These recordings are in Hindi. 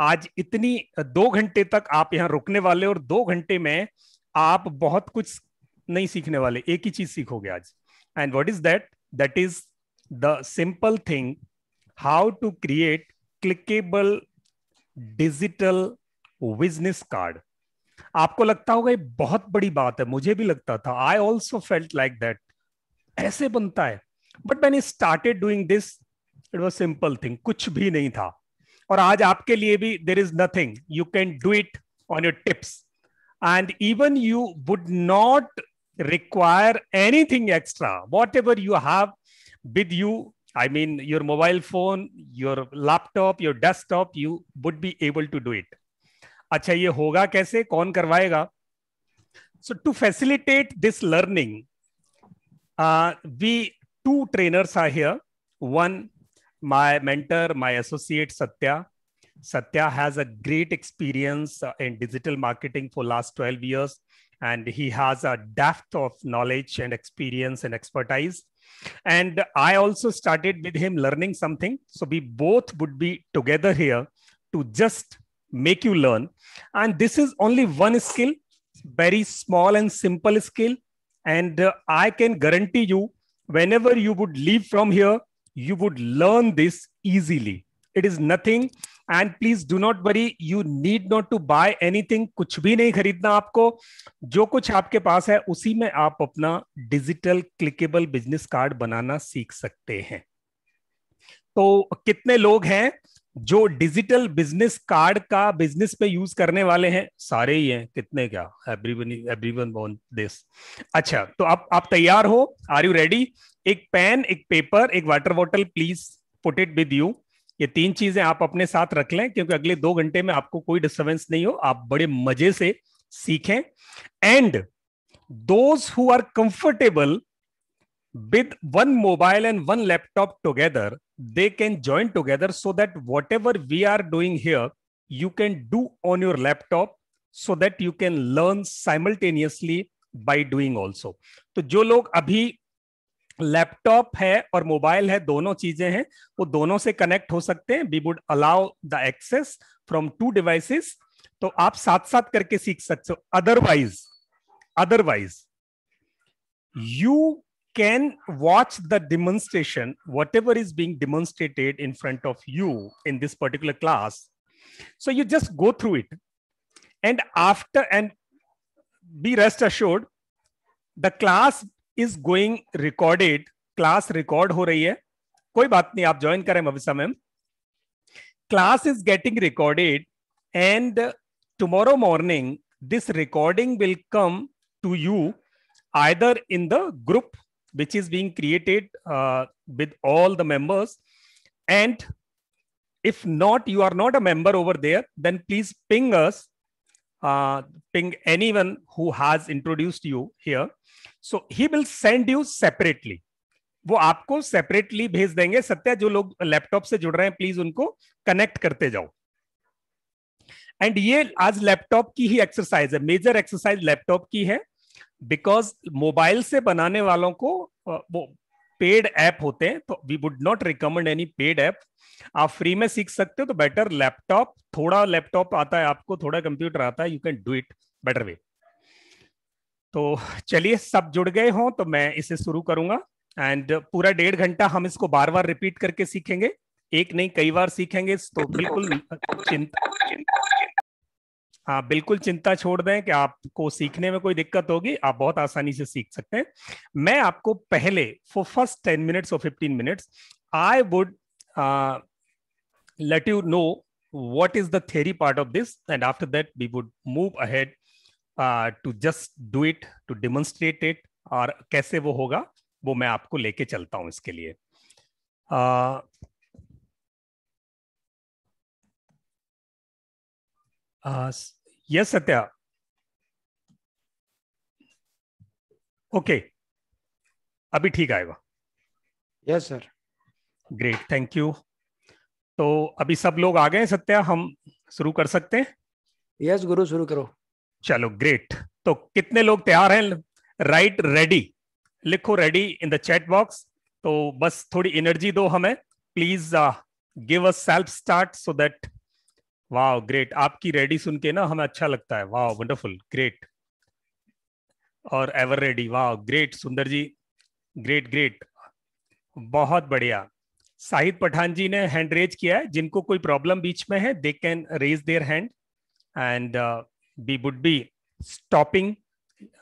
आज इतनी दो घंटे तक आप यहाँ रुकने वाले और दो घंटे में आप बहुत कुछ नहीं सीखने वाले एक ही चीज सीखोगे आज and what is that that is the simple thing how to create clickable digital business card आपको लगता होगा ये बहुत बड़ी बात है मुझे भी लगता था I also felt like that ऐसे बनता है but man started doing this it was simple thing कुछ भी नहीं था और आज आपके लिए भी there is nothing you can do it on your tips and even you would not require anything extra whatever you have with you I mean your mobile phone your laptop your desktop you would be able to do it अच्छा ये होगा कैसे कौन करवाएगा so to facilitate this learning we two trainers are here one my mentor, my associate Satya. Satya has a great experience uh, in digital marketing for last 12 years, and he has a depth of knowledge and experience and expertise. And I also started with him learning something. So we both would be together here to just make you learn. And this is only one skill, very small and simple skill. And uh, I can guarantee you, whenever you would leave from here, you would learn this easily. It is nothing. And please do not worry you need not to buy anything कुछ भी नहीं खरीदना आपको जो कुछ आपके पास है उसी में आप अपना डिजिटल क्लिकेबल बिजनेस कार्ड बनाना सीख सकते हैं तो कितने लोग हैं जो डिजिटल बिजनेस कार्ड का बिजनेस पे यूज करने वाले हैं सारे ही हैं कितने क्या एवरीवन एवरीवन दिस अच्छा तो आप आप तैयार हो आर यू रेडी एक पेन एक पेपर एक water bottle please put it with you ये तीन चीजें आप अपने साथ रख लें क्योंकि अगले दो घंटे में आपको कोई डिस्टर्बेंस नहीं हो आप बड़े मजे से सीखें and those who are comfortable with one mobile and one laptop together they can join together so that whatever we are doing here you can do on your laptop so that you can learn simultaneously by doing also तो जो लोग अभी लैपटॉप है और मोबाइल है दोनों चीजें हैं वो दोनों से कनेक्ट हो सकते हैं we would allow the access from two devices तो आप साथ साथ करके सीख सकते हो otherwise otherwise you can watch the demonstration, whatever is being demonstrated in front of you in this particular class. So you just go through it. And after, and be rest assured, the class is going recorded. Class record ho rahi hai. कोई बात नहीं आप ज्वाइन करें मविसा ma'am class is getting recorded and tomorrow morning this recording will come to you either in the group which is being created uh, with all the members. And if not, you are not a member over there, then please ping us, uh, ping anyone who has introduced you here. So he will send you separately. वो आपको सेपरेटली भेज देंगे सत्या जो लोग लैपटॉप से जुड़ रहे हैं प्लीज उनको कनेक्ट करते जाओ एंड ये आज लैपटॉप की ही एक्सरसाइज है मेजर एक्सरसाइज लैपटॉप की है बिकॉज मोबाइल से बनाने वालों को वो पेड ऐप होते हैं तो we would not recommend any paid app आप फ्री में सीख सकते हो तो बेटर लैपटॉप थोड़ा लैपटॉप आता है आपको थोड़ा कंप्यूटर आता है you can do it better way तो चलिए सब जुड़ गए हों तो मैं इसे शुरू करूंगा एंड पूरा डेढ़ घंटा हम इसको बार बार रिपीट करके सीखेंगे एक नहीं कई बार सीखेंगे तो बिल्कुल चिंता हाँ बिल्कुल चिंता छोड़ दें कि आपको सीखने में कोई दिक्कत होगी आप बहुत आसानी से सीख सकते हैं मैं आपको पहले फॉर फर्स्ट टेन मिनट्स और fifteen minutes I would let you know what is the theory part of this and after that we would move ahead to just do it to demonstrate it और कैसे वो होगा वो मैं आपको लेके चलता हूं इसके लिए uh, uh, Yes, Satya. Okay okay. अभी ठीक आएगा yes sir great thank you तो अभी सब लोग आ गए सत्या हम शुरू कर सकते हैं यस yes, गुरु शुरू करो चलो ग्रेट तो कितने लोग तैयार हैं राइट रेडी लिखो ready in the chat box तो बस थोड़ी एनर्जी दो हमें please give a self start so that वाह ग्रेट आपकी रेडी सुन के ना हमें अच्छा लगता है वाह वंडरफुल ग्रेट और एवर रेडी वाह ग्रेट सुंदर जी ग्रेट ग्रेट बहुत बढ़िया साहिद पठान जी ने हैंड रेज किया है जिनको कोई प्रॉब्लम बीच में है they can raise their hand and we would be stopping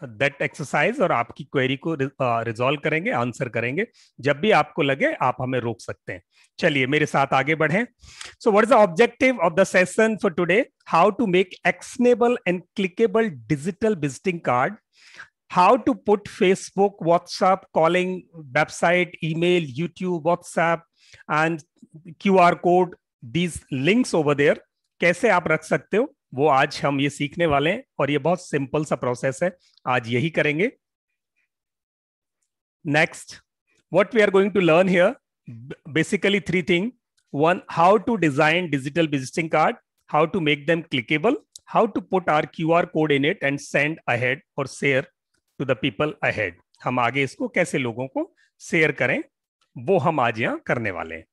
that exercise और आपकी क्वेरी को रिजोल्व uh, करेंगे आंसर करेंगे जब भी आपको लगे आप हमें रोक सकते हैं चलिए मेरे साथ आगे बढ़े so what is the objective of the session for today how to make actionable and clickable digital visiting card how to put Facebook facebook calling website email YouTube WhatsApp and Q R code these links over there कैसे आप रख सकते हो वो आज हम ये सीखने वाले हैं और ये बहुत सिंपल सा प्रोसेस है आज यही करेंगे next what we are going to learn here basically three thing one how to design digital visiting card how to make them clickable how to put our Q R code in it and send ahead और share to the people ahead हम आगे इसको कैसे लोगों को शेयर करें वो हम आज यहां करने वाले हैं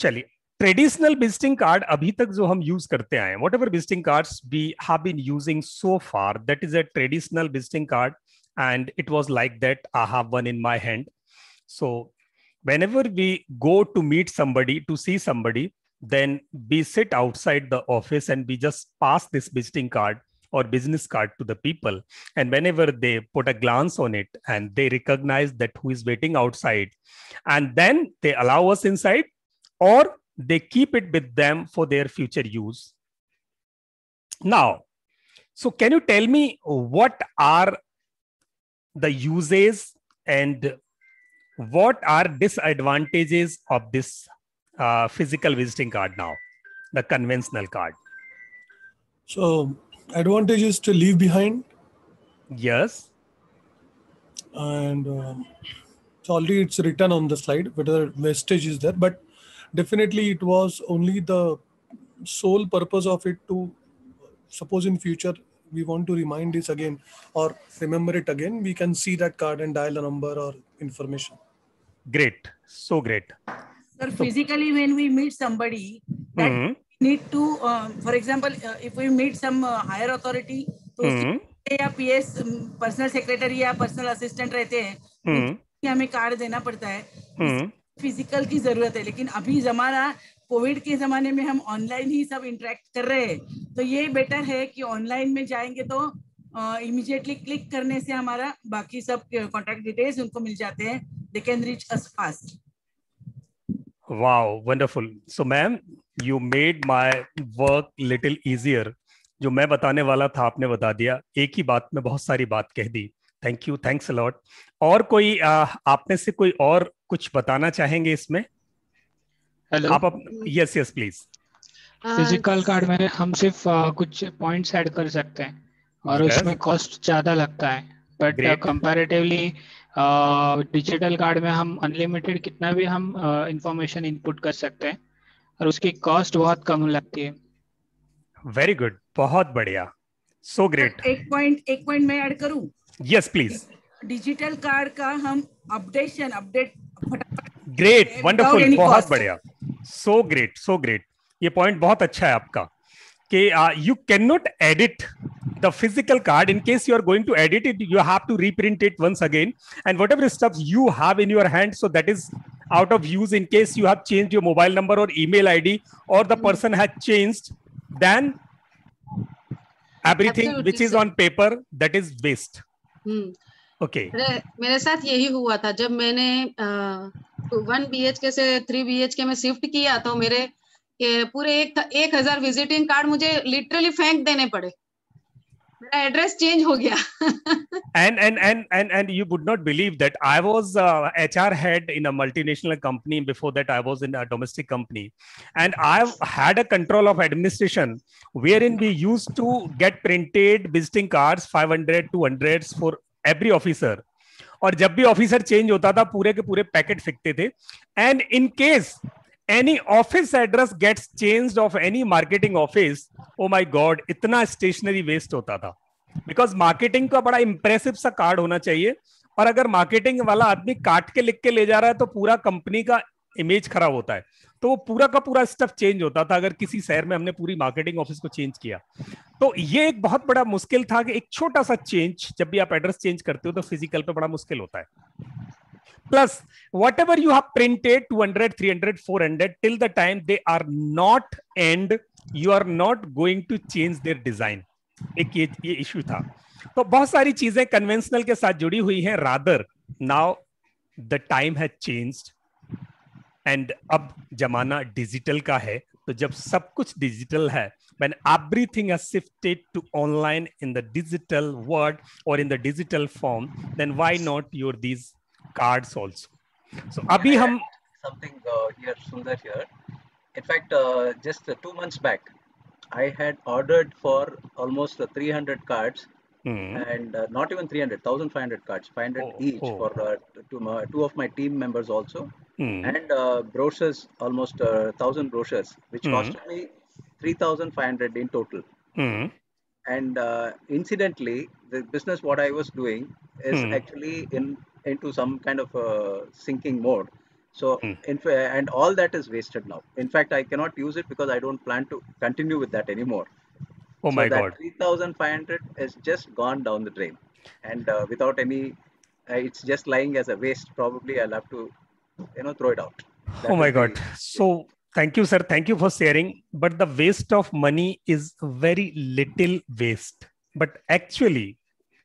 चलिए ट्रेडिशनल विजिटिंग कार्ड अभी तक जो हम यूज करते आए whatever visiting card we have been using so far that is a traditional visiting card and it was like that I have one in my hand so whenever we go to meet somebody to see somebody then we sit outside the office and we just pass this visiting card और business card to the people and whenever they put a glance on it and they recognise that who is waiting outside and then they allow us inside और they keep it with them for their future use. Now, so can you tell me what are the uses and what are disadvantages of this uh, physical visiting card now, the conventional card? So, advantages to leave behind. Yes. And um, it's already it's written on the slide whether wastage is there, but definitely it was only the sole purpose of it to suppose in future we want to remind this again or remember it again we can see that card and dial a number or information great so great sir physically when we meet somebody that mm-hmm. need to uh, for example uh, if we meet some uh, higher authority तो mm-hmm. Um, या पीएस पर्सनल सेक्रेटरी या पर्सनल असिस्टेंट रहते mm-hmm. हमें कार्ड देना पड़ता mm-hmm. फिजिकल की जरूरत है लेकिन अभी जमाना कोविड के जमाने में हम ऑनलाइन ही सब इंटरेक्ट कर रहे हैं तो ये बेटर है कि ऑनलाइन में जाएंगे तो इमिजिएटली uh, क्लिक करने से हमारा बाकी सब कॉन्टेक्ट डिटेल्स उनको मिल जाते हैं they can reach us fast wow wonderful so ma'am you made my work little easier जो मैं बताने वाला था आपने बता दिया एक ही बात में बहुत सारी बात कह दी थैंक यू थैंक्स अलॉट और कोई आपने से कोई और कुछ बताना चाहेंगे इसमें हेलो आप yes yes please physical card में हम सिर्फ uh, कुछ पॉइंट्स ऐड कर सकते हैं और yes. उसमें कॉस्ट ज्यादा लगता है बट कंपैरेटिवली डिजिटल कार्ड में हम अनलिमिटेड कितना भी हम इंफॉर्मेशन uh, इनपुट कर सकते हैं और उसकी कॉस्ट बहुत कम लगती है वेरी गुड बहुत बढ़िया सो so ग्रेट एक पॉइंट एक पॉइंट मैं ऐड करूं यस प्लीज डिजिटल कार्ड का हम अपडेशन अपडेट ग्रेट वंडरफुल बहुत बढ़िया सो ग्रेट सो ग्रेट ये पॉइंट बहुत अच्छा है आपका कि you can not edit the physical card in case you are going to edit it you have to reprint it once again and whatever stocks you have in your hand so that is out of use in case you have change your mobile number और ई मेल आई डी और the person has change then everything which is on paper that is waste okay okay. मेरे साथ यही हुआ था जब मैंने वन बी एच के से थ्री बी एच के में शिफ्ट किया तो मेरे के पूरे एक, एक हजार विजिटिंग कार्ड मुझे लिटरली फेंक देने पड़े एड्रेस चेंज हो गया and and and and and you would not believe that I was HR head in a multinational company before that I was in a domestic company and I had a control of administration wherein we used to get printed visiting cards 500 200 for every officer और जब भी ऑफिसर चेंज होता था पूरे के पूरे पैकेट फेंकते थे and in case any office address gets change of any marketing office oh my God इतना स्टेशनरी वेस्ट होता था बिकॉज मार्केटिंग का बड़ा इंप्रेसिव सा कार्ड होना चाहिए और अगर मार्केटिंग वाला आदमी काट के लिख के ले जा रहा है तो पूरा कंपनी का इमेज खराब होता है तो वो पूरा का पूरा स्टफ चेंज होता था अगर किसी शहर में हमने पूरी मार्केटिंग ऑफिस को चेंज किया तो ये एक बहुत बड़ा मुश्किल था कि एक छोटा सा चेंज जब भी आप एड्रेस चेंज करते हो तो फिजिकल पे बड़ा मुश्किल होता है plus whatever you have printed 200 300 400 till the time they are not and you are not going to change their design एक ये ये इश्यू था तो बहुत सारी चीजें कन्वेंशनल के साथ जुड़ी हुई हैं rather now the time has changed and अब जमाना डिजिटल का है तो जब सब कुछ डिजिटल है when everything has shifted to online in the digital world or in the digital form then why not your these cards also so yeah, abhi hum something uh, here sundar here in fact uh, just uh, two months back i had ordered for almost uh, 300 cards Mm. and uh, not even 300 1500 cards 500 oh, each oh. for uh, two, uh, two, of my team members also mm. and uh, brochures almost 1000 uh, brochures which mm. cost me 3500 in total and uh, incidentally the business what i was doing is actually in into some kind of sinking mode so in, and all that is wasted now in fact i cannot use it because i don't plan to continue with that anymore Oh so my God. 3,500 has just gone down the drain. And uh, without any, uh, it's just lying as a waste. Probably I'll have to, you know, throw it out. That oh my God. Be, so thank you, sir. Thank you for sharing. But the waste of money is very little waste. But actually,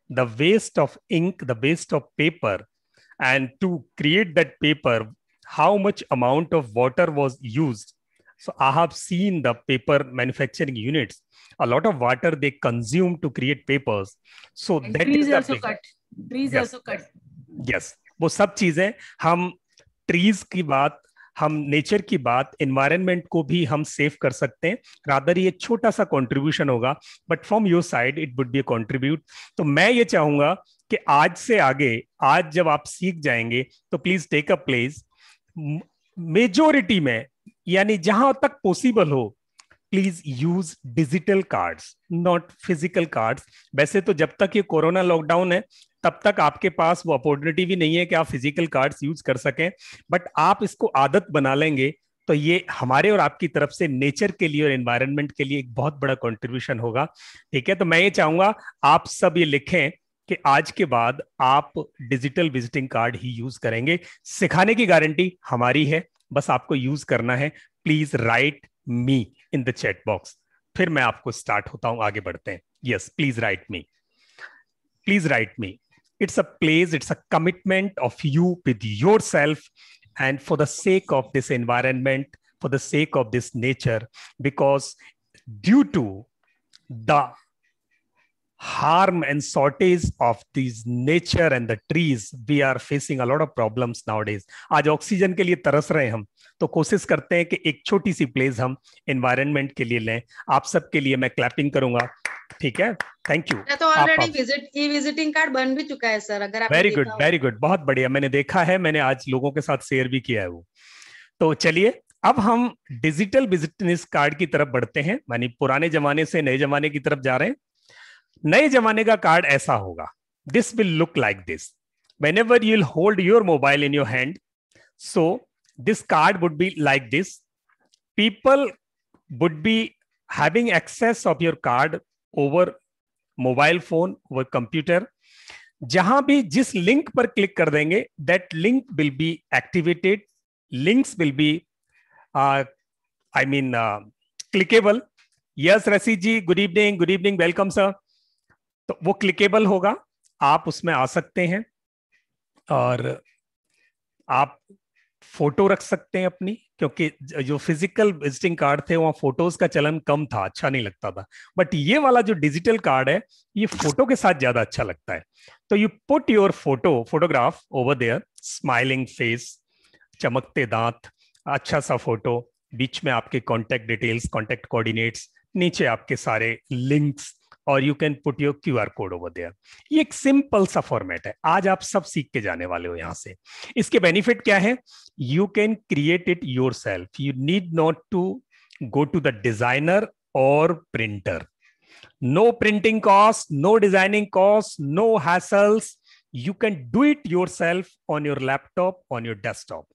the waste of ink, the waste of paper, and to create that paper, how much amount of water was used So I have seen the paper manufacturing units. A lot of water they consume to create papers. So and that trees is also thing. cut. Trees yes. also cut. Yes, वो सब चीजें हम ट्रीज की बात हम नेचर की बात एनवायरनमेंट को भी हम सेव कर सकते हैं रादर ये छोटा सा कंट्रीब्यूशन होगा but from your side it would be contribute तो मैं ये चाहूंगा कि आज से आगे आज जब आप सीख जाएंगे तो please take a place majority में यानी जहां तक पॉसिबल हो please use digital cards not physical cards वैसे तो जब तक ये कोरोना लॉकडाउन है तब तक आपके पास वो अपॉर्चुनिटी भी नहीं है कि आप फिजिकल कार्ड्स यूज कर सकें बट आप इसको आदत बना लेंगे तो ये हमारे और आपकी तरफ से नेचर के लिए और एनवायरनमेंट के लिए एक बहुत बड़ा कंट्रीब्यूशन होगा ठीक है तो मैं ये चाहूंगा आप सब ये लिखें कि आज के बाद आप डिजिटल विजिटिंग कार्ड ही यूज करेंगे सिखाने की गारंटी हमारी है बस आपको यूज करना है please write me in the chat box फिर मैं आपको स्टार्ट होता हूं आगे बढ़ते हैं yes please write me please write me it's a place it's a commitment of you with yourself and for the sake of this environment for the sake of this nature because due to the harm and shortage of these nature and the trees we are facing a lot of problems nowadays आज ऑक्सीजन के लिए तरस रहे हैं हम तो कोशिश करते हैं कि एक छोटी सी प्लेस हम एनवायरनमेंट के लिए लें आप सबके लिए मैं क्लैपिंग करूंगा ठीक है थैंक यू तो already visit e visiting card बन भी चुका है सर अगर वेरी गुड वेरी गुड बहुत बढ़िया मैंने देखा है मैंने आज लोगों के साथ शेयर भी किया है वो तो चलिए अब हम डिजिटल बिजनेस कार्ड की तरफ बढ़ते हैं मानी पुराने जमाने से नए जमाने की तरफ जा रहे हैं नए जमाने का कार्ड ऐसा होगा this will look like this whenever you'll hold your mobile in your hand so this card would be like this people would be having access of your card over mobile phone over computer जहां भी जिस लिंक पर क्लिक कर देंगे that link will be activated links will be I mean clickable yes Rasi ji good evening good evening welcome sir तो वो क्लिकेबल होगा आप उसमें आ सकते हैं और आप फोटो रख सकते हैं अपनी क्योंकि जो फिजिकल विजिटिंग कार्ड थे वहाँ फोटोज का चलन कम था अच्छा नहीं लगता था बट ये वाला जो डिजिटल कार्ड है ये फोटो के साथ ज्यादा अच्छा लगता है तो you put your photo photograph over there smiling face चमकते दांत अच्छा सा फोटो बीच में आपके कॉन्टेक्ट डिटेल्स कॉन्टेक्ट कोऑर्डिनेट्स नीचे आपके सारे लिंक्स और you can put your Q R code over there ये एक सिंपल सा फॉर्मेट है आज आप सब सीख के जाने वाले हो यहां से इसके बेनिफिट क्या है you can create it yourself you need not to go to the designer और printer no printing cost no designing cost no hassles you can do it yourself on your laptop on your desktop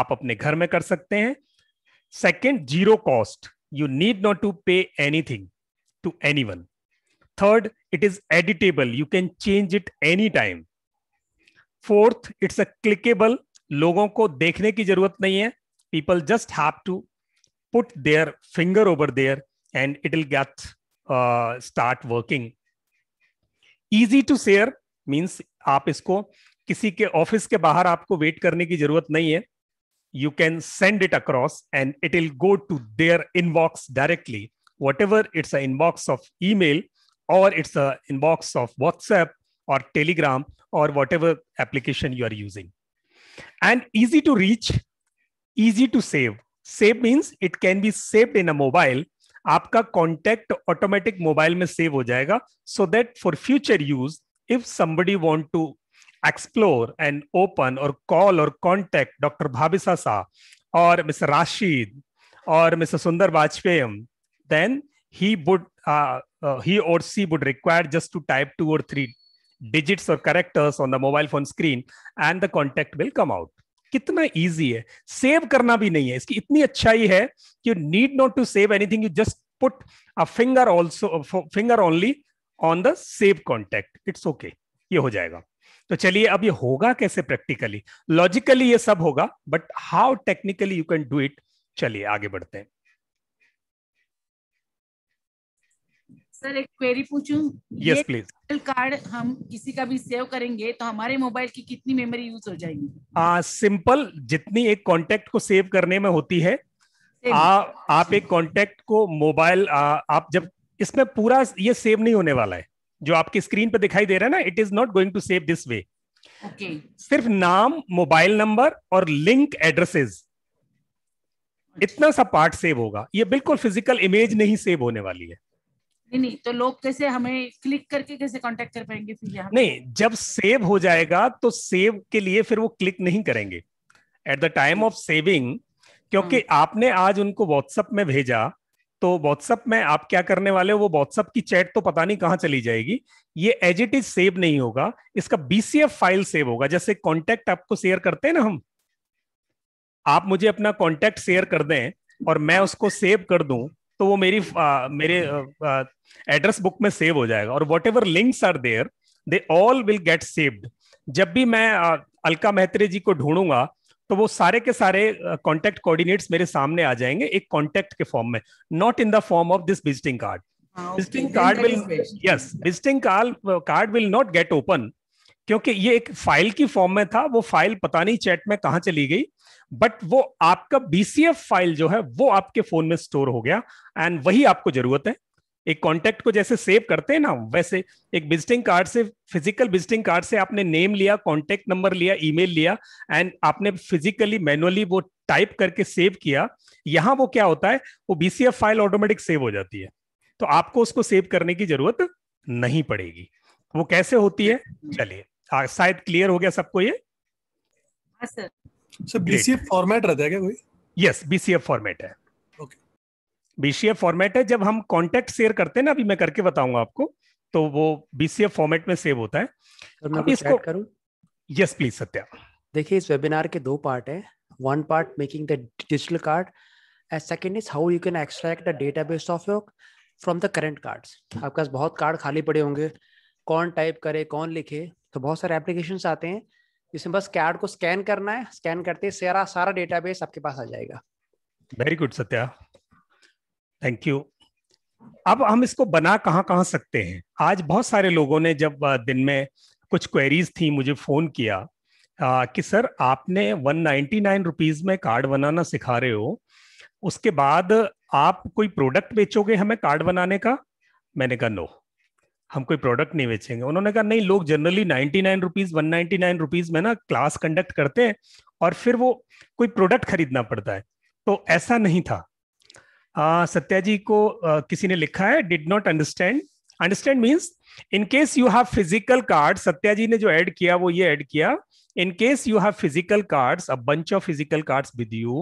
आप अपने घर में कर सकते हैं second zero cost you need not to pay anything to any one Third, it is editable. You can change it anytime. Fourth, it's a clickable. logon ko dekhne ki zarurat nahi hai people just have to put their finger over there and it will get uh, start working easy to share means aap isko किसी के ऑफिस के बाहर आपको वेट करने की जरूरत नहीं है you can send it across and it will go to their inbox directly whatever it's inbox of email or it's the inbox of WhatsApp or Telegram or whatever application you are using. And easy to reach, easy to save. Save means it can be saved in a mobile. आपका contact automatic mobile में save. हो जाएगा so that for future use somebody want to explore and open or call or contact Dr. Bhabisa Shah or Mr. Rashid or Mr. Sundar Bajpayam, then he would uh, uh, he or she would require just to type two or three digits or characters on the mobile phone screen and the contact will come out कितना इजी है सेव करना भी नहीं है इसकी इतनी अच्छाई है कि you need not to save anything you just put a finger also finger only on the save contact it's okay ये हो जाएगा तो चलिए अब ये होगा कैसे प्रैक्टिकली लॉजिकली ये सब होगा but how technically you can do it चलिए आगे बढ़ते हैं सर एक क्वेरी पूछूं यस प्लीज कार्ड हम किसी का भी सेव करेंगे तो हमारे मोबाइल की कितनी मेमोरी यूज हो जाएगी सिंपल जितनी एक कॉन्टेक्ट को सेव करने में होती है आ, आप एक कॉन्टेक्ट को मोबाइल आप जब इसमें पूरा ये सेव नहीं होने वाला है जो आपकी स्क्रीन पर दिखाई दे रहा है ना it is not going to save this way सिर्फ नाम मोबाइल नंबर और लिंक एड्रेसेस अच्छा। इतना सा पार्ट सेव होगा ये बिल्कुल फिजिकल इमेज नहीं सेव होने वाली है नहीं नहीं तो लोग कैसे हमें क्लिक करके कैसे कांटेक्ट कर पाएंगे फिर नहीं जब सेव हो जाएगा तो सेव के लिए फिर वो क्लिक नहीं करेंगे at the time of saving क्योंकि हम्म। आपने आज उनको व्हाट्सएप में भेजा तो व्हाट्सएप में आप क्या करने वाले हो वो व्हाट्सएप की चैट तो पता नहीं कहाँ चली जाएगी ये एज इट इज सेव नहीं होगा इसका बीसीएफ फाइल सेव होगा जैसे कॉन्टेक्ट आपको शेयर करते हैं ना हम आप मुझे अपना कॉन्टेक्ट शेयर कर दें और मैं उसको सेव कर दूं तो वो मेरी आ, मेरे एड्रेस बुक में सेव हो जाएगा और whatever links are there they all will get saved जब भी मैं आ, अलका मेहत्रे जी को ढूंढूंगा तो वो सारे के सारे कॉन्टेक्ट कोऑर्डिनेट्स मेरे सामने आ जाएंगे एक कॉन्टेक्ट के फॉर्म में not in the form of this visiting card visiting card will yes visiting card will not get open क्योंकि ये एक फाइल की फॉर्म में था वो फाइल पता नहीं चैट में कहाँ चली गई बट वो आपका बीसीएफ फाइल जो है वो आपके फोन में स्टोर हो गया एंड वही आपको जरूरत है एक कॉन्टेक्ट को जैसे सेव करते हैं ना वैसे एक विजिटिंग कार्ड से फिजिकल विजिटिंग कार्ड से आपने नेम लिया कॉन्टेक्ट नंबर लिया ईमेल लिया एंड आपने फिजिकली मैनुअली वो टाइप करके सेव किया यहां वो क्या होता है वो बीसीएफ फाइल ऑटोमेटिक सेव हो जाती है तो आपको उसको सेव करने की जरूरत नहीं पड़ेगी वो कैसे होती है चलिए शायद क्लियर हो गया सबको ये सर हाँ, बीसीएफ फॉर्मेट रहता है क्या कोई यस बीसीएफ फॉर्मेट है बीसीएफ फॉर्मेट है जब हम कॉन्टेक्ट शेयर करते हैं ना अभी मैं करके बताऊंगा आपको तो वो बीसीएफ फॉर्मेट में सेव होता है इसको करूं यस प्लीज सत्या देखिए इस वेबिनार के दो पार्ट है one part making the digital card and second is how you can extract the database of your from the current card आपके पास बहुत कार्ड खाली पड़े होंगे कौन टाइप करे कौन लिखे तो बहुत सारे एप्लीकेशन आते हैं जिसमें बस कैड को स्कैन करना है स्कैन करते ही सारा सारा डेटाबेस आपके पास आ जाएगा very good Satya thank you अब हम इसको बना कहाँ कहाँ सकते हैं आज बहुत सारे लोगों ने जब दिन में कुछ क्वेरीज थी मुझे फोन किया आ, कि सर आपने वन नाइन्टी नाइन रुपीज में कार्ड बनाना सिखा रहे हो उसके बाद आप कोई प्रोडक्ट बेचोगे हमें कार्ड बनाने का मैंने कहा नो हम कोई प्रोडक्ट नहीं बेचेंगे उन्होंने कहा नहीं लोग generally ninety nine rupees one ninety nine rupees में ना क्लास कंडक्ट करते हैं और फिर वो कोई प्रोडक्ट खरीदना पड़ता है तो ऐसा नहीं था आ, सत्या जी को आ, किसी ने लिखा है did not understand understand means in case you have physical card Satya ji ने जो ऐड किया वो ये ऐड किया in case you have physical cards a bunch of physical cards with you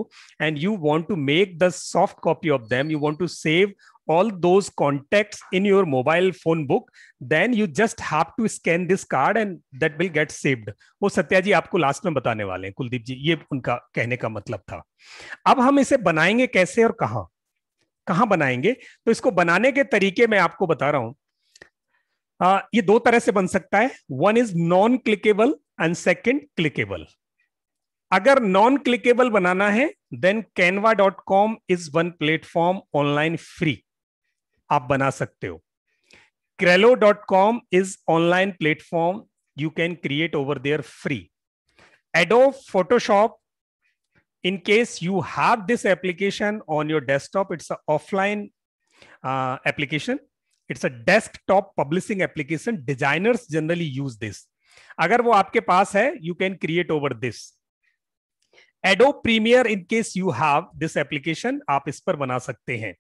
and you want to make the soft copy of them you want to save all those contacts in your mobile phone book then you just have to scan this card and that will get saved वो सत्या जी आपको लास्ट में बताने वाले हैं कुलदीप जी ये उनका कहने का मतलब था अब हम इसे बनाएंगे कैसे और कहाँ कहाँ बनाएंगे तो इसको बनाने के तरीके मैं आपको बता रहा हूं uh, ये दो तरह से बन सकता है one is non clickable and second clickable अगर नॉन क्लिकेबल बनाना है then Canva dot com is one platform online free आप बना सकते हो Crello dot com is online platform you can create over there free Adobe Photoshop in case you have this application on your desktop it's offline application it's a desktop publishing application designers generally use this अगर वो आपके पास है you can create over this Adobe Premiere in case you have this application आप इस पर बना सकते हैं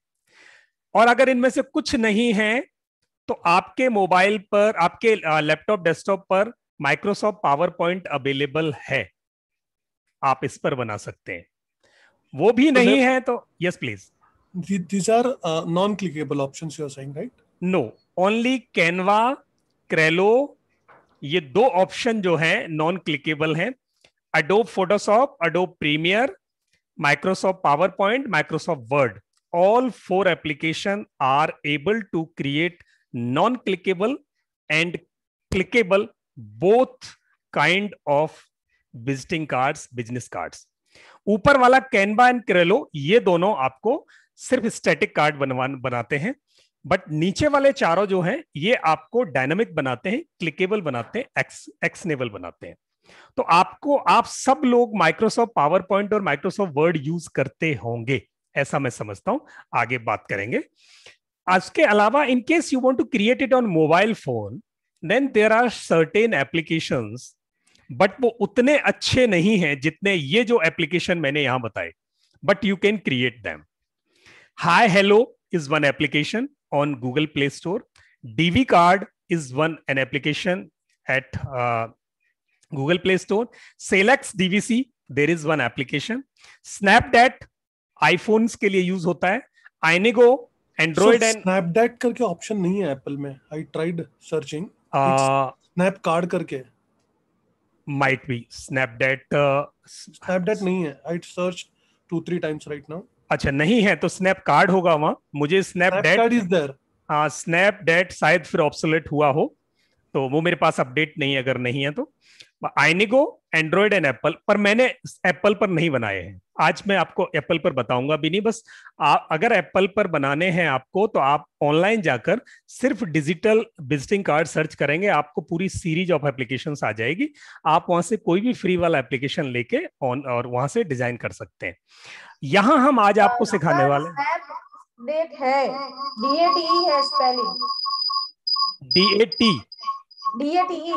और अगर इनमें से कुछ नहीं है तो आपके मोबाइल पर आपके लैपटॉप डेस्कटॉप पर माइक्रोसॉफ्ट पावर पॉइंट अवेलेबल है आप इस पर बना सकते हैं वो भी तो नहीं है तो yes please these are non clickable option right no only Canva Crello ये दो ऑप्शन जो है नॉन क्लिकेबल हैं Adobe Photoshop Adobe Premiere Microsoft power point Microsoft Word all four application are able to create non-clickable and clickable both kind of visiting cards business cards ऊपर वाला कैनबा एंड करेलो ये दोनों आपको सिर्फ स्टैटिक कार्ड बनवा बनाते हैं बट नीचे वाले चारों जो हैं ये आपको डायनामिक बनाते हैं क्लिकेबल बनाते हैं एक्स एक्सनेबल बनाते हैं तो आपको आप सब लोग माइक्रोसॉफ्ट पावर पॉइंट और माइक्रोसॉफ्ट वर्ड यूज करते होंगे ऐसा मैं समझता हूं आगे बात करेंगे इसके अलावा in case you want to create it on mobile phone then there are certain applications but वो उतने अच्छे नहीं हैं जितने ये जो एप्लीकेशन मैंने यहां बताए but you can create them hi hello is one application on Google Play Store DV card is one an application at Google Play Store सेलेक्स DVC there is one application Snapdate iPhones के लिए यूज होता है आईनेगो एंड्रॉइड एंड स्नैपडेट करके ऑप्शन नहीं है एप्पल में I tried searching snap card करके माइट बी स्नैपडेट स्नैपडेट नहीं है I search two three times right now अच्छा नहीं है तो स्नैप कार्ड होगा वहां मुझे स्नैपडेट इज देयर हाँ स्नैपडेट शायद फिर ऑप्सोलेट हुआ हो तो वो मेरे पास अपडेट नहीं अगर नहीं है तो आइनिगो एंड्रॉयड एंड एप्पल पर मैंने एप्पल पर नहीं बनाए हैं आज मैं आपको एप्पल पर बताऊंगा भी नहीं बस आ, अगर एप्पल पर बनाने हैं आपको तो आप ऑनलाइन जाकर सिर्फ डिजिटल विजिटिंग कार्ड सर्च करेंगे आपको पूरी सीरीज ऑफ एप्लीकेशन आ जाएगी आप वहां से कोई भी फ्री वाला एप्लीकेशन लेके ऑन और वहां से डिजाइन कर सकते हैं यहाँ हम आज हाँ, आपको सिखाने वाले D A T D A T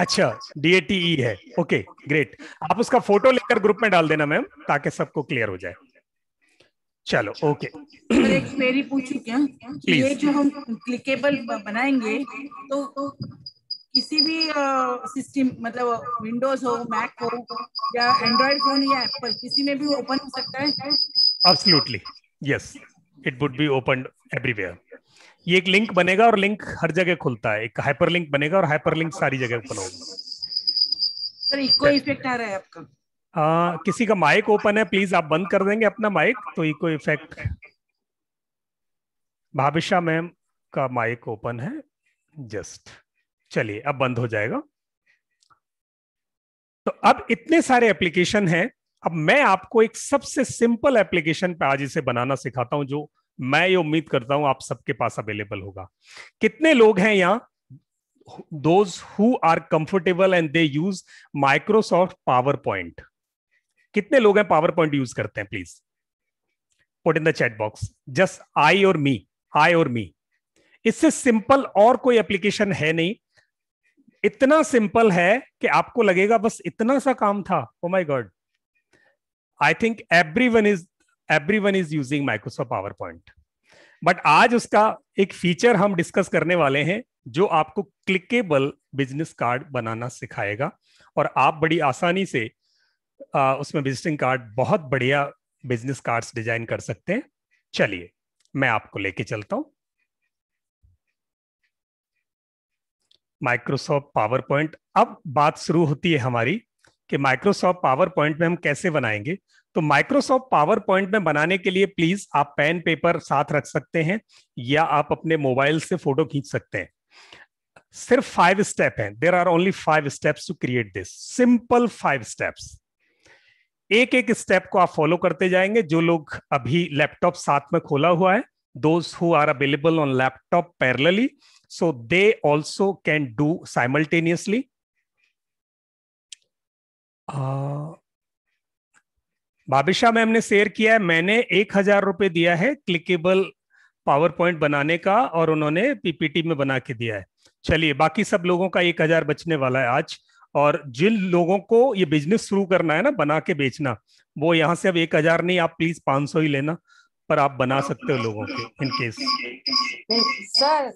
अच्छा डी ए ई है ओके ग्रेट आप उसका फोटो लेकर ग्रुप में डाल देना मैम ताकि सबको क्लियर हो जाए चलो ओके एक मेरी पूछू क्या ये जो हम क्लिकेबल बनाएंगे तो, तो किसी भी सिस्टम मतलब विंडोज हो मैक हो या एंड्रॉइड फोन या एप्पल किसी में भी ओपन हो सकता है absolutely yes it would be open everywhere ये एक लिंक बनेगा और लिंक हर जगह खुलता है एक हाइपर लिंक बनेगा और हाइपर लिंक सारी जगह ओपन होगा सर इको इफेक्ट आ रहा है आपका आ, किसी का माइक ओपन है प्लीज आप बंद कर देंगे अपना माइक तो इको इफेक्ट भाविशा मैम का माइक ओपन है जस्ट चलिए अब बंद हो जाएगा तो अब इतने सारे एप्लीकेशन हैं अब मैं आपको एक सबसे सिंपल एप्लीकेशन पे आज इसे बनाना सिखाता हूं जो मैं ये उम्मीद करता हूं आप सबके पास अवेलेबल होगा कितने लोग हैं यहाँ who are comfortable and they use Microsoft power point कितने लोग हैं पावर पॉइंट यूज करते हैं please put in the chat box just I और मी आई और मी इससे सिंपल और कोई एप्लीकेशन है नहीं इतना सिंपल है कि आपको लगेगा बस इतना सा काम था oh my god I think everyone is everyone is using Microsoft power point but आज उसका एक फीचर हम डिस्कस करने वाले हैं जो आपको क्लिकेबल बिजनेस कार्ड बनाना सिखाएगा और आप बड़ी आसानी से आ, उसमें विजिटिंग कार्ड बहुत बढ़िया बिजनेस कार्ड्स डिजाइन कर सकते हैं चलिए मैं आपको लेके चलता हूं माइक्रोसॉफ्ट पावर पॉइंट अब बात शुरू होती है हमारी कि माइक्रोसॉफ्ट पावर पॉइंट में हम कैसे बनाएंगे तो माइक्रोसॉफ्ट पावर पॉइंट में बनाने के लिए प्लीज आप पेन पेपर साथ रख सकते हैं या आप अपने मोबाइल से फोटो खींच सकते हैं सिर्फ फाइव स्टेप हैं there are only five steps to create this simple five steps एक एक स्टेप को आप फॉलो करते जाएंगे जो लोग अभी लैपटॉप साथ में खोला हुआ है those who are available on laptop parallelly so they also can do simultaneously uh, Bhabisha ma'am ने शेयर किया है मैंने एक हजार रुपए दिया है क्लिकेबल पावर पॉइंट बनाने का और उन्होंने पीपीटी में बना के दिया है चलिए बाकी सब लोगों का एक हजार बचने वाला है आज और जिन लोगों को ये बिजनेस शुरू करना है ना बना के बेचना वो यहाँ से अब एक हजार नहीं आप प्लीज पाँच सौ ही लेना पर आप बना सकते हो लोगों के in case sir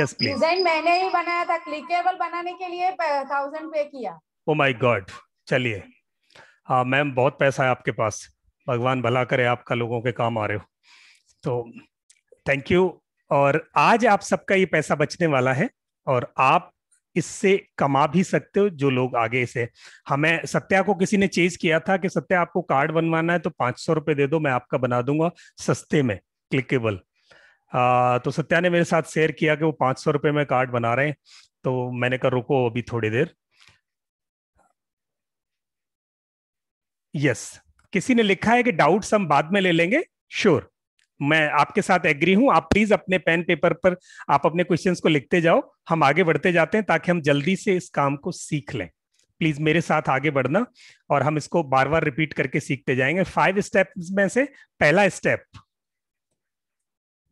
yes please design मैंने ही बनाया था क्लिकेबल बनाने के लिए थाउजेंड पे किया ओ माय गॉड चलिए हाँ मैम बहुत पैसा है आपके पास भगवान भला करे आपका लोगों के काम आ रहे हो तो थैंक यू और आज आप सबका ये पैसा बचने वाला है और आप इससे कमा भी सकते हो जो लोग आगे से हमें सत्या को किसी ने चेज किया था कि सत्या आपको कार्ड बनवाना है तो पाँच सौ रुपये दे दो मैं आपका बना दूंगा सस्ते में क्लिकेबल तो सत्या ने मेरे साथ शेयर किया कि वो पाँच सौ रुपये में कार्ड बना रहे हैं तो मैंने कहा रुको अभी थोड़ी देर यस yes. किसी ने लिखा है कि डाउट्स हम बाद में ले लेंगे श्योर sure. मैं आपके साथ एग्री हूं आप प्लीज अपने पेन पेपर पर आप अपने क्वेश्चन को लिखते जाओ हम आगे बढ़ते जाते हैं ताकि हम जल्दी से इस काम को सीख लें प्लीज मेरे साथ आगे बढ़ना और हम इसको बार बार रिपीट करके सीखते जाएंगे फाइव स्टेप में से पहला step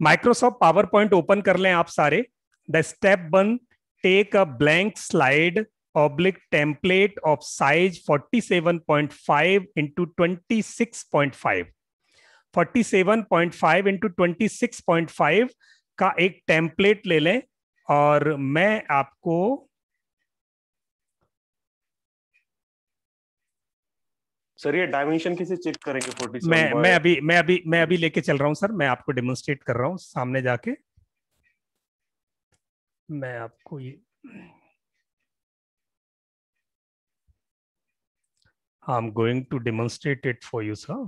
Microsoft power point open कर लें आप सारे the step one take a blank slide oblique template of size 47.5 into 26.5 47.5 into 26.5 का एक टेम्पलेट ले लें और मैं आपको सर ये डायमेंशन किसे चेक करेंगे 47 मैं मैं अभी मैं अभी मैं अभी लेके चल रहा हूं सर मैं आपको डेमोन्स्ट्रेट कर रहा हूं सामने जाके मैं आपको ये I'm going to demonstrate it for you, sir.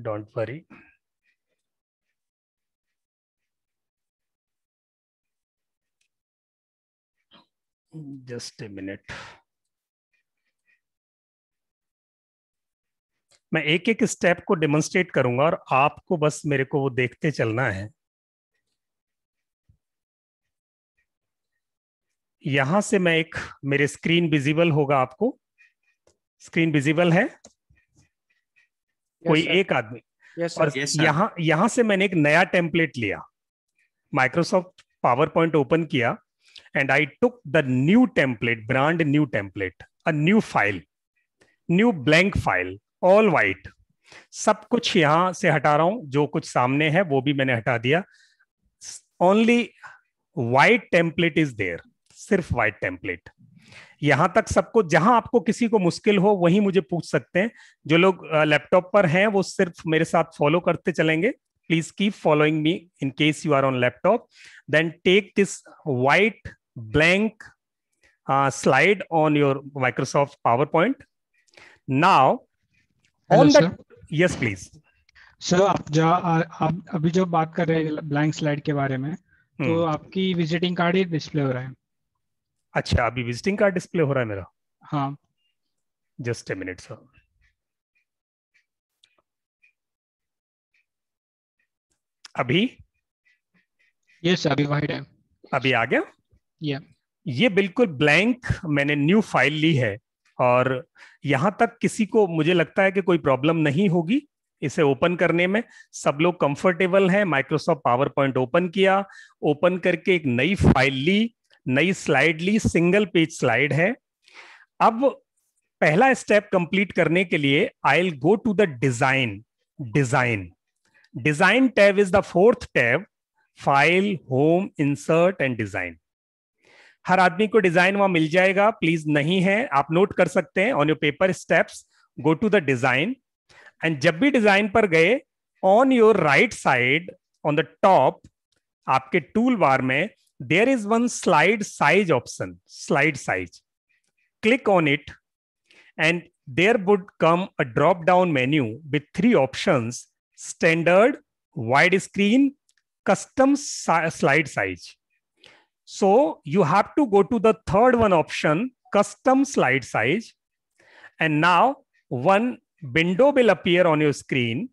Don't worry. Just a minute. मैं एक एक स्टेप को डेमोन्स्ट्रेट करूंगा और आपको बस मेरे को वो देखते चलना है यहां से मैं एक मेरे स्क्रीन विजिबल होगा आपको स्क्रीन विजिबल है yes, कोई sir. एक आदमी yes, और yes, यहाँ यहां से मैंने एक नया टेम्पलेट लिया माइक्रोसॉफ्ट पावर पॉइंट ओपन किया and I took the new template brand new template a new file new blank file all white सब कुछ यहां से हटा रहा हूं जो कुछ सामने है वो भी मैंने हटा दिया only white template is there सिर्फ वाइट टेम्पलेट यहां तक सबको जहां आपको किसी को मुश्किल हो वही मुझे पूछ सकते हैं जो लोग लैपटॉप पर हैं वो सिर्फ मेरे साथ फॉलो करते चलेंगे please keep following me in case you are on laptop then take this white blank slide on your Microsoft power point now on the yes please sir आप जो आप अभी जो बात कर रहे हैं ब्लैंक स्लाइड के बारे में hmm. तो आपकी विजिटिंग कार्ड ही डिस्प्ले हो रहा है अच्छा अभी विजिटिंग कार्ड डिस्प्ले हो रहा है मेरा हाँ जस्ट ए मिनट सर अभी यस yes, अभी वाइट है अभी आ गया yeah. ये बिल्कुल ब्लैंक मैंने न्यू फाइल ली है और यहां तक किसी को मुझे लगता है कि कोई प्रॉब्लम नहीं होगी इसे ओपन करने में सब लोग कंफर्टेबल हैं माइक्रोसॉफ्ट पावर पॉइंट ओपन किया ओपन करके एक नई फाइल ली नई स्लाइड ली सिंगल पेज स्लाइड है अब पहला स्टेप कंप्लीट करने के लिए I go to the design design design tab is the fourth tab file home insert and design हर आदमी को डिजाइन वहां मिल जाएगा प्लीज नहीं है आप नोट कर सकते हैं on your paper steps go to the design and जब भी डिजाइन पर गए on your right side on the top आपके टूल बार में there is one slide size option, slide size. Click on it and there would come a drop down menu with three options, standard, widescreen, custom si slide size. So you have to go to the third one option, custom slide size. And now one window will appear on your screen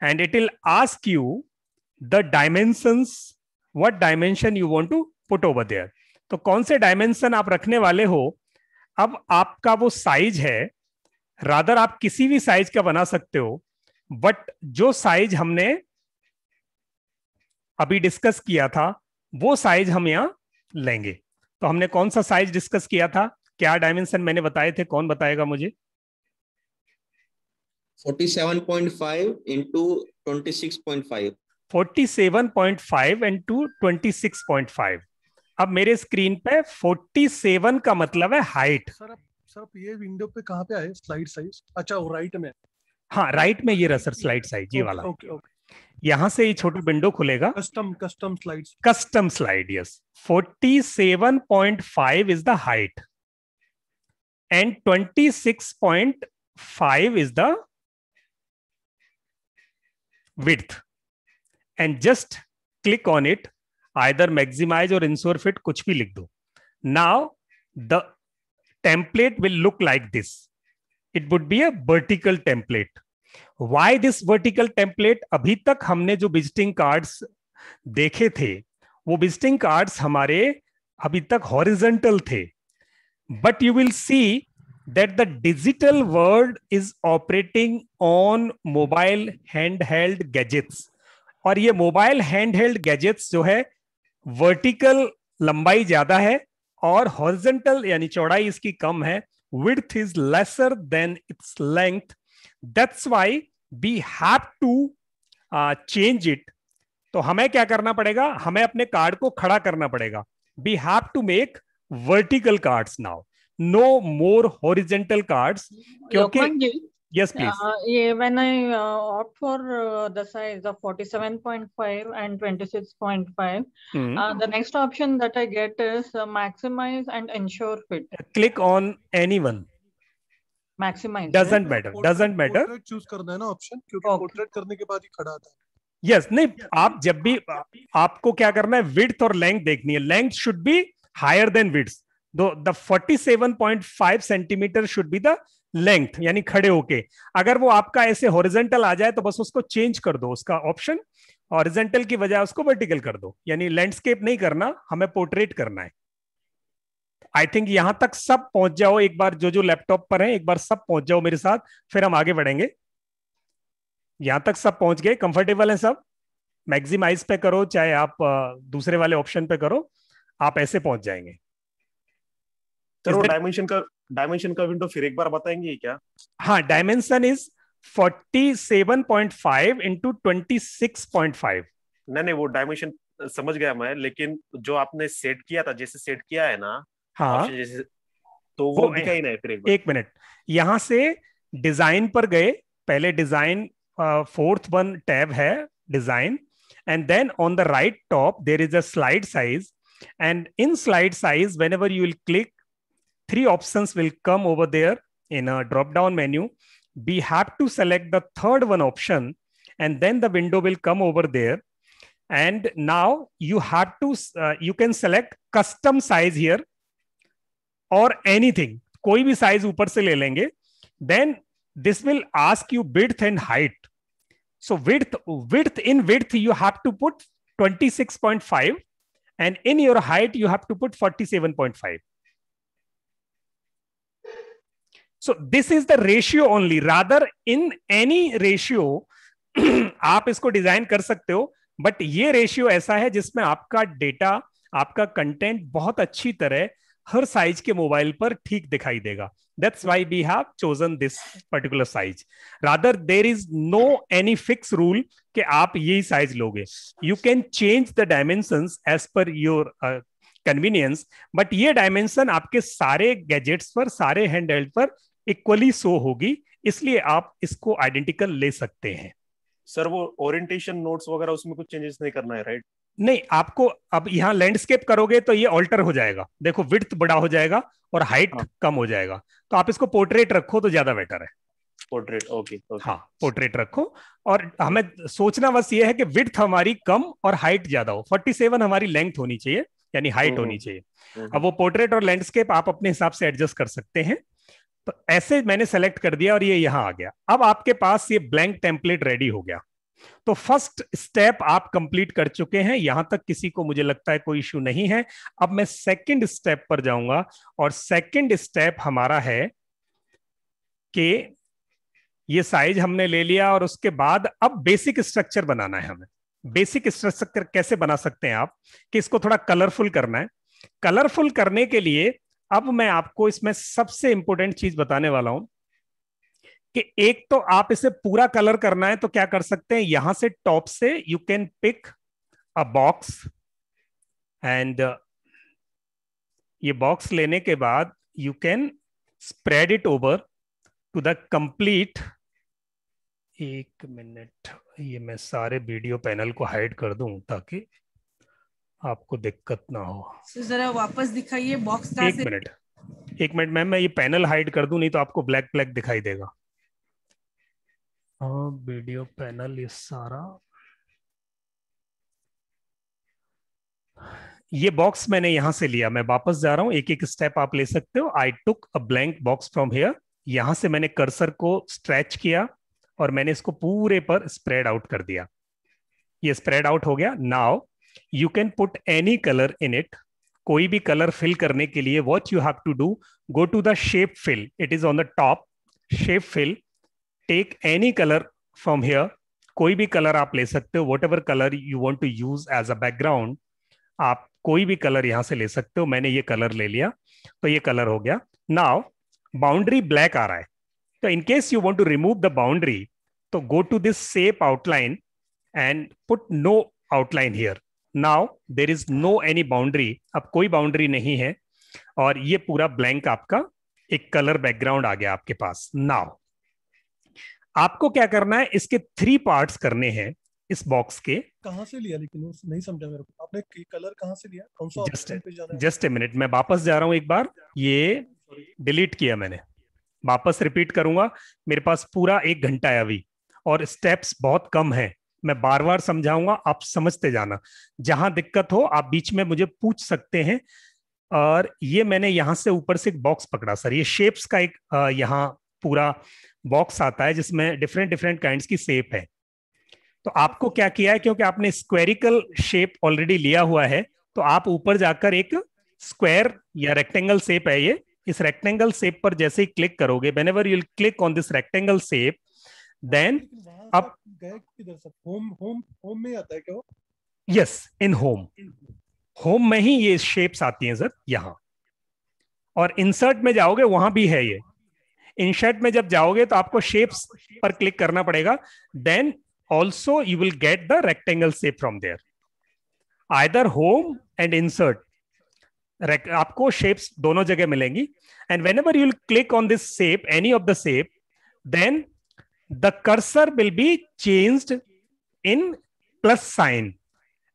and it will ask you the dimensions what dimension you want to put over there तो कौन से डायमेंशन आप रखने वाले हो अब आपका वो साइज है रादर आप किसी भी साइज का बना सकते हो बट जो साइज हमने अभी डिस्कस किया था वो साइज हम यहाँ लेंगे तो हमने कौन सा साइज डिस्कस किया था क्या डायमेंशन मैंने बताए थे कौन बताएगा मुझे 47.5 पॉइंट फाइव 47.5 एंड टू 26.5 अब मेरे स्क्रीन पे 47 का मतलब है हाइट सर अब सर अब ये विंडो पे कहाँ पे आए स्लाइड साइज अच्छा वो राइट में हाँ राइट में ये रहा सर स्लाइड साइज ये वाला ओके ओके यहां से ये छोटा विंडो खुलेगा custom custom slide custom slide yes 47.5 is the height and 26.5 is the width and just click on it either maximize or ensure fit कुछ भी लिख दो now the template will look like this it would be a vertical template why this vertical template अभी तक हमने जो विजिटिंग कार्ड्स देखे थे वो विजिटिंग कार्ड्स हमारे अभी तक हॉरिजेंटल थे but you will see that the digital world is operating on mobile hand held gadgets और ये मोबाइल हैंड हेल्ड गैजेट्स जो है वर्टिकल लंबाई ज्यादा है और हॉरिजेंटल यानी चौड़ाई इसकी कम है width is lesser than its length that's why we have to change it तो हमें क्या करना पड़ेगा हमें अपने कार्ड को खड़ा करना पड़ेगा we have to make vertical cards now no more horizontal cards क्योंकि Yes, please. Uh, yeah, when I uh, opt for uh, the size of 47.5 and 26.5, mm-hmm. uh, the next option that I get is uh, maximize and ensure fit. Click on anyone. Maximize. Doesn't right? matter. portrait, Doesn't matter. Portrait choose करना है ना option क्योंकि okay. portrait करने के बाद ही खड़ा था. Yes, नहीं yes. आप जब भी आपको क्या करना है width और length देखनी है. Length should be higher than width. the the 47.5 centimeter should be the length यानी खड़े होके अगर वो आपका ऐसे हॉरिजेंटल आ जाए तो बस उसको चेंज कर दो उसका ऑप्शन हॉरिजेंटल की बजाय उसको वर्टिकल कर दो यानी लैंडस्केप नहीं करना हमें पोर्ट्रेट करना है आई थिंक यहां तक सब पहुंच जाओ एक बार जो जो लैपटॉप पर है एक बार सब पहुंच जाओ मेरे साथ फिर हम आगे बढ़ेंगे यहां तक सब पहुंच गए कंफर्टेबल है सब मैक्सिमाइज पे करो चाहे आप दूसरे वाले ऑप्शन पे करो आप ऐसे पहुंच जाएंगे डायमेंशन का डायमेंशन का विंडो फिर एक बार बताएंगे क्या हाँ डायमेंशन इज 47.5 इंटू फाइव नहीं नहीं वो डायमेंशन समझ गया मैं लेकिन जो आपने सेट किया था जैसे सेट किया है ना हाँ जैसे तो वो, वो दिखा ही नहीं फिर एक, एक मिनट यहाँ से डिजाइन पर गए पहले डिजाइन फोर्थ वन टैब है design then on the right top there is a slide size and in slide size whenever you will click three options will come over there in a drop down menu. We have to select the third one option and then the window will come over there. And now you have to, uh, you can select custom size here or anything. कोई भी साइज ऊपर से ले Then this will ask you width and height. So width, width in width, you have to put 26.5 and in your height, you have to put 47.5. so this is the ratio only rather in any ratio आप इसको डिजाइन कर सकते हो बट ये रेशियो ऐसा है जिसमें आपका डेटा आपका कंटेंट बहुत अच्छी तरह हर साइज के मोबाइल पर ठीक दिखाई देगा that's why we have chosen this particular size rather there is no any fix rule कि आप यही साइज लोगे you can change the dimension as per your convenience but ये डायमेंशन आपके सारे गैजेट्स पर सारे हैंड हेल्ड पर इक्वली सो होगी इसलिए आप इसको आइडेंटिकल ले सकते हैं सर वो ओरिएंटेशन नोट्स वगैरह उसमें कुछ चेंजेस नहीं करना है राइट नहीं आपको अब यहाँ लैंडस्केप करोगे तो ये ऑल्टर हो जाएगा देखो विड्थ बड़ा हो जाएगा और हाइट हाँ. कम हो जाएगा तो आप इसको पोर्ट्रेट रखो तो ज्यादा बेटर है पोर्ट्रेट ओके हाँ पोर्ट्रेट रखो और हमें सोचना बस ये है कि विड्थ हमारी कम और हाइट ज्यादा हो फोर्टी हमारी लेंथ होनी चाहिए यानी हाइट हम्म, होनी हम्म। चाहिए हम्म, अब वो पोर्ट्रेट और लैंडस्केप आप अपने हिसाब से एडजस्ट कर सकते हैं तो ऐसे मैंने सेलेक्ट कर दिया और ये यहां आ गया अब आपके पास ये ब्लैंक टेम्पलेट रेडी हो गया तो फर्स्ट स्टेप आप कंप्लीट कर चुके हैं यहां तक किसी को मुझे लगता है कोई इश्यू नहीं है अब मैं सेकंड स्टेप पर जाऊंगा और सेकंड स्टेप हमारा है कि ये साइज हमने ले लिया और उसके बाद अब बेसिक स्ट्रक्चर बनाना है हमें बेसिक स्ट्रक्चर कैसे बना सकते हैं आप कि इसको थोड़ा कलरफुल करना है कलरफुल करने के लिए अब मैं आपको इसमें सबसे इंपॉर्टेंट चीज बताने वाला हूं कि एक तो आप इसे पूरा कलर करना है तो क्या कर सकते हैं यहां से टॉप से you can pick a box and ये बॉक्स लेने के बाद you can spread it over to the complete एक मिनट ये मैं सारे वीडियो पैनल को हाइड कर दूं ताकि आपको दिक्कत ना हो जरा वापस दिखाइए बॉक्स का एक मिनट एक मिनट मैम मैं ये पैनल हाइड कर दू नहीं तो आपको ब्लैक ब्लैक दिखाई देगा हाँ वीडियो पैनल ये सारा ये बॉक्स मैंने यहां से लिया मैं वापस जा रहा हूं एक एक स्टेप आप ले सकते हो I took a blank box from here यहां से मैंने कर्सर को स्ट्रेच किया और मैंने इसको पूरे पर स्प्रेड आउट कर दिया ये स्प्रेड आउट हो गया now you can put any colour in it कोई भी कलर फिल करने के लिए what you have to do go to the shape fill it is on the top shape fill take any colour from here कोई भी कलर आप ले सकते हो whatever colour you want to use as a background आप कोई भी कलर यहां से ले सकते हो मैंने ये कलर ले लिया तो ये कलर हो गया नाव बाउंड्री ब्लैक आ रहा है तो in case you want to remove the boundary तो go to this shape outline and put no outline here now there is no any boundary अब कोई बाउंड्री नहीं है और ये पूरा ब्लैंक आपका एक कलर बैकग्राउंड आ गया आपके पास नाउ आपको क्या करना है इसके थ्री पार्ट्स करने हैं इस बॉक्स के कहा से लिया लेकिन नहीं समझा मेरे को आपने कलर कहां से लिया कौन सा जस्ट जस्ट ए मिनट मैं वापस जा रहा हूं एक बार ये डिलीट किया मैंने वापस रिपीट करूंगा मेरे पास पूरा एक घंटा है अभी और स्टेप्स बहुत कम है मैं बार बार समझाऊंगा आप समझते जाना जहां दिक्कत हो आप बीच में मुझे पूछ सकते हैं और ये मैंने यहां से ऊपर से एक बॉक्स पकड़ा सर ये शेप्स का एक यहाँ पूरा बॉक्स आता है जिसमें डिफरेंट डिफरेंट काइंड की शेप है तो आपको क्या किया है क्योंकि आपने स्क्वेरिकल शेप ऑलरेडी लिया हुआ है तो आप ऊपर जाकर एक स्क्वायर या रेक्टेंगल शेप है ये इस रेक्टेंगल शेप पर जैसे ही क्लिक करोगे whenever you'll click on this rectangle shape then अब होम होम होम में आता है क्या यस इन होम होम में ही ये शेप्स आती हैं सर यहाँ और इंसर्ट में जाओगे वहां भी है ये इंसर्ट में जब जाओगे तो आपको शेप्स पर क्लिक करना पड़ेगा then also you will get the rectangle shape from there either home and insert आपको शेप्स दोनों जगह मिलेंगी and whenever you'll click on this shape any of the shape then the cursor will be changed in plus sign.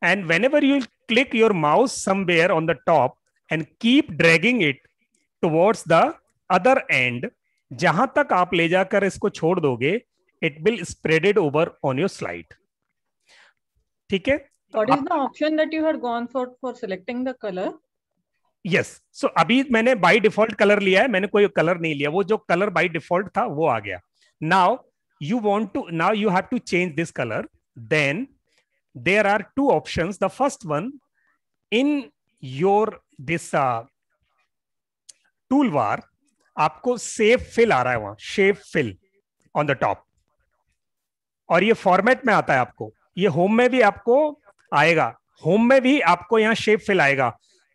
And whenever you click your mouse somewhere on the top and keep dragging it towards the other end, जहां तक आप ले जाकर इसको छोड़ दोगे it will spreaded over on your slide ठीक है What is the option that you had gone for for selecting the color? Yes yes. So so, अभी मैंने बाय डिफॉल्ट कलर लिया है मैंने कोई कलर नहीं लिया वो जो कलर बाय डिफॉल्ट था वो आ गया now you want to now you have to change this color then there are two options the first one in your this uh, toolbar आपको सेव फिल आ रहा है वहां shape fill on the top और ये फॉर्मेट में आता है आपको ये होम में भी आपको आएगा होम में भी आपको यहां शेप फिल आएगा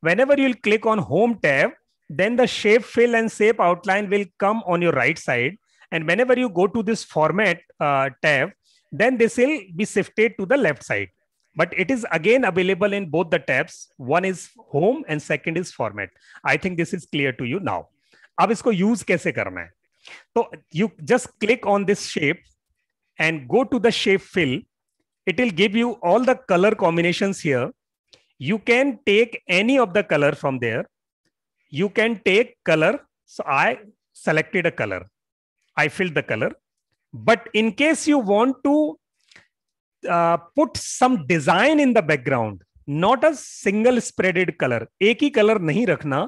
whenever you'll click on home tab then the shape fill and shape outline will come on your right side And whenever you go to this format uh, tab, then this will be shifted to the left side. But it is again available in both the tabs. One is home and second is format. I think this is clear to you now. अब इसको यूज कैसे करना है तो you just click on this shape and go to the shape fill it will give you all the color combinations here. You can take any of the color from there. You can take color. So I selected a color. I filled the color. But in case you want to uh, put some design in the background, not a single spreaded colour एक ही कलर नहीं रखना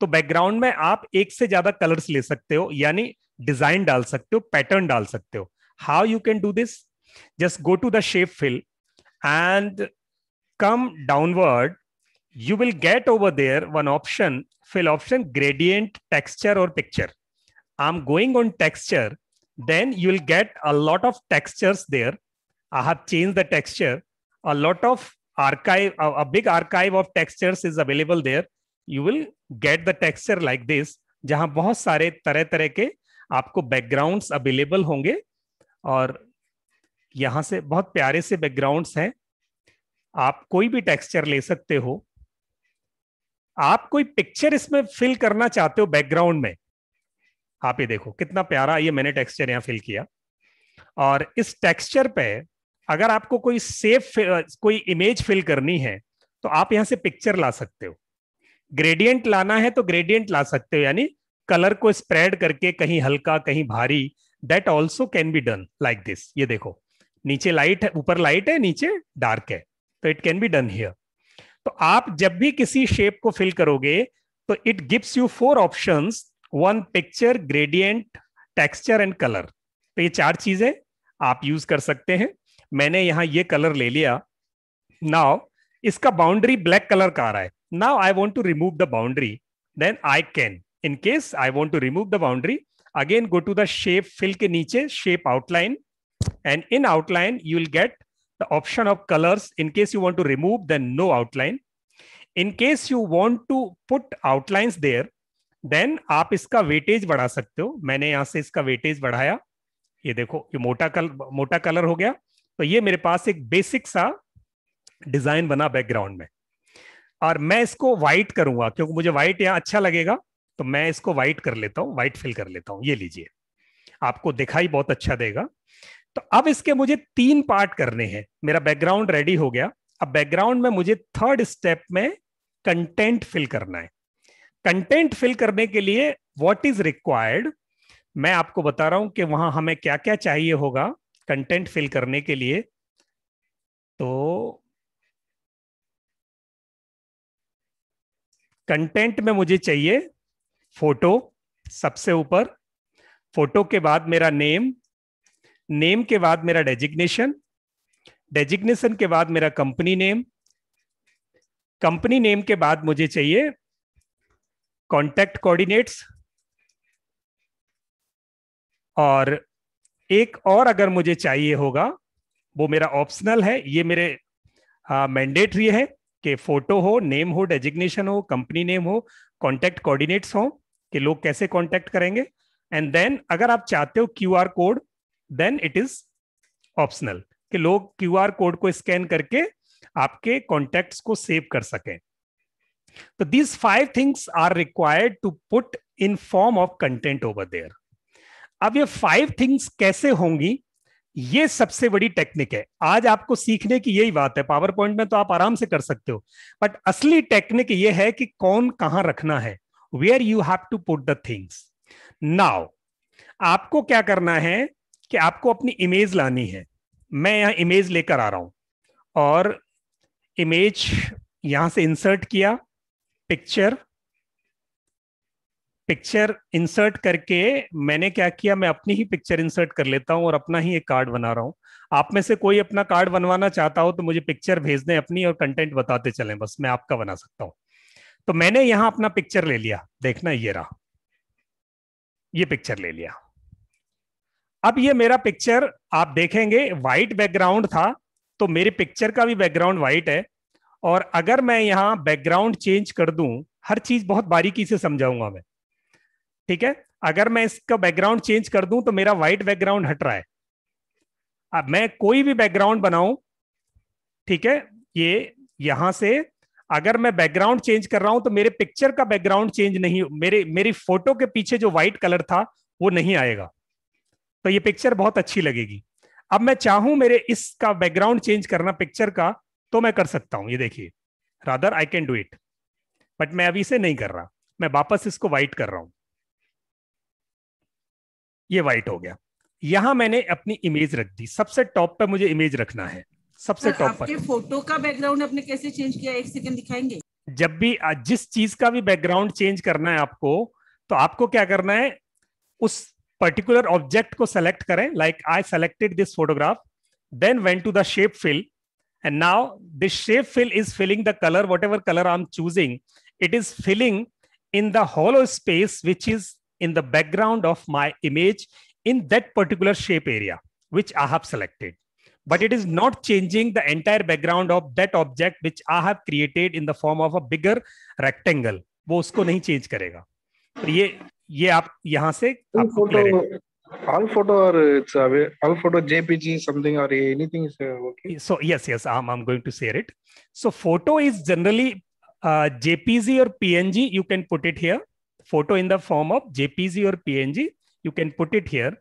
तो बैकग्राउंड में आप एक से ज्यादा कलर्स ले सकते हो यानी डिजाइन डाल सकते हो पैटर्न डाल सकते हो how you can do this just go to the shape fill and come downward you will get over there one option fill option gradient texture or picture I'm going on texture, then you'll get a lot of textures there. I have changed the texture. A lot of archive, a, a big archive of textures is available there. You will get the texture like this, जहां बहुत सारे तरह तरह के आपको बैकग्राउंड्स अवेलेबल होंगे और यहाँ से बहुत प्यारे से बैकग्राउंड्स हैं आप कोई भी टेक्सचर ले सकते हो आप कोई पिक्चर इसमें फिल करना चाहते हो बैकग्राउंड में आप ये देखो कितना प्यारा ये मैंने टेक्सचर यहाँ फिल किया और इस टेक्सचर पे अगर आपको कोई सेफ कोई इमेज फिल करनी है तो आप यहाँ से पिक्चर ला सकते हो ग्रेडियंट लाना है तो ग्रेडियंट ला सकते हो यानी कलर को स्प्रेड करके कहीं हल्का कहीं भारी that also can be done like this ये देखो नीचे लाइट है ऊपर लाइट है नीचे डार्क है तो it can be done here तो आप जब भी किसी शेप को फिल करोगे तो it gives you four options one picture gradient texture and colour तो ये चार चीजें आप यूज कर सकते हैं मैंने यहां ये कलर ले लिया नाउ इसका बाउंड्री ब्लैक कलर का आ रहा है now I want to remove the boundary then I can in case I want to remove the boundary again go to the shape fill के नीचे shape outline and in outline you will get the option of colour in case you want to remove remove then no outline in case you want to put then आप इसका वेटेज बढ़ा सकते हो मैंने यहां से इसका वेटेज बढ़ाया ये देखो ये मोटा कल मोटा कलर हो गया तो ये मेरे पास एक बेसिक सा डिजाइन बना बैकग्राउंड में और मैं इसको व्हाइट करूंगा क्योंकि मुझे व्हाइट यहाँ अच्छा लगेगा तो मैं इसको व्हाइट कर लेता हूँ व्हाइट फिल कर लेता हूं ये लीजिए आपको दिखाई बहुत अच्छा देगा तो अब इसके मुझे तीन पार्ट करने हैं मेरा बैकग्राउंड रेडी हो गया अब बैकग्राउंड में मुझे थर्ड स्टेप में कंटेंट फिल करना है कंटेंट फिल करने के लिए व्हाट इज रिक्वायर्ड मैं आपको बता रहा हूं कि वहां हमें क्या क्या चाहिए होगा कंटेंट फिल करने के लिए तो कंटेंट में मुझे चाहिए फोटो सबसे ऊपर फोटो के बाद मेरा नेम नेम के बाद मेरा डेजिग्नेशन डेजिग्नेशन के बाद मेरा कंपनी नेम कंपनी नेम के बाद मुझे चाहिए कॉन्टैक्ट कोऑर्डिनेट्स और एक और अगर मुझे चाहिए होगा वो मेरा ऑप्शनल है ये मेरे मैंडेटरी है कि फोटो हो नेम हो डेजिग्नेशन हो कंपनी नेम हो कॉन्टैक्ट कोऑर्डिनेट्स हो कि लोग कैसे कॉन्टैक्ट करेंगे एंड देन अगर आप चाहते हो Q R code then it is optional कि लोग क्यू आर कोड को स्कैन करके आपके कॉन्टेक्ट को सेव कर सकें So these five things are required to put in form of content over there. अब ये फाइव थिंग्स कैसे होंगी ये सबसे बड़ी टेक्निक है आज आपको सीखने की यही बात है पावर पॉइंट में तो आप आराम से कर सकते हो बट असली टेक्निक ये है कि कौन कहां रखना है where you have to put the things now आपको क्या करना है कि आपको अपनी इमेज लानी है मैं यहां इमेज लेकर आ रहा हूं और इमेज यहां से इंसर्ट किया पिक्चर पिक्चर इंसर्ट करके मैंने क्या किया मैं अपनी ही पिक्चर इंसर्ट कर लेता हूं और अपना ही एक कार्ड बना रहा हूं आप में से कोई अपना कार्ड बनवाना चाहता हो तो मुझे पिक्चर भेज दें अपनी और कंटेंट बताते चले बस मैं आपका बना सकता हूं तो मैंने यहां अपना पिक्चर ले लिया देखना ये रहा ये पिक्चर ले लिया अब ये मेरा पिक्चर आप देखेंगे व्हाइट बैकग्राउंड था तो मेरे पिक्चर का भी बैकग्राउंड व्हाइट है और अगर मैं यहाँ बैकग्राउंड चेंज कर दूं हर चीज बहुत बारीकी से समझाऊंगा मैं ठीक है अगर मैं इसका बैकग्राउंड चेंज कर दूं तो मेरा व्हाइट बैकग्राउंड हट रहा है अब मैं कोई भी बैकग्राउंड बनाऊं ठीक है ये यहां से अगर मैं बैकग्राउंड चेंज कर रहा हूं तो मेरे पिक्चर का बैकग्राउंड चेंज नहीं मेरे मेरी फोटो के पीछे जो व्हाइट कलर था वो नहीं आएगा तो ये पिक्चर बहुत अच्छी लगेगी अब मैं चाहूं मेरे इसका बैकग्राउंड चेंज करना पिक्चर का तो मैं कर सकता हूं ये देखिए rather I can do it but मैं अभी से नहीं कर रहा मैं वापस इसको वाइट कर रहा हूं ये वाइट हो गया यहां मैंने अपनी इमेज रख दी सबसे टॉप पे मुझे इमेज रखना है सबसे टॉप तो पर फोटो का बैकग्राउंड आपने कैसे चेंज किया एक सेकंड दिखाएंगे जब भी जिस चीज का भी बैकग्राउंड चेंज करना है आपको तो आपको क्या करना है उस पर्टिकुलर ऑब्जेक्ट को सेलेक्ट करें like I selected this photograph then went to the shape fill And now this shape fill is filling the color, whatever color I'm choosing. It is filling in the hollow space, which is in the background of my image in that particular shape area, which I have selected. But it is not changing the entire background of that object, which I have created in the form of a bigger rectangle. वो उसको नहीं change करेगा ये ये आप यहाँ से आप all photo or it's all photo JPG something or anything is okay. So yes, yes, I'm, I'm going to share it. So photo is generally uh, JPG or PNG. You can put it here. Photo in the form of JPG or PNG. You can put it here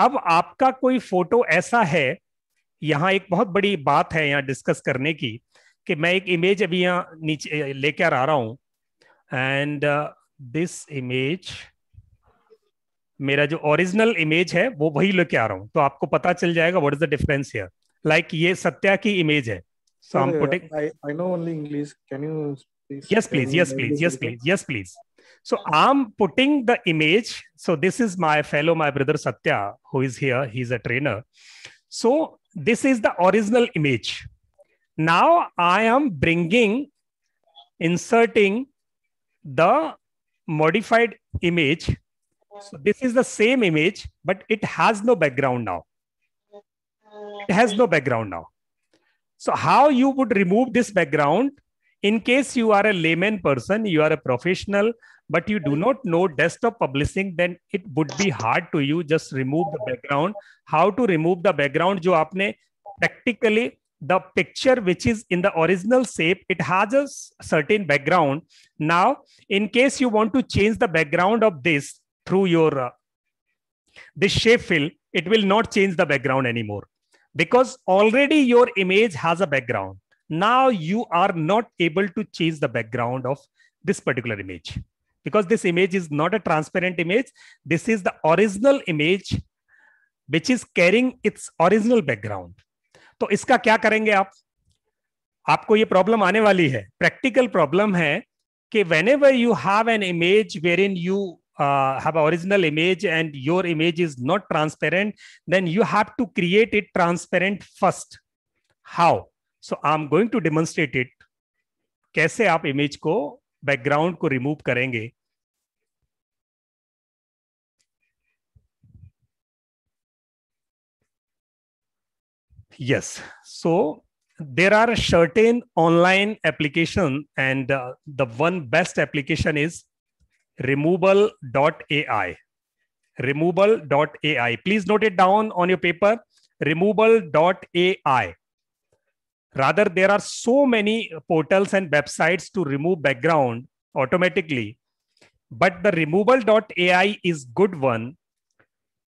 अब आपका कोई फोटो ऐसा है यहाँ एक बहुत बड़ी बात है यहाँ डिस्कस करने की कि मैं एक इमेज अभी यहाँ नीचे लेकर आ रहा हूँ एंड दिस इमेज मेरा जो ओरिजिनल इमेज है वो वही लेके आ रहा हूँ तो आपको पता चल जाएगा what is the difference here like ये सत्या की इमेज है so I am putting I know only English can you yes please yes please yes please yes please so i'm putting the image so this is my fellow my brother satya who is here he's a trainer so this is the original image now i am bringing inserting the modified image So this is the same image, but it has no background now. It has no background now. So how you would remove this background in case you are a layman person, you are a professional, but you do not know desktop publishing, then it would be hard to you just remove the background. How to remove the background? Jo आपने practically the picture which is in the original shape, it has a certain background. Now, in case you want to change the background of this, through your uh, this shape fill, it will not change the background anymore because already your image has a background. Now you are not able to change the background of this particular image because this image is not a transparent image. This is the original image which is carrying its original background. to iska kya karenge aap आपको ये प्रॉब्लम आने वाली है प्रैक्टिकल प्रॉब्लम है कि whenever you have an image where in you uh, have original image and your image is not transparent, then you have to create it transparent first. How? So I'm going to demonstrate it. कैसे आप इमेज को बैकग्राउंड को रिमूव करेंगे yes so there are certain online application and uh, the one best application is removal.ai Removable.ai. Please note it down on your paper removal.ai Rather, there are so many portals and websites to remove background automatically, but the removal.ai is good one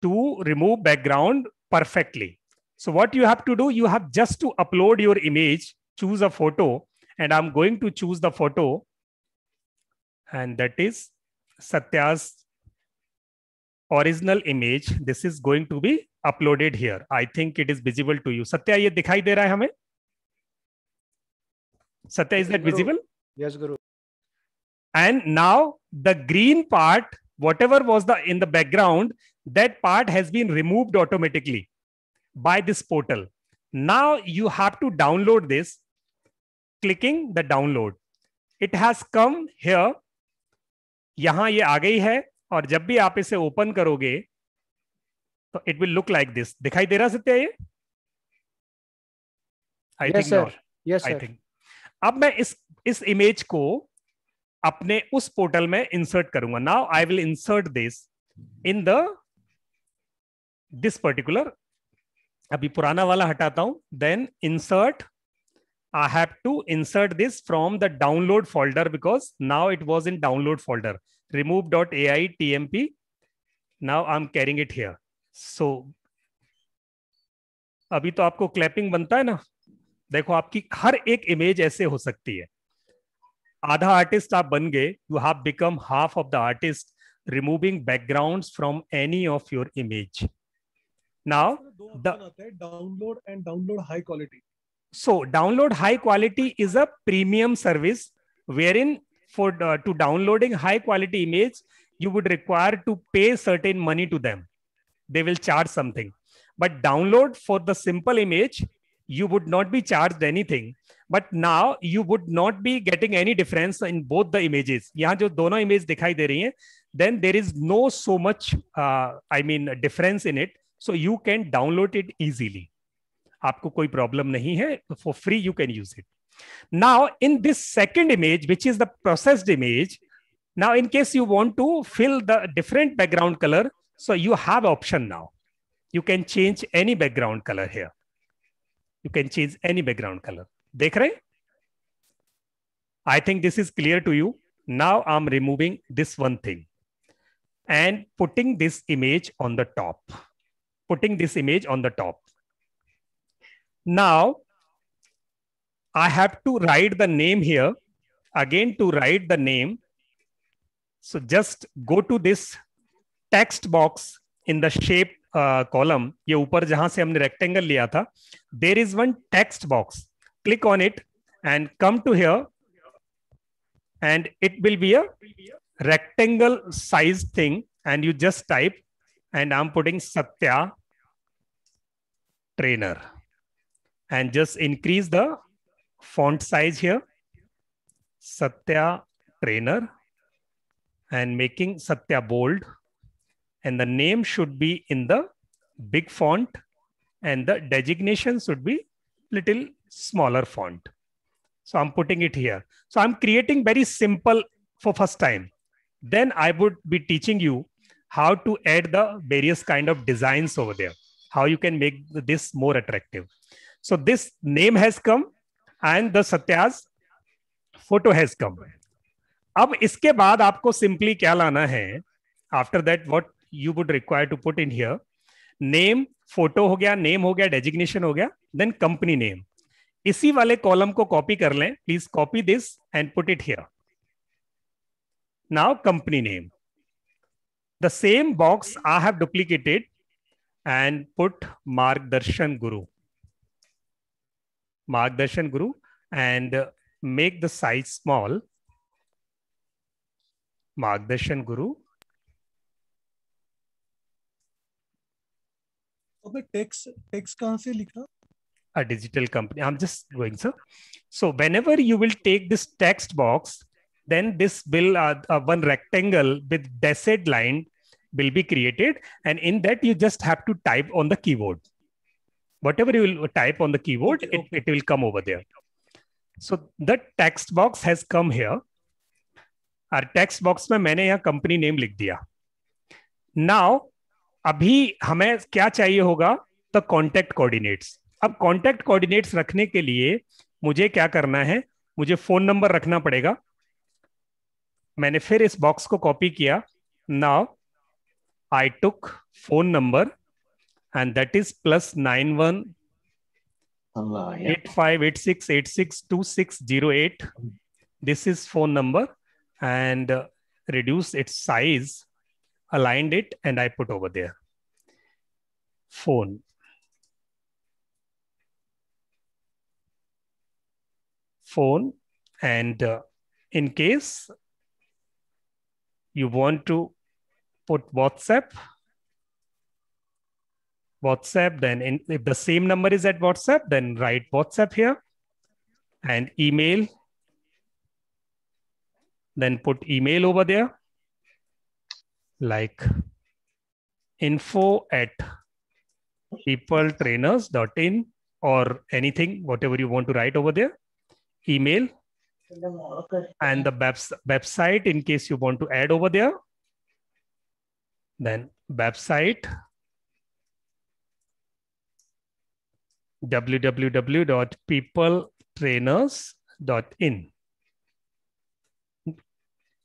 to remove background perfectly. So what you have to do, you have just to upload your image, choose a photo, and I'm going to choose the photo. And that is Satya's original image. This is going to be uploaded here. I think it is visible to you. Satya, ye dikhai de raha hai hame Satya, is that visible? Yes, Guru. And now the green part, whatever was the in the background, that part has been removed automatically by this portal. Now you have to download this, clicking the download. It has come here यहां ये आ गई है और जब भी आप इसे ओपन करोगे तो it will look like this दिखाई दे रहा सत्या ये I think yes I think अब मैं इस इस इमेज को अपने उस पोर्टल में इंसर्ट करूंगा now I will insert this in the this particular अभी पुराना वाला हटाता हूं then insert I have to insert this from the download folder because now it was in download folder. Remove.ai TMP. Now I'm carrying it here. So अभी तो आपको क्लैपिंग बनता है ना देखो आपकी हर एक इमेज ऐसे हो सकती है आधा आर्टिस्ट आप बन गए you have become half of the artist removing background from any of your image now download and download high quality So download high quality is a premium service wherein for uh, to downloading high quality image, you would require to pay certain money to them. They will charge something. But download for the simple image, you would not be charged anything. But now you would not be getting any difference in both the images. then there is no so much, uh, I mean, difference in it. So you can download it easily. आपको कोई प्रॉब्लम नहीं है for free you can use it now in this second image which is the processed image now in case you want to fill the different background colour so you have option now you can change any background colour here you can change any background colour देख रहे I think this is clear to you now I am removing this one thing and putting this image on the top putting this image on the top Now, I have to write the name here. Again, to write the name. So just go to this text box in the shape uh, column. Ye upar jahan se humne rectangle liya tha. There is one text box. Click on it and come to here. And it will be a rectangle size thing. And you just type and I'm putting Satya trainer and just increase the font size here. Satya trainer and making Satya bold. And the name should be in the big font and the designation should be little smaller font. So I'm putting it here. So I'm creating very simple for first time. Then I would be teaching you how to add the various kind of designs over there, how you can make this more attractive. So this name has come and the Satya's photo has come. अब इसके बाद आपको सिंपली क्या लाना है after that what you would require to put in here name photo हो गया नेम हो गया डेजिग्नेशन हो गया देन कंपनी नेम इसी वाले कॉलम को कॉपी कर लें please copy this and put it here now company name the same box I have duplicated and put Mark Darshan Guru. Markdarshan Guru and uh, make the size small. Markdarshan Guru. Okay, text text kahan se likha? A digital company. I'm just going, sir. So whenever you will take this text box, then this will uh, uh, one rectangle with dashed line will be created, and in that you just have to type on the keyboard. whatever you will type on the keyboard, okay. it, it will come over there. So the text box has come here. Our text box में मैंने यहाँ कंपनी नेम लिख दिया नाउ अभी हमें क्या चाहिए होगा द कॉन्टेक्ट कोऑर्डिनेट्स अब कॉन्टैक्ट कोऑर्डिनेट्स रखने के लिए मुझे क्या करना है मुझे फोन नंबर रखना पड़ेगा मैंने फिर इस बॉक्स को कॉपी किया now I took phone number and that is plus eight six eight six two six zero eight. This is phone number and uh, its size, aligned it, and I put over there. Phone. Phone. And uh, in case you want to put WhatsApp, WhatsApp. Then in, if the same number is at WhatsApp, then write WhatsApp here and email. Then put email over there like info at peopletrainers.in or anything, whatever you want to write over there, email and the website in case you want to add over there. Then website www.peopletrainers.in.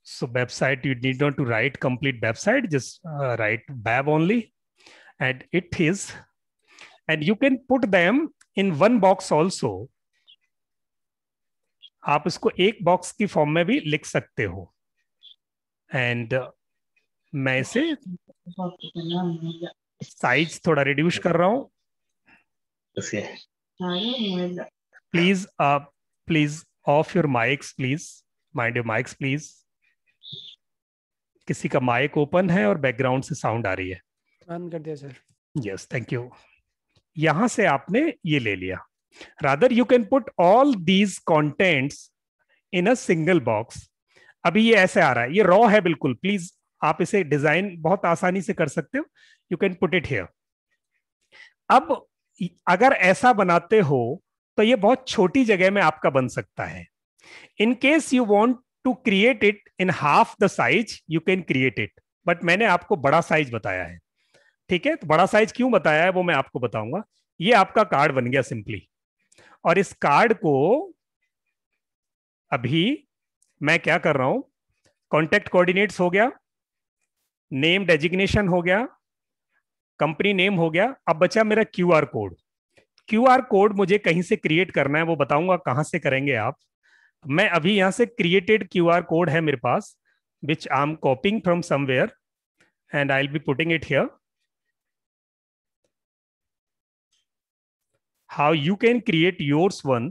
So website, you need not to write complete website, just uh, write BAB only. And it is, and you can put them in one box also. आप इसको एक बॉक्स की फॉर्म में भी लिख सकते हो एंड uh, मैं इसे साइज थोड़ा रिड्यूस कर रहा हूं Ah, please, uh, please off your mics, please. Mind your mics, please. किसी का माइक ओपन है और बैकग्राउंड से साउंड आ रही है बंद कर दिया सर यस थैंक यू यहां से आपने ये ले लिया rather you can put all these contents in a single box अभी ये ऐसे आ रहा है ये रॉ है बिल्कुल प्लीज आप इसे डिजाइन बहुत आसानी से कर सकते हो you can put it here अब अगर ऐसा बनाते हो तो ये बहुत छोटी जगह में आपका बन सकता है in case you want to create it in half the size you can create it but मैंने आपको बड़ा साइज बताया है ठीक है तो बड़ा साइज क्यों बताया है वो मैं आपको बताऊंगा ये आपका कार्ड बन गया सिंपली और इस कार्ड को अभी मैं क्या कर रहा हूं कॉन्टेक्ट कोऑर्डिनेट्स हो गया नेम डेजिग्नेशन हो गया कंपनी नेम हो गया अब बचा मेरा क्यू कोड क्यू कोड मुझे कहीं से क्रिएट करना है वो बताऊंगा कहाँ से करेंगे आप मैं अभी यहाँ से क्रिएटेड क्यू कोड है मेरे पास which I am copying from somewhere and I will be putting it here how you can create yours one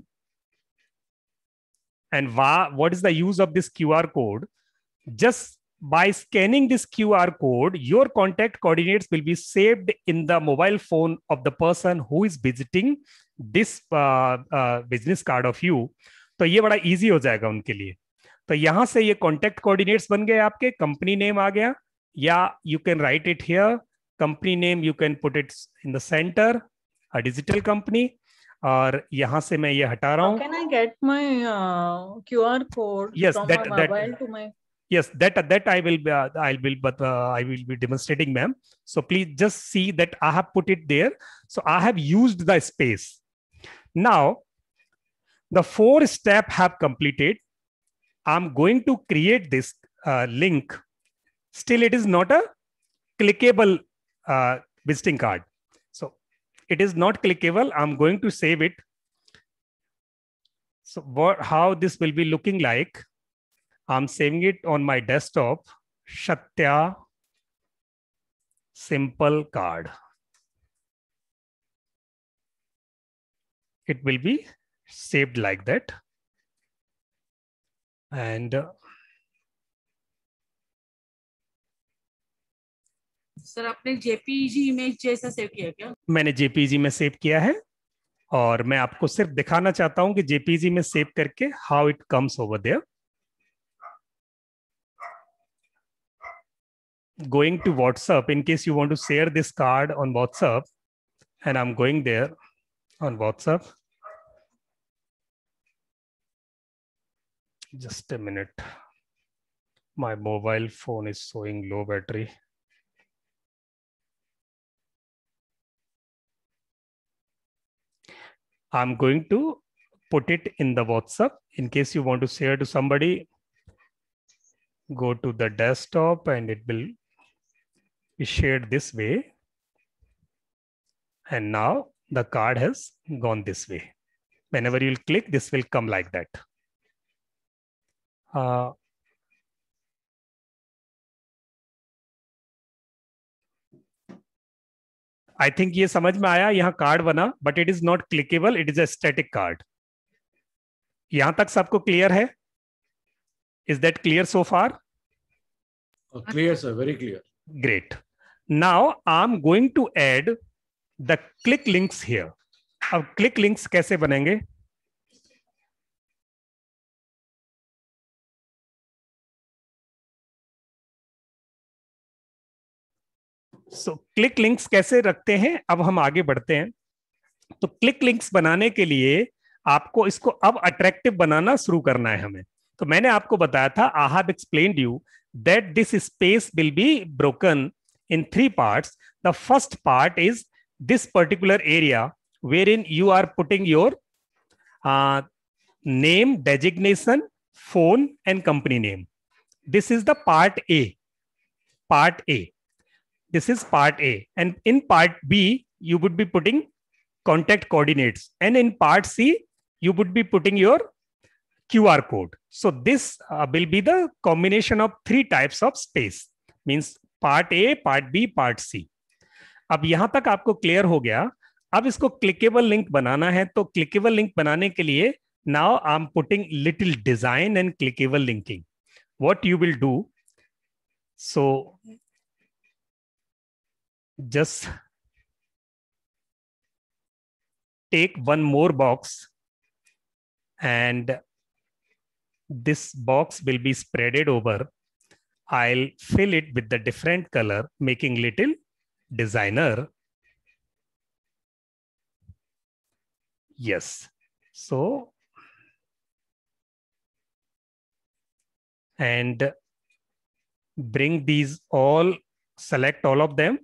and why, what is the use of this qr code just By scanning this QR code, your contact coordinates will be saved in the mobile phone of the person who is visiting this uh, uh, business card of you. तो ये बड़ा इजी हो जाएगा उनके लिए तो यहाँ से ये कॉन्टेक्ट कोऑर्डिनेट्स बन गए आपके कंपनी नेम आ गया या you can write it here company name you can put it in the centre a digital company और यहाँ से मैं ये हटा रहा हूँ can I get my QR code yes that that yes that that i will uh, i will but uh, i will be demonstrating ma'am so please just see that i have put it there so i have used the space now the four step have completed i'm going to create this uh, link still it is not a clickable uh, visiting card so it is not clickable i'm going to save it so what, how this will be looking like I'm saving it on my desktop, Shatya simple card. It will be saved like that. And uh, sir आपने जेपीजी इमेज e जैसा सेव किया क्या मैंने जेपीजी e में सेव किया है और मैं आपको सिर्फ दिखाना चाहता हूं कि जेपीजी e में सेव करके how it comes over there going to WhatsApp in case you want to share this card on WhatsApp. And I'm going there on WhatsApp. Just a minute. My mobile phone is showing low battery. I'm going to put it in the WhatsApp in case you want to share to somebody. Go to the desktop and it will is shared this way. And now the card has gone this way. Whenever you will click, this will come like that. Uh, I think ये समझ में आया यहाँ कार्ड बना but it is not clickable it is a static card यहां तक सबको क्लियर है is that clear so far clear sir very clear Great. Now I'm going to add the click links here. अब click links कैसे बनेंगे सो क्लिक लिंक्स कैसे रखते हैं अब हम आगे बढ़ते हैं तो क्लिक लिंक्स बनाने के लिए आपको इसको अब अट्रैक्टिव बनाना शुरू करना है हमें तो मैंने आपको बताया था I have explain you that this space will be broken in three parts. The first part is this particular area wherein you are putting your uh, name, designation, phone, and company name. This is the part A. Part A. This is part A. And in part B, you would be putting contact coordinates. And in part C, you would be putting your QR code. So this uh, will be the combination of three types of space means part A part B part C अब यहां तक आपको क्लियर हो गया अब इसको क्लिकेबल लिंक बनाना है तो क्लिकेबल लिंक बनाने के लिए now I am putting little design and clickable linking what you will do so just take one more box and this box will be spreaded over. I'll fill it with the different color, making little designer. Yes. So, and bring these all, select all of them,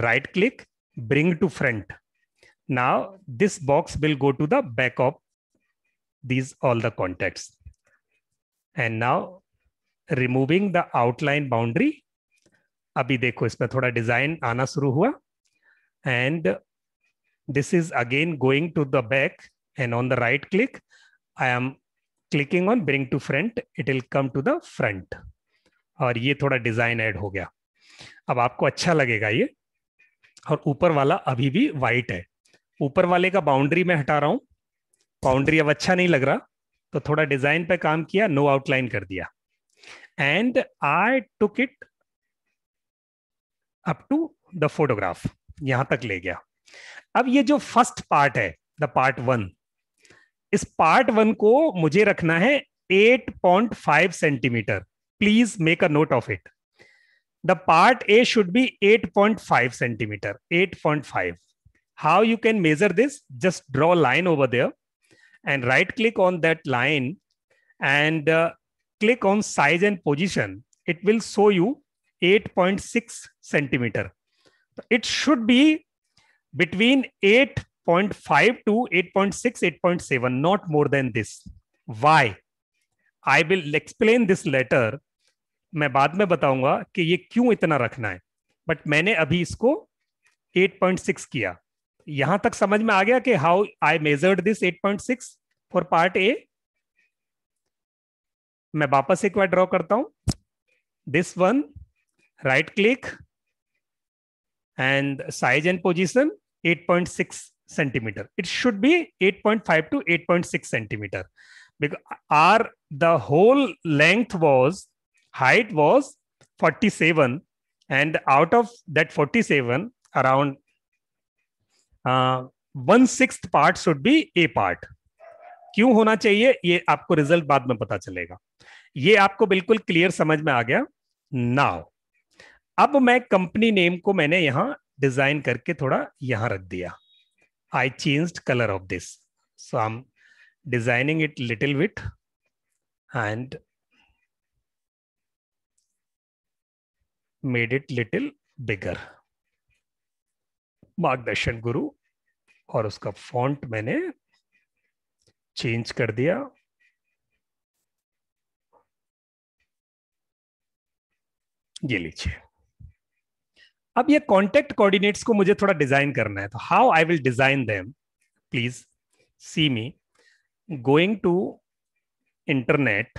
right click, bring to front. Now this box will go to the back of these all the contacts. And now removing the outline boundary अभी देखो इसमें थोड़ा डिजाइन आना शुरू हुआ and this is again going to the back and on the right click I am clicking on bring to front it will come to the front और ये थोड़ा डिजाइन एड हो गया अब आपको अच्छा लगेगा ये और ऊपर वाला अभी भी वाइट है ऊपर वाले का बाउंड्री मैं हटा रहा हूं बाउंड्री अब अच्छा नहीं लग रहा तो थोड़ा डिजाइन पे काम किया नो आउटलाइन कर दिया and I took it up to the photograph यहां तक ले गया अब ये जो फर्स्ट पार्ट है द पार्ट वन इस पार्ट वन को मुझे रखना है 8.5 centimetre please make a note of it the part A should be 8.5 centimetre 8.5 five how you can measure this just draw line over there and right click on that line and uh, click on size and position. It will show you 8.6 centimeter. It should be between 8.5 to 8.6, 8.7, not more than this. Why? i will explain this later मैं बाद में बताऊंगा कि ये क्यों इतना रखना है बट मैंने अभी इसको 8.6 किया यहां तक समझ में आ गया कि how I measured this 8.6 for part A मैं वापस एक बार ड्रॉ करता हूं this one right click and size and position 8.6 centimetre it should be 8.5 to 8.6 centimetre because are the whole length was height was 47 and out of that 47 around one six part should be A part क्यों होना चाहिए ये आपको रिजल्ट बाद में पता चलेगा ये आपको बिल्कुल क्लियर समझ में आ गया नाउ अब मैं कंपनी नेम को मैंने यहां डिजाइन करके थोड़ा यहाँ रख दिया I change colour of this so I am designing it little bit and made it little bigger Margdarshan Guru और उसका फॉन्ट मैंने चेंज कर दिया ये लीजिए अब ये कॉन्टेक्ट कोऑर्डिनेट्स को मुझे थोड़ा डिजाइन करना है तो how I will design them please see me going to internet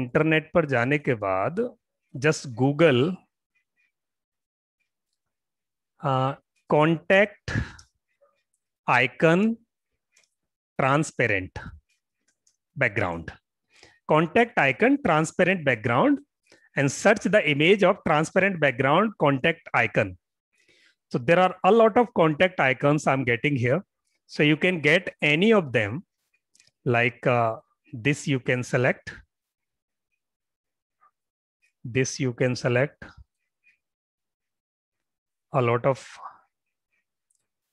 internet पर जाने के बाद just Google uh, contact icon transparent background. Contact icon transparent background and search the image of transparent background contact icon. So there are a lot of contact icons I'm getting here. So you can get any of them like uh, this you can select this you can select a lot of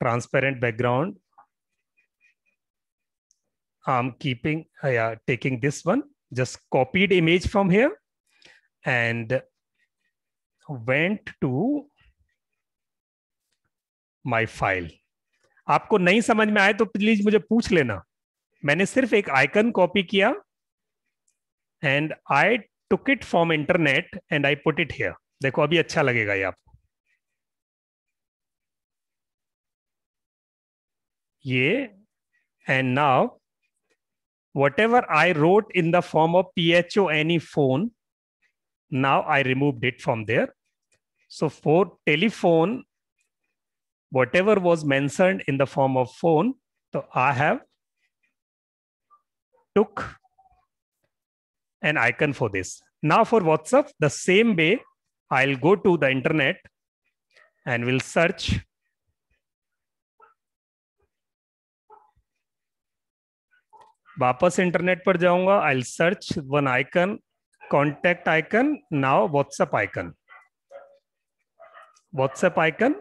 transparent background i'm keeping uh, yeah, taking this one just copied image from here and went to my file आपको नहीं समझ में आए तो प्लीज मुझे पूछ लेना मैंने सिर्फ एक आइकन कॉपी किया and I took it from internet and I put it here. देखो अभी अच्छा लगेगा ये आपको ये and now whatever I wrote in the form of P H O any phone now I remove it from there so for telephone whatever was mention in the form of phone तो I have took an icon for this. Now for WhatsApp, the same way, I'll go to the internet and we'll search वापस इंटरनेट पर जाऊंगा I search one icon contact icon now WhatsApp icon WhatsApp icon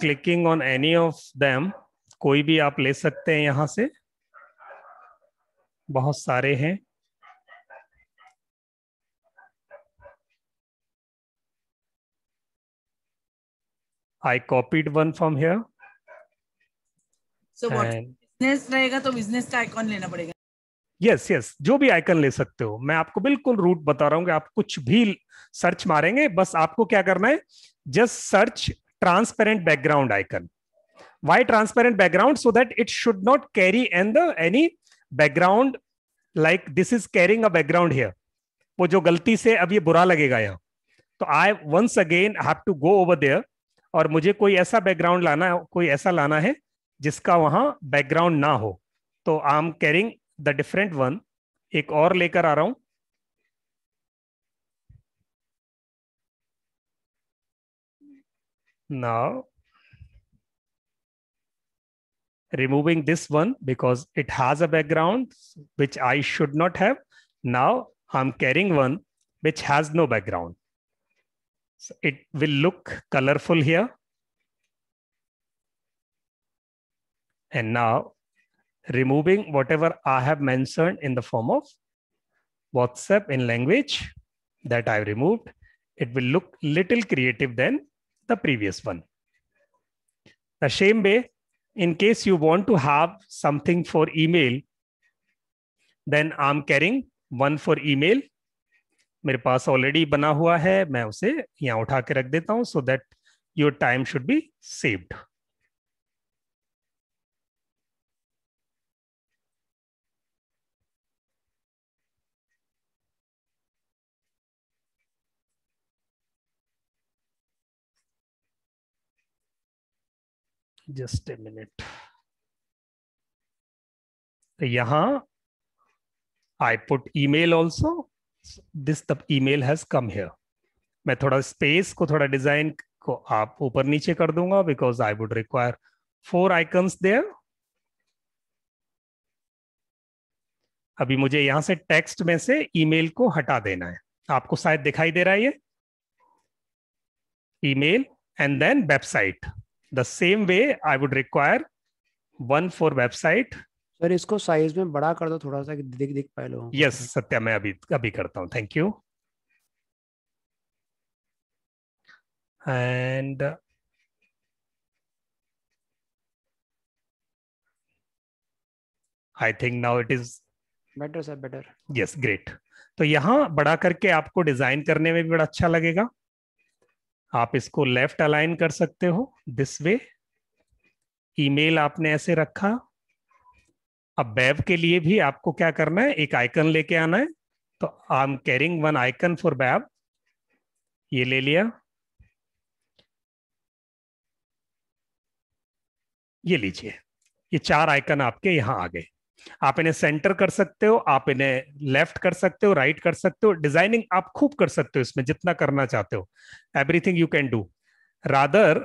clicking on any of them कोई भी आप ले सकते हैं यहां से बहुत सारे हैं I copied one from here So रहेगा तो बिजनेस का आइकॉन लेना पड़ेगा. यस yes, यस yes, जो भी आइकन ले सकते हो मैं आपको बिल्कुल रूट बता रहा हूँ कि आप कुछ भी सर्च मारेंगे बस आपको क्या करना है just search transparent background icon why transparent background so that it should not carry an the any background like this is carrying a background here वो जो गलती से अब ये बुरा लगेगा यहाँ तो I once again have to go over there और मुझे कोई ऐसा बैकग्राउंड लाना कोई ऐसा लाना है जिसका वहां बैकग्राउंड ना हो तो I am carrying the different one एक और लेकर आ रहा हूं now removing this one because it has a background which I should not have. Now I'm carrying one which has no background. So it will look colorful here. And now removing whatever I have mentioned in the form of WhatsApp in language that I've removed, it will look little creative than the previous one. The same way, in case you want to have something for email, then I'm carrying one for email. मेरे पास ऑलरेडी बना हुआ है मैं उसे यहाँ उठा के रख देता हूँ so that your time should be saved just a minute yahan i put email also this e mail has come here मैं थोड़ा स्पेस को थोड़ा डिजाइन को आप ऊपर नीचे कर दूंगा because I would require four icons there अभी मुझे यहां से टेक्स्ट में से ईमेल को हटा देना है आपको शायद दिखाई दे रहा है ये email and then website the same way I would require one for website sir इसको साइज में बड़ा कर दो थोड़ा सा दिख दिख पाए लोगों यस yes, सत्या मैं अभी अभी करता हूं thank you and I think now it is better sir better yes great तो यहाँ बड़ा करके आपको डिजाइन करने में भी बड़ा अच्छा लगेगा आप इसको लेफ्ट अलाइन कर सकते हो दिस वे ईमेल आपने ऐसे रखा अब बैब के लिए भी आपको क्या करना है एक आइकन लेके आना है तो I am carrying one icon for web ये ले लिया ये लीजिए ये चार आइकन आपके यहां आ गए आप इन्हें सेंटर कर सकते हो आप इन्हें लेफ्ट कर सकते हो राइट कर सकते हो डिजाइनिंग आप खूब कर सकते हो इसमें जितना करना चाहते हो everything you can do rather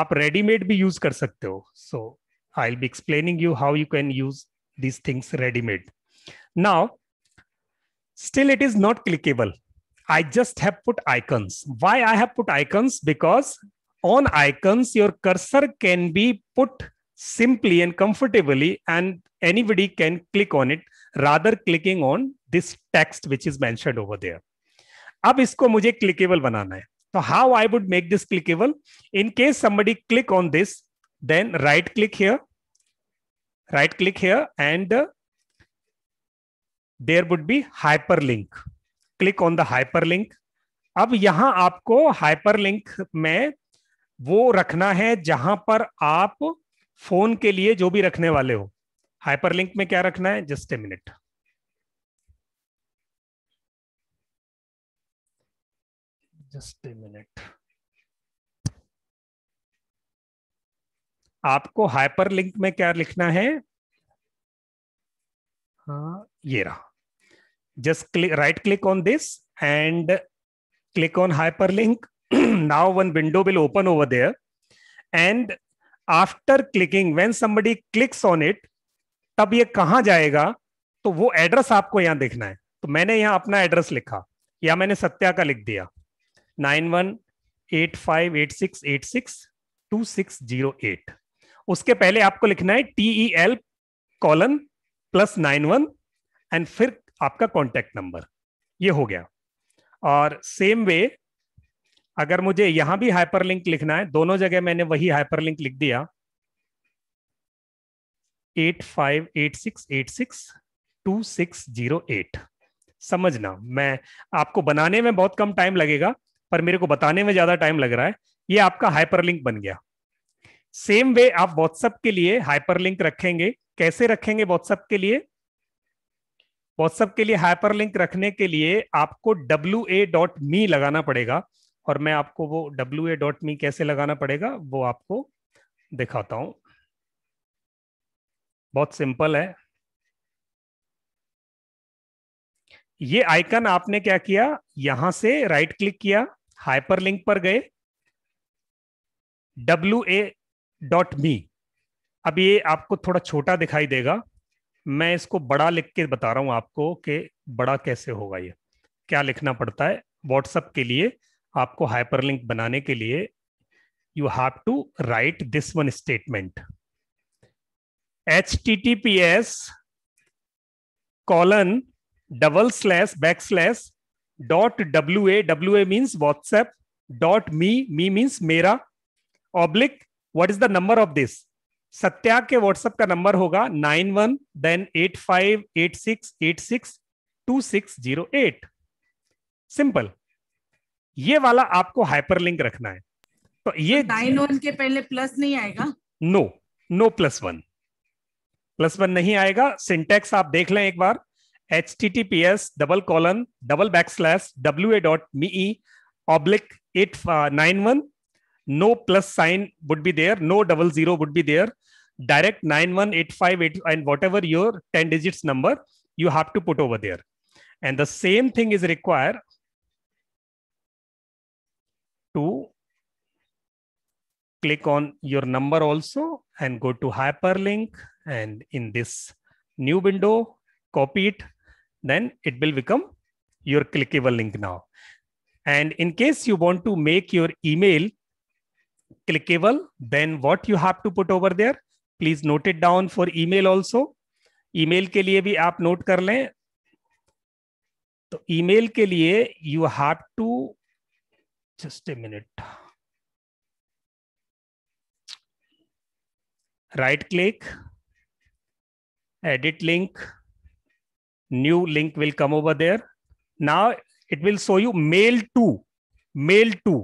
आप रेडीमेड भी यूज कर सकते हो so I will be explaining you how you can use these things readymade now still it is not clickable I just have put icons why I have put icons because on icons your cursor can be put simply and comfortably and anybody can click on it rather clicking on this text which is mentioned over there ab isko mujhe clickable banana hai so how i would make this clickable in case somebody click on this then right click here right click here and uh, there would be hyperlink click on the hyperlink ab yahan aapko hyperlink में वो रखना है जहां पर आप फोन के लिए जो भी रखने वाले हो हाइपरलिंक में क्या रखना है just a minute just a minute आपको हाइपरलिंक में क्या लिखना है हा ये रहा just click right click on this and click on hyperlink now one window will open over there and after clicking when somebody clicks on it तब ये कहा जाएगा तो वो एड्रेस आपको यहां देखना है तो मैंने यहां अपना एड्रेस लिखा या मैंने सत्या का लिख दिया nine one eight five eight six eight six two six zero eight उसके पहले आपको लिखना है T E L colon plus nine one and फिर आपका कॉन्टेक्ट नंबर ये हो गया और सेम वे अगर मुझे यहां भी हाइपरलिंक लिखना है दोनों जगह मैंने वही हाइपरलिंक लिख दिया eight five eight six eight six two six zero eight समझना मैं आपको बनाने में बहुत कम टाइम लगेगा पर मेरे को बताने में ज्यादा टाइम लग रहा है ये आपका हाइपरलिंक बन गया सेम वे आप व्हाट्सएप के लिए हाइपरलिंक रखेंगे कैसे रखेंगे व्हाट्सएप के लिए व्हाट्सएप के लिए हाइपरलिंक रखने के लिए आपको डब्ल्यू ए डॉट मी लगाना पड़ेगा और मैं आपको वो डब्ल्यू ए डॉट मी कैसे लगाना पड़ेगा वो आपको दिखाता हूं बहुत सिंपल है ये आइकन आपने क्या किया यहां से राइट क्लिक किया हाइपर लिंक पर गए डब्ल्यू ए डॉट मी अब ये आपको थोड़ा छोटा दिखाई देगा मैं इसको बड़ा लिख के बता रहा हूं आपको कि बड़ा कैसे होगा ये क्या लिखना पड़ता है व्हाट्सएप के लिए आपको हाइपरलिंक बनाने के लिए you have to write this one statement H T T P S colon double slash back slash dot W A W A means WhatsApp dot me me means मेरा oblique what is the number of this Satya के व्हाट्सएप का नंबर होगा nine one then eight five eight six eight six two six zero eight simple ये वाला आपको हाइपर लिंक रखना है तो ये नाइन तो के पहले प्लस नहीं आएगा no no plus one plus one नहीं आएगा सिंटेक्स आप देख लें एक बार H T T P S double colon double back slash W A dot me oblique eight nine one no plus sign would be there no double zero would be there direct nine one eight five eight and what your ten digit number you have to put over there and the same thing is require to click on your number also and go to hyperlink and in this new window, copy it, then it will become your clickable link now. And in case you want to make your email clickable, then what you have to put over there, please note it down for email also. email ke liye bhi aap note kar le to email ke liye you have to just a minute right click edit link new link will come over there now it will show you mail to mail to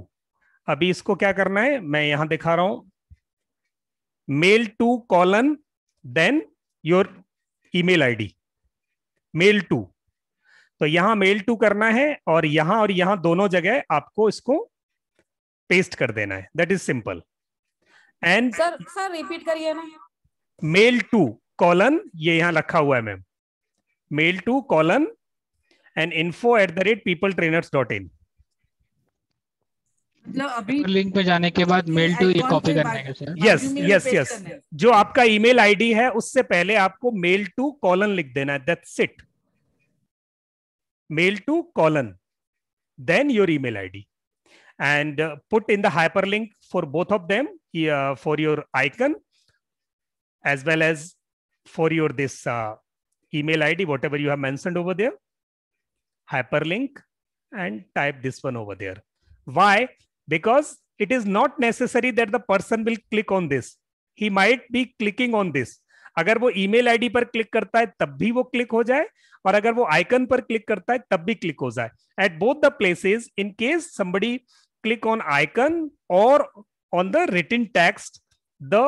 अभी इसको क्या करना है मैं यहां दिखा रहा हूं mail to colon then your email ID mail to तो यहां मेल टू करना है और यहां और यहां दोनों जगह आपको इसको पेस्ट कर देना है that is simple and sir sir repeat करिए ना मेल टू कॉलन ये यहाँ रखा हुआ है ma'am mail to colon and info at the rate people trainers dot in अभी लिंक पे जाने के बाद मेल टू ये कॉपी करना है सर यस यस यस जो आपका ईमेल आईडी है उससे पहले आपको मेल टू कॉलन लिख देना है that's it mail to colon, then your email ID and uh, put in the hyperlink for both of them here for your icon as well as for your this uh, email ID, whatever you have mentioned over there, hyperlink and type this one over there. Why? Because it is not necessary that the person will click on this. He might be clicking on this अगर वो ईमेल आईडी पर क्लिक करता है तब भी वो क्लिक हो जाए और अगर वो आइकन पर क्लिक करता है तब भी क्लिक हो जाए at both the places in case somebody click on icon और on the written text the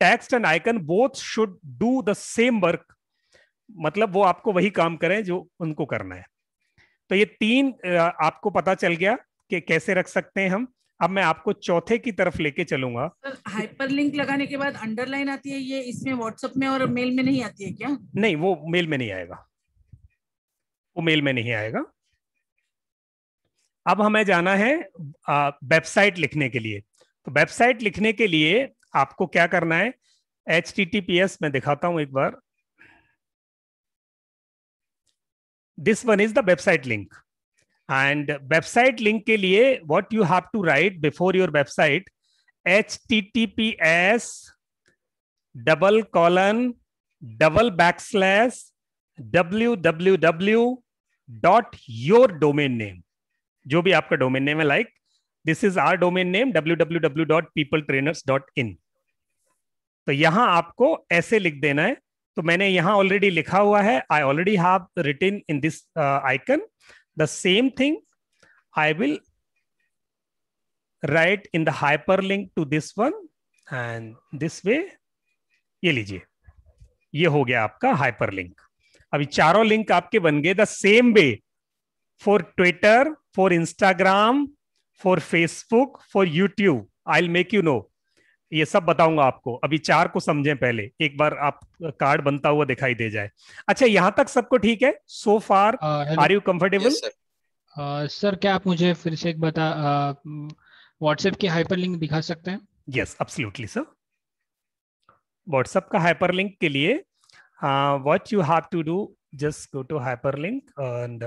text and icon both should do the same work मतलब वो आपको वही काम करें जो उनको करना है तो ये तीन आपको पता चल गया कि कैसे रख सकते हैं हम अब मैं आपको चौथे की तरफ लेके चलूंगा हाइपर लिंक लगाने के बाद अंडरलाइन आती है ये इसमें व्हाट्सएप में और मेल में नहीं आती है क्या नहीं वो मेल में नहीं आएगा वो मेल में नहीं आएगा अब हमें जाना है वेबसाइट लिखने के लिए तो वेबसाइट लिखने के लिए आपको क्या करना है एच मैं दिखाता हूं एक बार this one is the website link and website link के लिए what you have to write before your website H T T P S double colon double back slash W W W dot your domain name जो भी आपका डोमेन नेम है like this is our domain name W W W dot people trainers dot in तो यहां आपको ऐसे लिख देना है तो मैंने यहां ऑलरेडी लिखा हुआ है I already have written in this icon The same thing I will write in the hyperlink to this one and this way ये लीजिए ये हो गया आपका हाइपरलिंक अभी चारों लिंक आपके बन गए the same way for Twitter for Instagram for Facebook for YouTube I make you know ये सब बताऊंगा आपको अभी चार को समझे पहले एक बार आप कार्ड बनता हुआ दिखाई दे जाए अच्छा यहाँ तक सबको ठीक है so far are you comfortable sir क्या आप मुझे फिर से एक बता व्हाट्सएप uh, की हाइपरलिंक दिखा सकते हैं यस एब्सोल्युटली सर व्हाट्सएप का हाइपरलिंक के लिए what you have to do just go to hyperlink and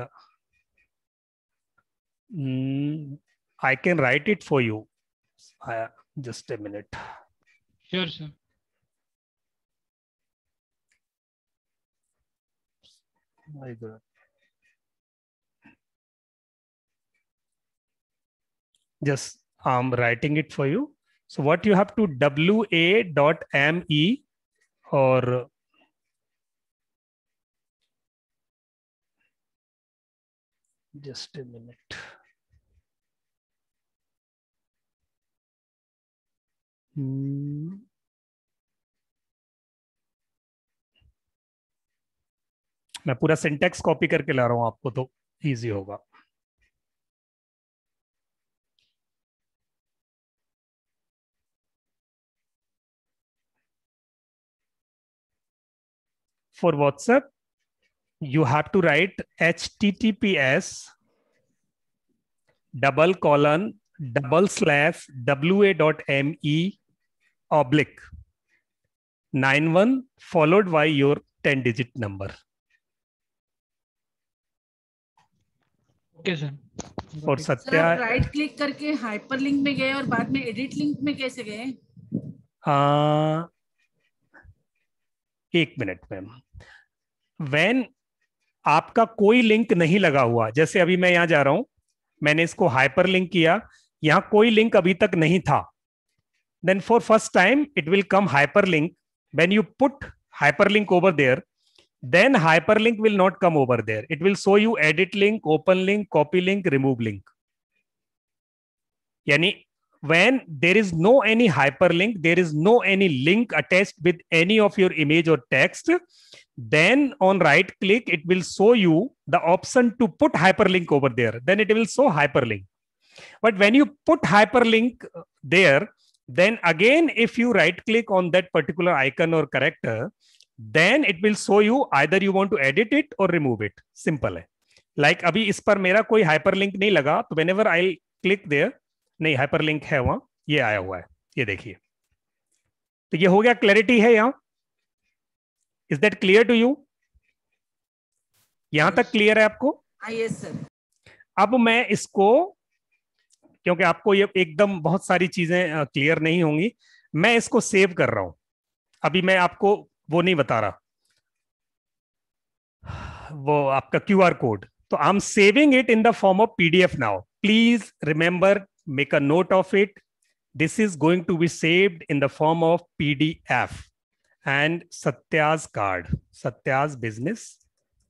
I can write it for you Just a minute. Sure, sir. My God. Just I'm writing it for you. So what you have to wa dot me or just a minute. Hmm. मैं पूरा सिंटेक्स कॉपी करके ला रहा हूं आपको तो इजी होगा for WhatsApp you have to write H T T P S double colon double slash W A dot M E oblique 91 followed by your 10 digit number. okay sir और सत्या राइट क्लिक करके हाइपर लिंक में गए और बाद में एडिट लिंक में कैसे गए आ, एक मिनट मैम वैन आपका कोई लिंक नहीं लगा हुआ जैसे अभी मैं यहां जा रहा हूं मैंने इसको हाइपर लिंक किया यहां कोई लिंक अभी तक नहीं था then for first time it will come hyperlink when you put hyperlink over there then hyperlink will not come over there it will show you edit link open link copy link remove link yani when there is no any hyperlink there is no any link attached with any of your image or text then on right click it will show you the option to put hyperlink over there then it will show hyperlink but when you put hyperlink uh, there Then again, if you right click on that particular icon or character, then it will show you either you want to edit it or remove it. Simple hai Like abhi is par mera koi hyperlink nahi laga so whenever I'll click there, nahi hyperlink है वहाँ ये आया हुआ है ये देखिए तो ये हो गया क्लैरिटी है यहाँ is that clear to you यहां tak clear hai aapko yes, sir. अब मैं इसको क्योंकि आपको ये एकदम बहुत सारी चीजें क्लियर नहीं होंगी मैं इसको सेव कर रहा हूं अभी मैं आपको वो नहीं बता रहा वो आपका क्यू आर कोड तो I am saving it in the form of PDF now please remember make a note of it going to be saved in the form of P D F and Satya's card Satya's business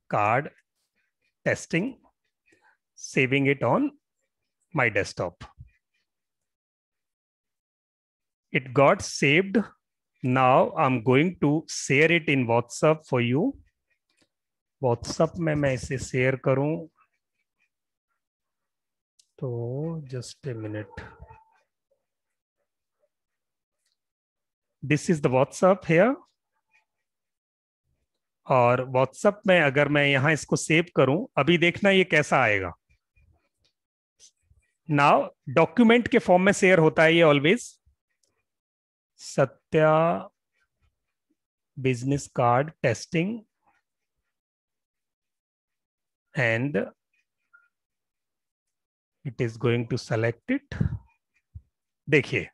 card testing saving it on my desktop. It got saved. Now I'm going to share it in WhatsApp for you. WhatsApp में मैं इसे शेयर करूं तो just a minute this is the WhatsApp here और व्हाट्सअप में अगर मैं यहाँ इसको सेव करूं अभी देखना ये कैसा आएगा नाउ डॉक्यूमेंट के फॉर्म में शेयर होता है ये always Satya business card testing and it is going to select it देखिए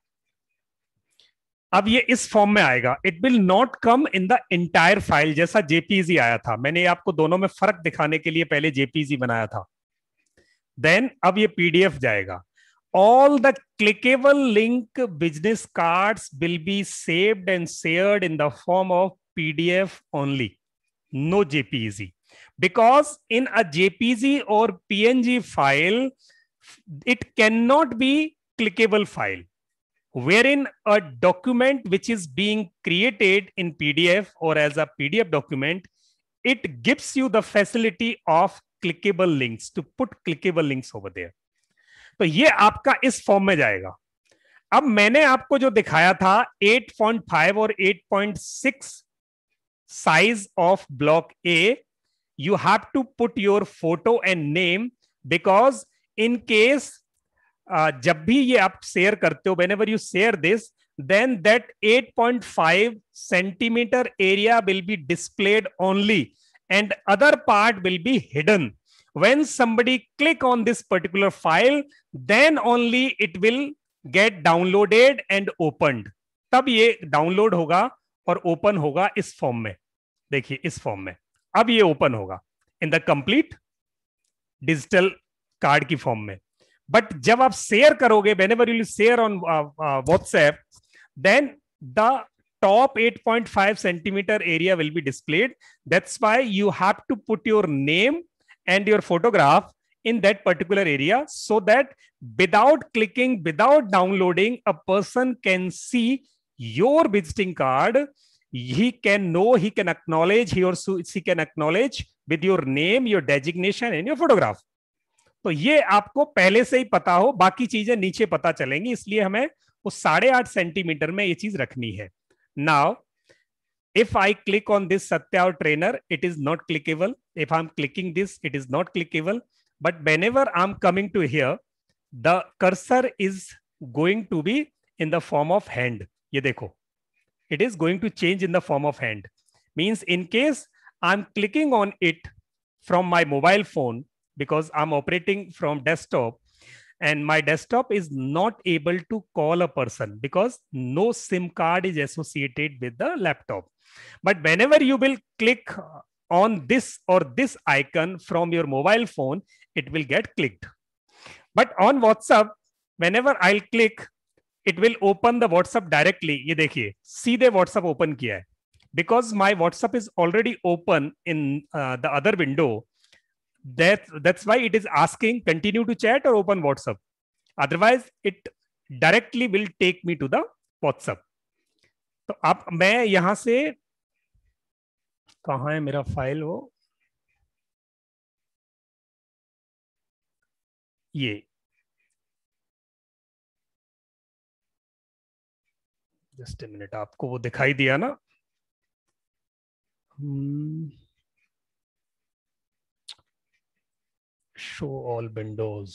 अब ये इस फॉर्म में आएगा it will not come in the entire file जैसा जेपीजी आया था मैंने आपको दोनों में फर्क दिखाने के लिए पहले जेपीजी बनाया था Then, देन अब ये पीडीएफ जाएगा all the clickable link business cards will be saved and shared in the form of pdf only no JPG. because in a JPG or png file it cannot be clickable file wherein a document which is being created in pdf or as a pdf document it gives you the facility of clickable links to put clickable links over there तो ये आपका इस फॉर्म में जाएगा अब मैंने आपको जो दिखाया था 8.5 और 8.6 size of block A you have to put your photo and name because in case जब भी ये आप शेयर करते हो whenever you share this then that 8.5 centimetre area will be displayed only and other part will be hidden when somebody click on this particular file then only it will get downloaded and opened tab ye download hoga aur open hoga is form mein dekhiye is form mein ab ye open hoga in the complete digital card ki form mein but jab aap share karoge whenever you will share on uh, uh, whatsapp then the top 8.5 centimeter area will be displayed. That's why you have to put your name and your photograph in that particular area so that without clicking, without downloading, a person can see your visiting card. He can know, he can acknowledge, he or she can acknowledge with your name, your designation, and your photograph. तो ये आपको पहले से ही पता हो बाकी चीजें नीचे पता चलेंगी इसलिए हमें उस साढ़े आठ सेंटीमीटर में ये चीज रखनी है Now, if I click on this Satyao trainer, it is not clickable. If I'm clicking this, it is not clickable. But whenever I'm coming to here, the cursor is going to be in the form of hand. Ye dekho. It is going to change in the form of hand. Means in case I'm clicking on it from my mobile phone because I'm operating from desktop, and my desktop is not able to call a person because no sim card is associated with the laptop but whenever you will click on this or this icon from your mobile phone it will get clicked but on whatsapp whenever i'll click it will open the whatsapp directly See the whatsapp open kiya because my whatsapp is already open in uh, the other window that that's why it is asking continue to chat or open whatsapp otherwise it directly will take me to the whatsapp तो आप main yahan se kahan hai mera file wo ye just a minute आपको वो दिखाई दिया ना hmm. show all windows.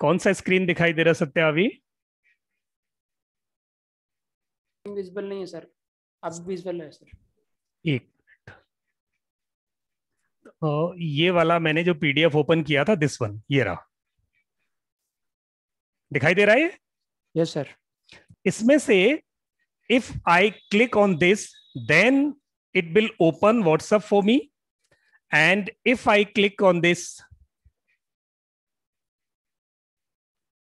कौन सा स्क्रीन दिखाई दे रहा सत्या अभी विजिबल नहीं है सर अब विजिबल है सर एक तो ये वाला मैंने जो पीडीएफ ओपन किया था दिस वन ये रहा दिखाई दे रहा है यस सर इसमें से if I click on this then it will open WhatsApp for me. And if I click on this,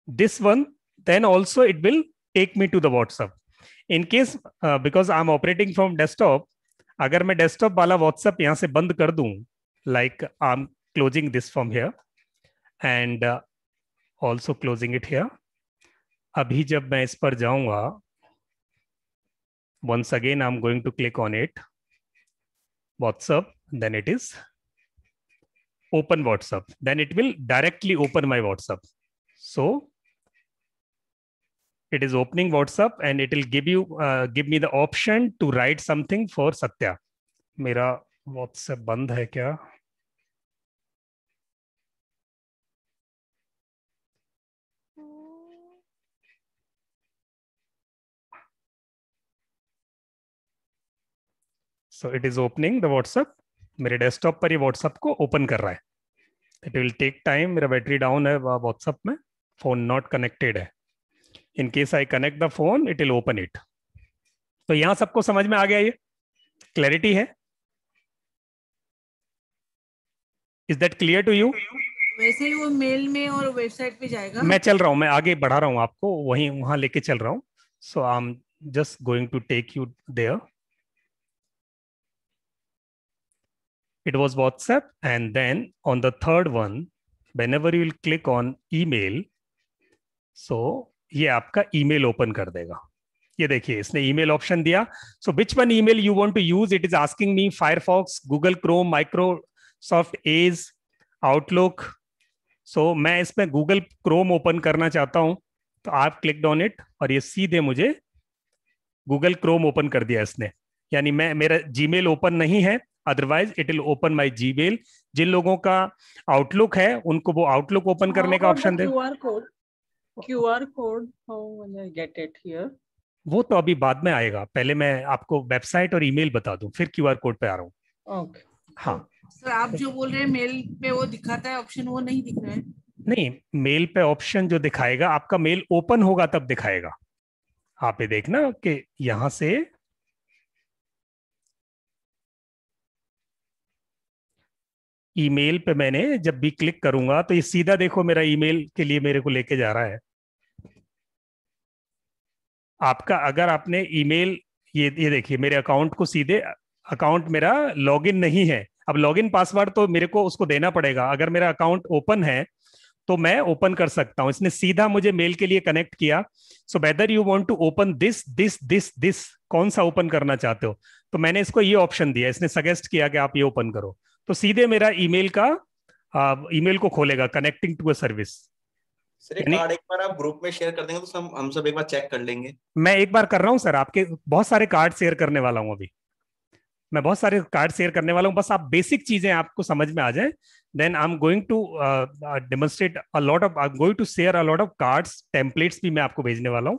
this one, then also it will take me to the WhatsApp. In case, uh, because I'm operating from desktop, अगर मैं डेस्कटॉप वाला व्हाट्सएप यहाँ से बंद कर दूँ like I closing this from here and uh, also closing it here abhi jab main is par jaunga once again i'm going to click on it WhatsApp, then it is open WhatsApp. Then it will directly open my WhatsApp. So it is opening WhatsApp and it will give you uh, give me the option to write something for Satya. मेरा WhatsApp band hai kya so it is opening the WhatsApp मेरे डेस्कटॉप पर ये व्हाट्सएप को ओपन कर रहा है इट विल टेक टाइम मेरा बैटरी डाउन है वह में फोन नॉट कनेक्टेड है in case I connect the phone it will open it तो यहाँ सबको समझ में आ गया ये क्लैरिटी है is that clear to you वैसे ही वो मेल में और वेबसाइट पे जाएगा मैं चल रहा हूँ मैं आगे बढ़ा रहा हूँ आपको वहीं वहां लेके चल रहा हूँ so I am just going to take you there it was WhatsApp. And then on the third one, whenever you will click on email, so ये आपका ईमेल ओपन कर देगा ये देखिए इसने ईमेल ऑप्शन दिया so which one email you want to use it is asking me Firefox Google Chrome Microsoft Edge Outlook सो मैं इसमें गूगल क्रोम ओपन करना चाहता हूं तो आप क्लिक ऑन इट और ये सीधे मुझे गूगल क्रोम ओपन कर दिया इसने यानी मैं मेरा जीमेल ओपन नहीं है otherwise it will open my Gmail जिन लोगों का आउटलुक है उनको वो आउटलुक ओपन करने का ऑप्शन हाँ, दे Q R code get it here वो तो अभी बाद में आएगा पहले मैं आपको वेबसाइट और ईमेल बता दूं फिर क्यूआर कोड पे आ रहा हूँ okay. हाँ सर आप जो बोल रहे हैं मेल पे वो दिखाता है ऑप्शन वो नहीं दिख रहा है नहीं मेल पे ऑप्शन जो दिखाएगा आपका मेल ओपन होगा तब दिखाएगा आप ये देखना कि यहाँ से ईमेल पे मैंने जब भी क्लिक करूंगा तो ये सीधा देखो मेरा ईमेल के लिए मेरे को लेके जा रहा है आपका अगर आपने ईमेल ये ये देखिए मेरे अकाउंट को सीधे अकाउंट मेरा लॉगिन नहीं है अब लॉगिन पासवर्ड तो मेरे को उसको देना पड़ेगा अगर मेरा अकाउंट ओपन है तो मैं ओपन कर सकता हूं इसने सीधा मुझे मेल के लिए कनेक्ट किया so whether you want to open this this this this कौन सा ओपन करना चाहते हो तो मैंने इसको ये ऑप्शन दिया इसने सजेस्ट किया कि आप ये ओपन करो तो सीधे मेरा ईमेल का ईमेल को खोलेगा कनेक्टिंग टू अ सर्विस मैं एक बार कर रहा हूँ सर आपके बहुत सारे कार्ड शेयर करने वाला हूँ अभी मैं बहुत सारे कार्ड शेयर करने वाला हूँ बस आप बेसिक चीजें आपको समझ में आ जाए then I am going to demonstrate a lot of I am going to share a lot of card templates भी मैं आपको भेजने वाला हूँ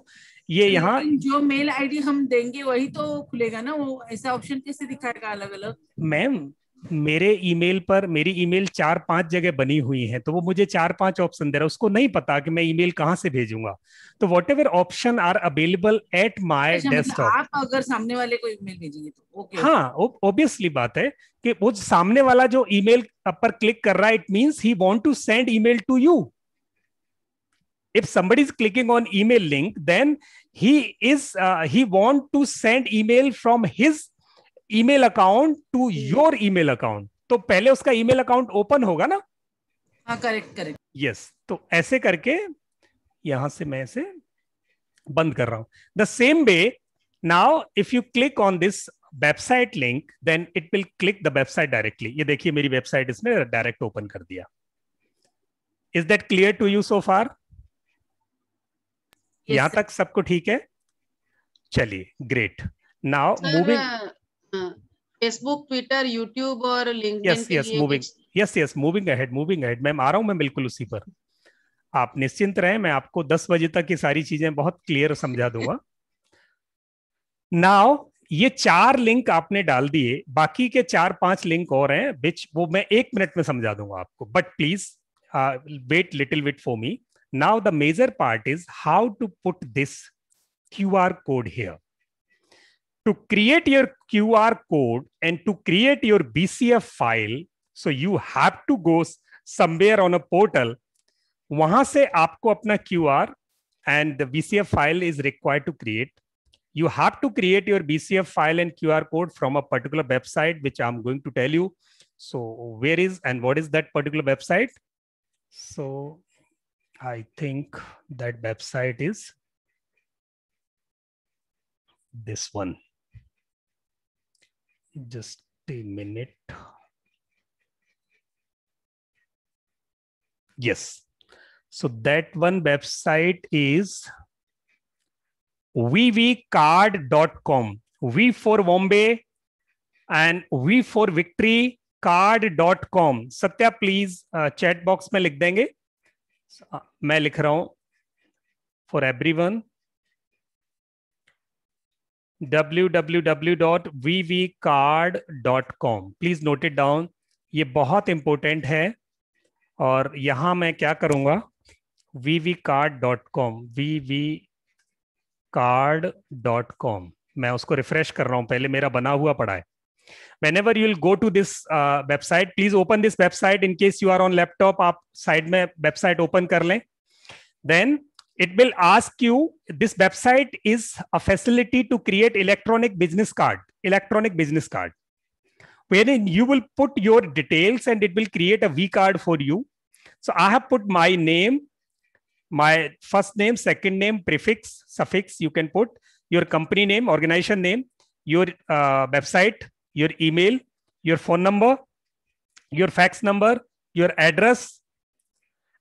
ये यहाँ जो मेल आईडी हम देंगे वही तो खुलेगा ना वो ऐसा ऑप्शन कैसे दिखाएगा अलग अलग मैम मेरे ईमेल पर मेरी ईमेल चार पांच जगह बनी हुई है तो वो मुझे चार पांच ऑप्शन दे रहा है उसको नहीं पता कि मैं ईमेल कहाँ से भेजूंगा तो whatever option are available at my desktop अगर सामने वाले को ईमेल भेजेंगे तो ओके हाँ ऑब्वियसली बात है कि वो सामने वाला जो ईमेल पर क्लिक कर रहा है it means he want to send email to you if somebody is clicking on email link then he is uh, he want to send email from his email account to your email account तो पहले उसका ईमेल अकाउंट ओपन होगा ना हाँ करेक्ट करेक्ट यस तो ऐसे करके यहां से मैं इसे बंद कर रहा हूं the same way now if you click on this website link then it will click the website directly ये देखिए मेरी वेबसाइट इसने डायरेक्ट ओपन कर दिया is that clear to you so far यहां तक सबको ठीक है चलिए great now moving Facebook Twitter YouTube और yes yes moving yes yes moving ahead moving ahead ma'am आ रहा हूँ मैं बिल्कुल उसी पर आप निश्चिंत रहे मैं आपको दस बजे तक ये सारी चीजें बहुत क्लियर समझा दूंगा नाउ ये चार लिंक आपने डाल दिए बाकी के चार पांच लिंक और हैं बिच वो मैं एक मिनट में समझा दूंगा आपको but please wait little bit for me now the major part is how to put this Q R code here to create your QR code and to create your BCF file, so you have to go somewhere on a portal. वहां से आपको अपना QR and the BCF file is required to create. You have to create your BCF file and QR code from a particular website, which I'm going to tell you. So where is and what is that particular website? So I think that website is this one. just a minute yes so that one website is vvcard.com v for bombay and v for victory card.com satya please uh, chat box mein में denge so, uh, main लिख raha hu for everyone www.vvcard.com please note it down ये बहुत इंपॉर्टेंट है और यहां मैं क्या करूंगा vvcard.com vvcard.com मैं उसको रिफ्रेश कर रहा हूं पहले मेरा बना हुआ पड़ा है Whenever you will go to this uh, website, please open this website in case you are on laptop. आप साइड में वेबसाइट ओपन कर लें then it will ask you this website is a facility to create electronic business card electronic business card wherein you will put your details and it will create a v card for you so i have put my name my first name second name prefix suffix you can put your company name organization name your uh, website your email your phone number your fax number your address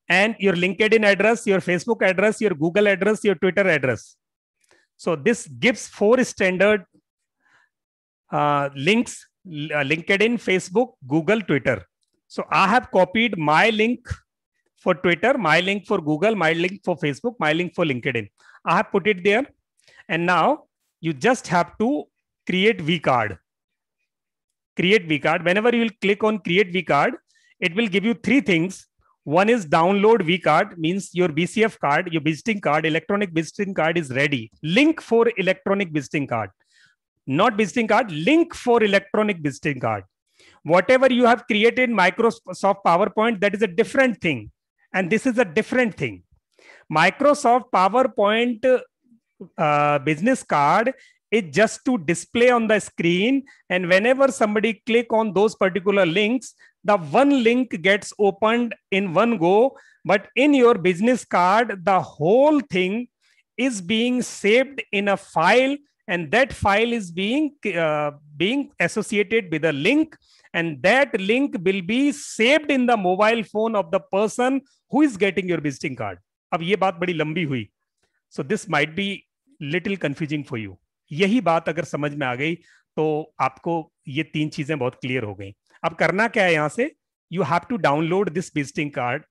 and your LinkedIn address, your Facebook address, your Google address, your Twitter address. So this gives four standard uh, links, uh, LinkedIn, Facebook, Google, Twitter. So I have copied my link for Twitter, my link for Google, my link for Facebook, my link for LinkedIn. I have put it there. And now you just have to create vCard. Create vCard. Whenever you will click on create vCard, it will give you three things. One is download V card means your BCF card, your visiting card, electronic visiting card is ready. Link for electronic visiting card. Not visiting card, link for electronic visiting card. Whatever you have created Microsoft PowerPoint, that is a different thing. And this is a different thing. Microsoft PowerPoint uh, business card is just to display on the screen and whenever somebody click on those particular links the one link gets opened in one go but in your business card the whole thing is being saved in a file and that file is being uh, being associated with a link and that link will be saved in the mobile phone of the person who is getting your visiting card ab ye baat badi lambi hui so this might be little confusing for you यही बात अगर समझ में आ गई तो आपको ये तीन चीजें बहुत क्लियर हो गई अब करना क्या है यहाँ से you have to download this visiting card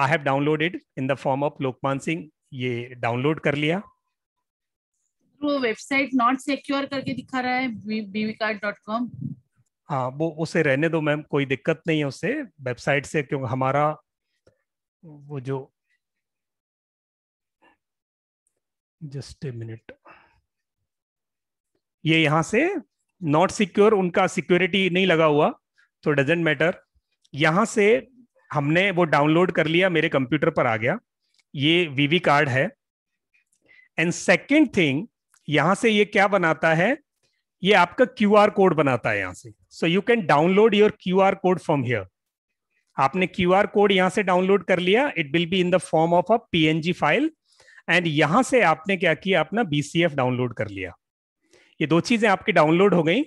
I have downloaded in the form of Lokman Singh ये डाउनलोड कर लिया वेबसाइट नॉट सिक्योर करके दिखा रहा है कॉम हाँ वो उसे रहने दो मैम कोई दिक्कत नहीं है उससे वेबसाइट से क्योंकि हमारा वो जो जस्ट ए मिनट ये यहां से नॉट सिक्योर उनका सिक्योरिटी नहीं लगा हुआ तो डजेंट मैटर यहां से हमने वो डाउनलोड कर लिया मेरे कंप्यूटर पर आ गया ये वीवी कार्ड है एंड सेकेंड थिंग यहां से ये क्या बनाता है ये आपका क्यू आर कोड बनाता है यहां से so you can download your Q R code from here आपने क्यू आर कोड यहाँ से डाउनलोड कर लिया it will be in the form of a PNG file and यहां से आपने क्या किया अपना बीसीएफ डाउनलोड कर लिया ये दो चीजें आपकी डाउनलोड हो गई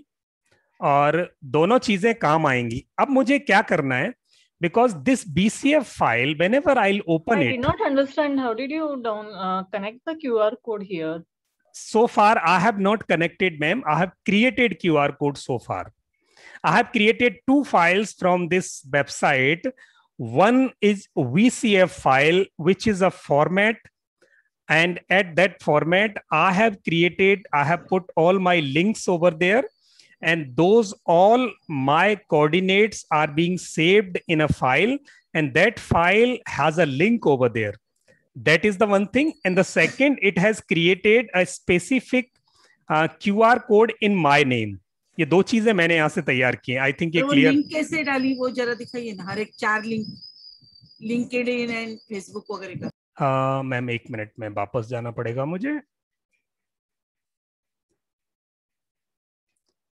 और दोनों चीजें काम आएंगी अब मुझे क्या करना है because this B C F file whenever I open it not understand how did you down connect the Q R code here so far I have not connected ma'am I have created Q R code so far I have created two files from this website one is V C F file which is a format and at that format i have created i have put all my links over there and those all my coordinates are being saved in a file and that file has a link over there that is the one thing and the second it has created a specific uh, qr code in my name ये दो चीजें मैंने यहाँ से तैयार की आई थिंक ये क्लियर लिंक कैसे डाली वो जरा दिखाइए ना हर एक चार लिंक इन एंड फेसबुक वगैरह का हाँ, मैम एक मिनट में वापस जाना पड़ेगा मुझे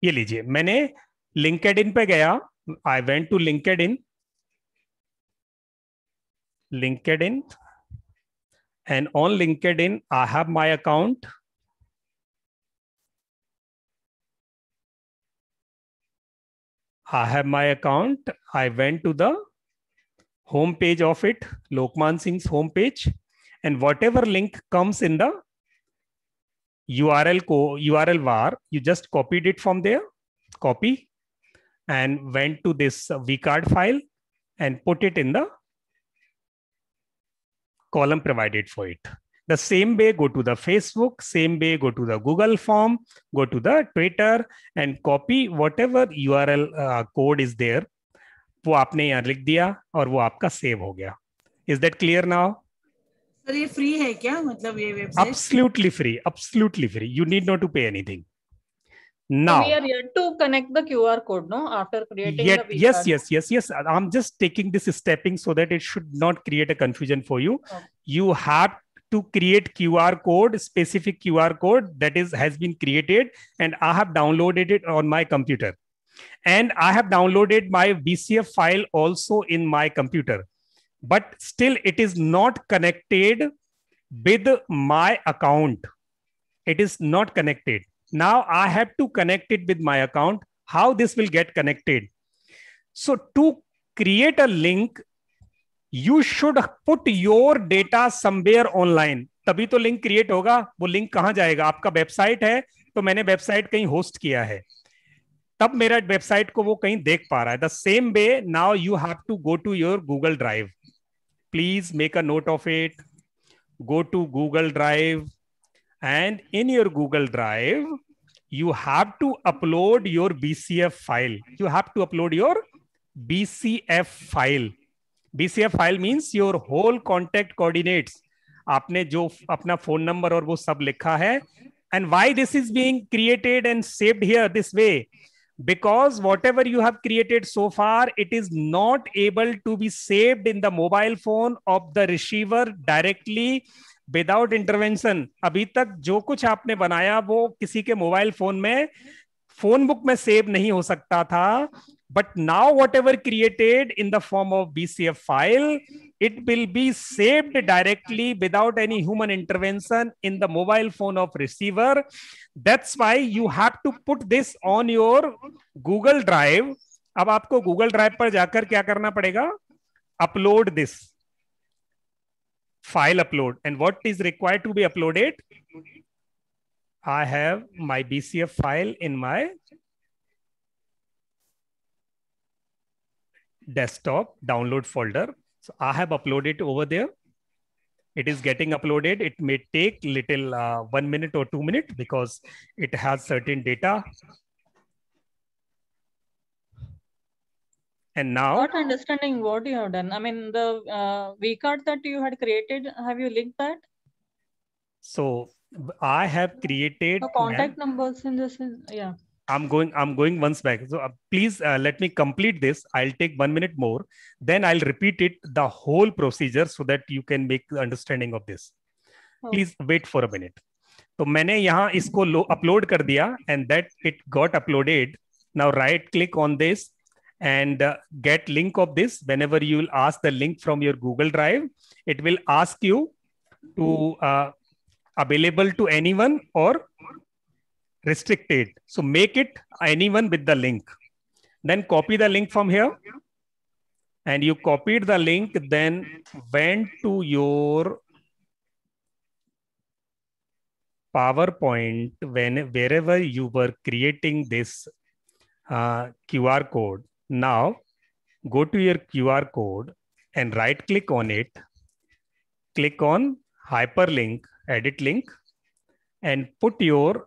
ये लीजिए मैंने लिंकेड इन पे गया I went to LinkedIn LinkedIn and on LinkedIn I have my account I have my account I went to the homepage of it, Lokman Singh's homepage, and whatever link comes in the URL co- URL var, you just copied it from there, copy, and went to this vcard file and put it in the column provided for it. The same way, go to the Facebook, same way, go to the Google form, go to the Twitter and copy whatever URL uh, code is there वो आपने यहाँ लिख दिया और वो आपका सेव हो गया is that clear now sir ये फ्री है क्या मतलब ये website absolutely free absolutely free you need not to pay anything now we are yet to connect the qr code no after creating yet, the yes yes yes yes i'm just taking this stepping so that it should not create a confusion for you okay. you have to create qr code specific qr code that is has been created and i have downloaded it on my computer and I have downloaded my VCF file also in my computer. But still, it is not connected with my account. It is not connected. Now I have to connect it with my account. How this will get connected? So to create a link, you should put your data somewhere online. तभी तो लिंक क्रिएट होगा वो लिंक कहाँ जाएगा आपका वेबसाइट है तो मैंने वेबसाइट कहीं होस्ट किया है तब मेरा वेबसाइट को वो कहीं देख पा रहा है the same way now you have to go to your Google drive please make a note of it go to Google drive and in your Google drive you have to upload your B C F file you have to upload your B C F file B C F file means your whole contact coordinates आपने जो अपना फोन नंबर और वो सब लिखा है and why this is being created and saved here this way because whatever you have created so far it is not able to be saved in the mobile phone of the receiver directly without intervention अभी तक जो कुछ आपने बनाया वो किसी के मोबाइल फोन में फोन बुक में सेव नहीं हो सकता था but now whatever created in the form of BCF file it will be saved directly without any human intervention in the mobile phone of receiver that's why you have to put this on your google drive अब आपको गूगल ड्राइव पर जाकर क्या करना पड़ेगा upload this file upload and what is required to be uploaded i have my bcf file in my desktop download folder so I have uploaded over there. It is getting uploaded. It may take little uh, one minute or two minutes because it has certain data. And now, not understanding what you have done. I mean, the uh, vCard that you had created, have you linked that? So I have created the contact numbers in this. Is, yeah. I'm going. I'm going once back. So uh, please uh, let me complete this. I'll take one minute more. Then I'll repeat it the whole procedure so that you can make the understanding of this. Please wait for a minute. तो मैंने यहाँ इसको अपलोड कर दिया and that it got uploaded now right click on this and uh, get link of this whenever you will ask the link from your google drive it will ask you to uh, available to anyone or restricted. So make it anyone with the link. Then copy the link from here. And you copied the link, then went to your PowerPoint when wherever you were creating this uh, QR code. Now go to your QR code and right click on it. Click on hyperlink, edit link, and put your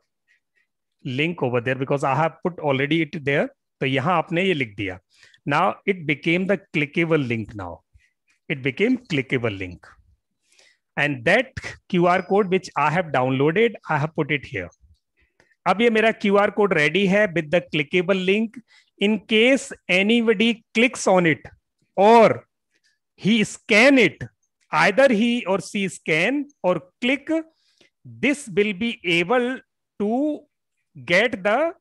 link over there because I have put already it there तो यहां आपने ये लिख दिया now it became the clickable link now it became clickable link and that Q R code which I have downloaded I have put it here अब ये मेरा क्यू आर कोड रेडी है with the clickable link in case anybody clicks on it or he scan it either he और सी scan or click this will be able to get the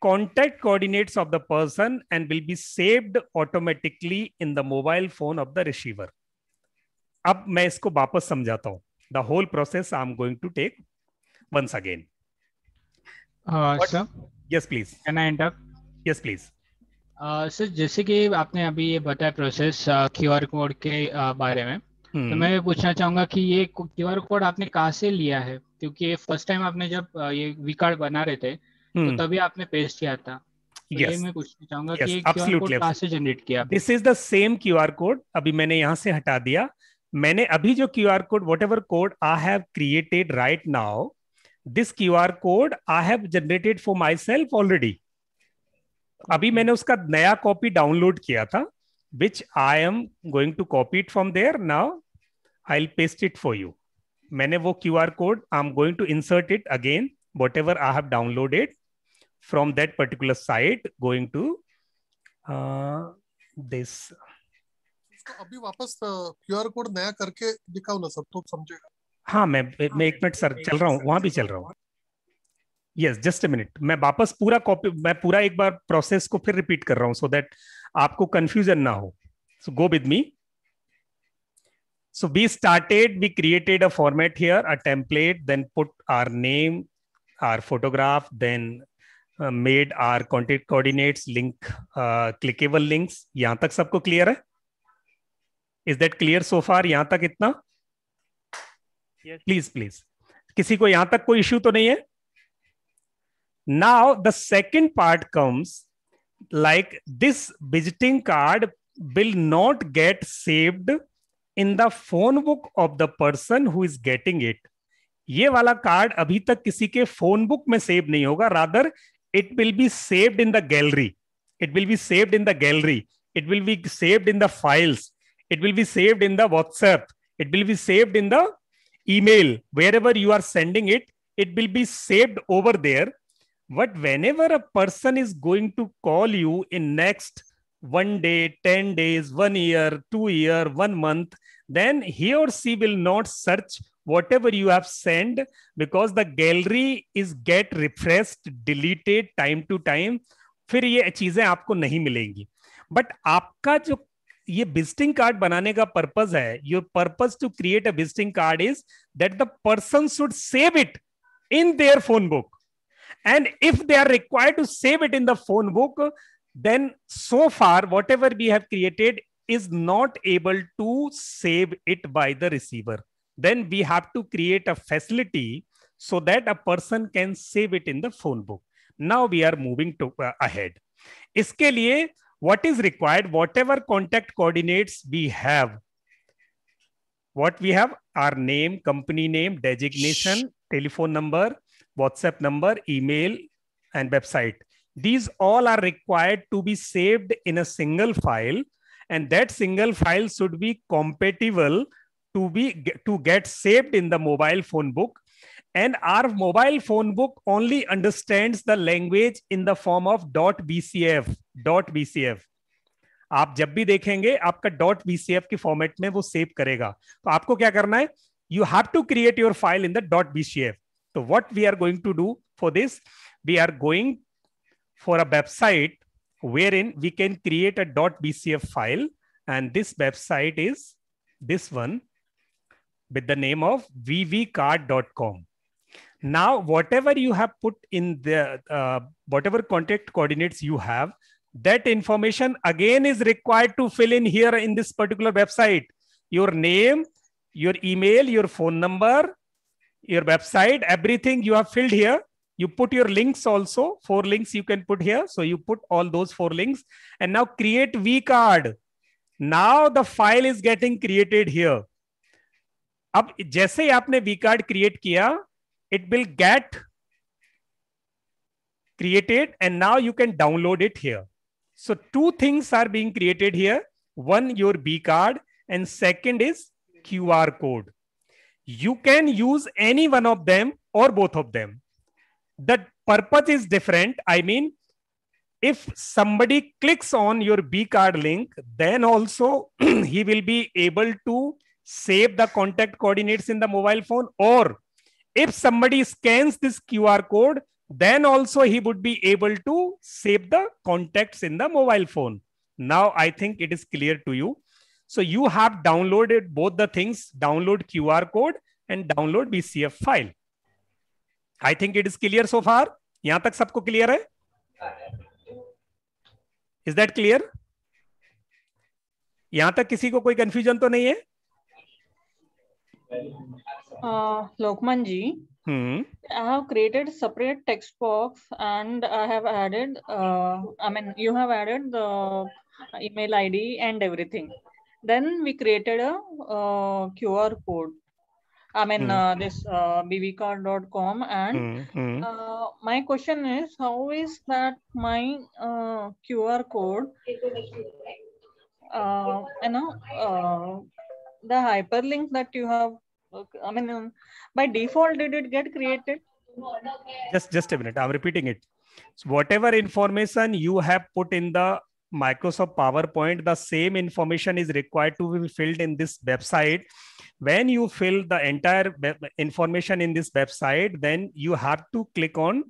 contact coordinates of the person and will be saved automatically in the mobile phone of the receiver. ab main अब मैं इसको वापस समझाता हूँ the whole going to take once again uh But, sir yes please can i enter yes please sir uh, जैसे कि आपने अभी ये बताया प्रोसेस क्यू आर कोड के uh, बारे में hmm. तो मैं पूछना चाहूंगा कि ये क्यू आर कोड आपने कहाँ से लिया है क्योंकि फर्स्ट टाइम आपने जब ये वी बना रहे थे तो हम्म। तभी आपने पेस्ट किया था this is the same code अभी मैंने यहाँ से हटा दिया मैंने अभी जो Q R code whatever code I have created right now this Q R code I have generated for myself already अभी मैंने उसका नया कॉपी डाउनलोड किया था which I am going to copy it from there now I paste it for you मैंने वो Q R code I am going to insert it again whatever I have downloaded from that particular site going to this अभी वापस uh, क्यूआर कोड नया करके दिखाओ ना सब तो समझेगा हाँ मैं मैं हाँ, एक मिनट सर चल रहा हूँ वहां भी चल रहा हूँ यस जस्ट अ मिनट मैं वापस पूरा कॉपी मैं पूरा एक बार प्रोसेस को फिर रिपीट कर रहा हूँ सो दैट आपको कंफ्यूजन ना हो so go with me So we started, we created a format here, a template, then put our name, our photograph, then uh, made our contact coordinates, link, uh, clickable links. yahan tak sabko clear hai Is that clear so far? yahan tak itna Yes. Please, please. kisi ko yahan tak koi issue to nahi hai Now the second part comes like this visiting card will not get saved in the phone book of the person who is getting it ये वाला कार्ड अभी तक किसी के फोन बुक में सेव नहीं होगा rather it will be saved in the gallery it will be saved in the gallery it will be saved in the files it will be saved in the whatsapp it will be saved in the email wherever you are sending it it will be saved over there but whenever a person is going to call you in next one day 10 days one year two year one month then he or she will not search whatever you have sent because the gallery is get refreshed deleted time to time फिर ये चीजें आपको नहीं मिलेंगी बट आपका जो ये विजिटिंग कार्ड बनाने का पर्पज है your purpose to create a visiting card is that the and if they are required to save it in the phone book then so far whatever we have created is not able to save it by the receiver, then we have to create a facility so that a person can save it in the phone book. Now we are moving to uh, ahead. इसके लिए what is required, whatever contact coordinates we have, what we have, our name, company name, designation, telephone number, WhatsApp number, email, and website. These all are required to be saved in a single file and that single file should be compatible to be to get saved in the mobile phone book and our mobile phone book only understands the language in the form of dot bcf dot bcf आप जब भी देखेंगे आपका डॉट बीसीएफ के फॉर्मेट में वो सेव करेगा तो आपको क्या करना है you have to create your file in the dot BCF तो what we are going to do for this we are going for a website wherein we can create a .bcf file. And this website is this one with the name of vvcard.com. Now, whatever you have put in the, uh, whatever contact coordinates you have, that information again is required to fill in here in this particular website. Your name, your email, your phone number, your website, everything you have filled here you put your links also four links you can put here so you put all those four links and now create v card now the file is getting created here अब जैसे ही आपने वी कार्ड क्रिएट किया it will get created and now you can download it here so two things are being created here one your b card and second is qr code you can use any one of them or both of them the purpose is different. I mean, if somebody clicks on your B card link, then also he will be able to save the contact coordinates in the mobile phone. Or if somebody scans this QR code, then also he would be able to save the contacts in the mobile phone. Now I think it is clear to you. So you have downloaded both the things, download QR code and download BCF file. I think it is clear so far यहां तक सबको क्लियर है इज दैट क्लियर यहां तक किसी को कोई कंफ्यूजन तो नहीं है लोकमान जी hmm. I have created separate text box and I have added, uh, I mean, you have added the email ID and everything. Then we created a uh, QR code. I mean, mm. uh, this uh, And mm. uh, my question is, how is that my uh, QR code, uh, you know, uh, the hyperlink that you have, I mean, um, by default, did it get created? Just, just a minute. I'm repeating it. So whatever information you have put in the Microsoft PowerPoint, the same information is required to be filled in this website when you fill the entire information in this website then you have to click on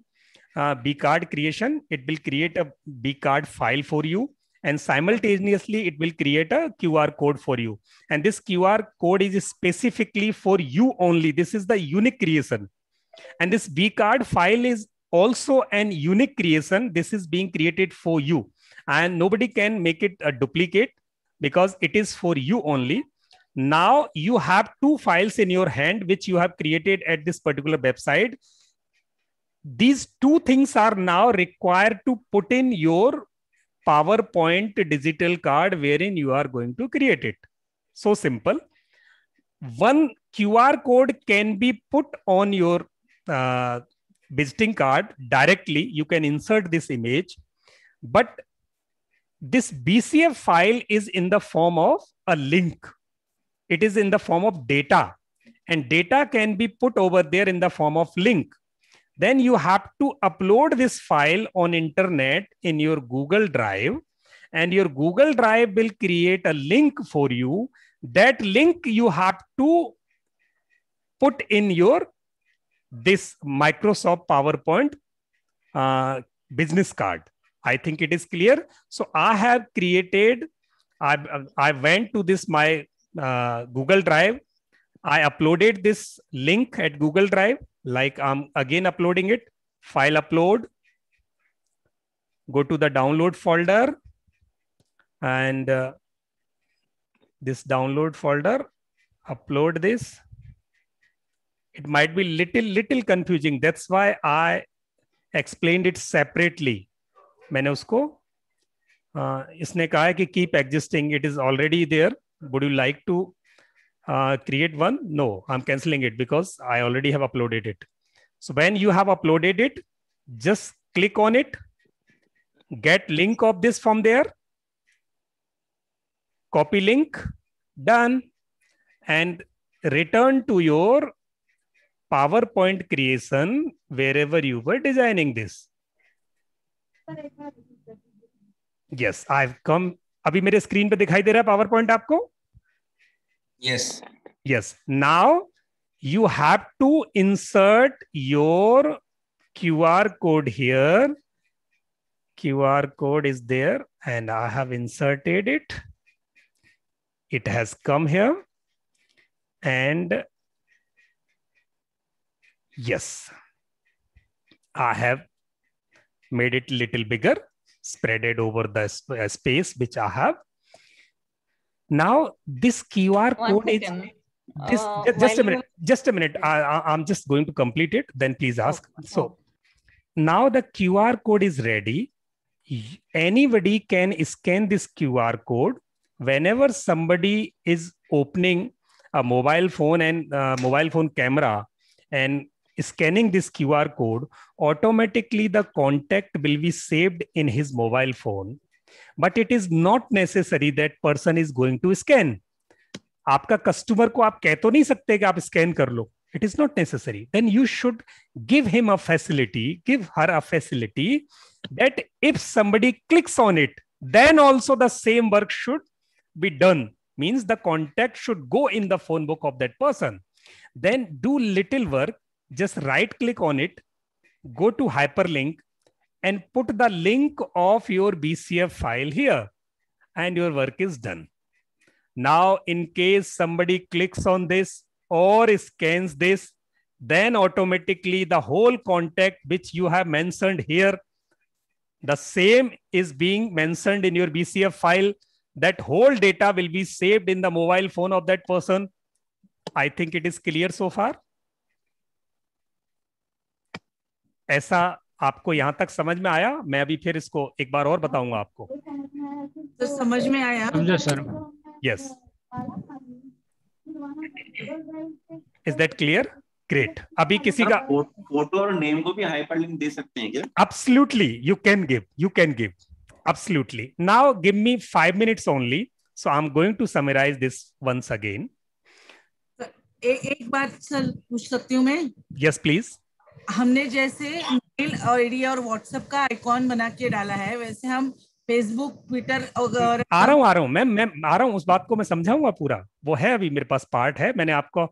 uh, b card creation it will create a b card file for you and simultaneously it will create a qr code for you and this qr code is specifically for you only this is the unique creation and this b card file is also an unique creation this is being created for you and nobody can make it a uh, duplicate because it is for you only now you have two files in your hand which you have created at this particular website these two things are now required to put in your powerpoint digital card wherein you are going to create it so simple one qr code can be put on your uh, visiting card directly you can insert this image but this bcf file is in the form of a link it is in the form of data and data can be put over there in the form of link. Then you have to upload this file on internet in your Google Drive and your Google Drive will create a link for you. That link you have to put in your this Microsoft PowerPoint uh, business card. I think it is clear. So I have created, I, I went to this my uh, Google Drive. I uploaded this link at Google Drive, like I'm again uploading it, file upload, go to the download folder and uh, this download folder, upload this. It might be little, little confusing. That's why I explained it separately. मैंने उसको इसने कहा है कि keep existing it is already there would you like to uh, create one? No, I'm canceling it because I already have uploaded it. So when you have uploaded it, just click on it, get link of this from there, copy link, done, and return to your PowerPoint creation wherever you were designing this. Yes, I've come अभी मेरे स्क्रीन पे दिखाई दे रहा है पावर पॉइंट आपको yes yes now you have to insert your Q R code here Q R code is there and I have inserted it it has come here and yes i have made it little bigger Spread it over the sp uh, space which I have. Now this QR One code second. is this uh, just, just a minute just a minute I, am just going to complete it then please ask okay. so now the qr code is ready anybody can scan this qr code whenever somebody is opening a mobile phone and uh, mobile phone camera and scanning this QR code, automatically the contact will be saved in his mobile phone. But it is not necessary that person is going to scan. आपका कस्टमर को आप कह तो नहीं सकते कि आप it is not necessary then you should give him a facility give her a facility that if somebody clicks on it then also the same work should be done means the contact should go in the phone book of that person then do little work just right click on it, go to hyperlink, and put the link of your BCF file here, and your work is done. Now, in case somebody clicks on this or scans this, then automatically the whole contact which you have mentioned here, the same is being mentioned in your BCF file. That whole data will be saved in the mobile phone of that person. I think it is clear so far. ऐसा आपको यहाँ तक समझ में आया मैं अभी फिर इसको एक बार और बताऊंगा आपको तो समझ में आया sir yes is that clear great अभी किसी का फोटो और नेम को भी हाइपरलिंक दे सकते हैं क्या absolutely you can give you can give absolutely now give me five minutes only so I am going to summarise this once again एक बात सर पूछ सकती हूँ मैं यस yes, प्लीज हमने जैसे मेल और और व्हाट्सएप का आइकॉन बना के डाला है वैसे हम फेसबुक ट्विटर और आ रहा हूँ आ रहा हूँ मैम मैं आ रहा हूँ उस बात को मैं समझाऊंगा पूरा वो है अभी मेरे पास पार्ट है मैंने आपको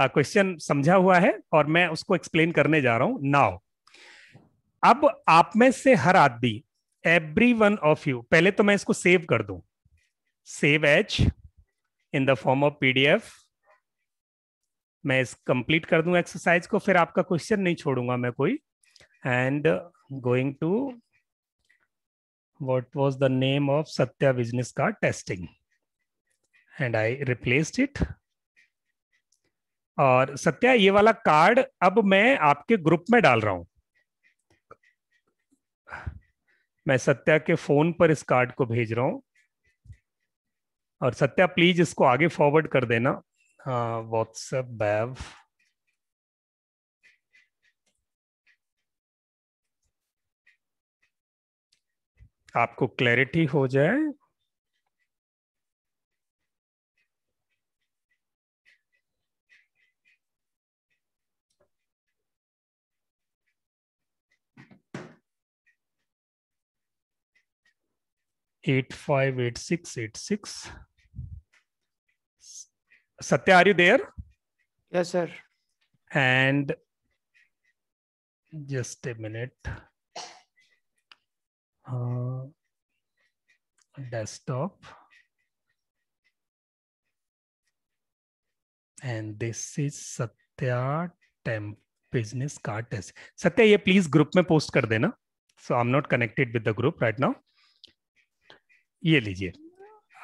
क्वेश्चन समझा हुआ है और मैं उसको एक्सप्लेन करने जा रहा हूँ नाउ अब आप में से हर आदमी एवरी वन ऑफ यू पहले तो मैं इसको सेव कर दू save each in the form of PDF मैं इस कंप्लीट कर दूं एक्सरसाइज को फिर आपका क्वेश्चन नहीं छोड़ूंगा मैं कोई and going to what was the name of Satya business का टेस्टिंग एंड आई replaced इट और सत्या ये वाला कार्ड अब मैं आपके ग्रुप में डाल रहा हूं मैं सत्या के फोन पर इस कार्ड को भेज रहा हूं और सत्या प्लीज इसको आगे फॉरवर्ड कर देना uh, बैव आपको क्लैरिटी हो जाए eight five eight six eight six Satya, are you there? Yes, sir. And just a minute. Uh, desktop. And this is Satya temp business card test. Satya, ye please group me post kar dena. So I'm not connected with the group right now. ये लीजिए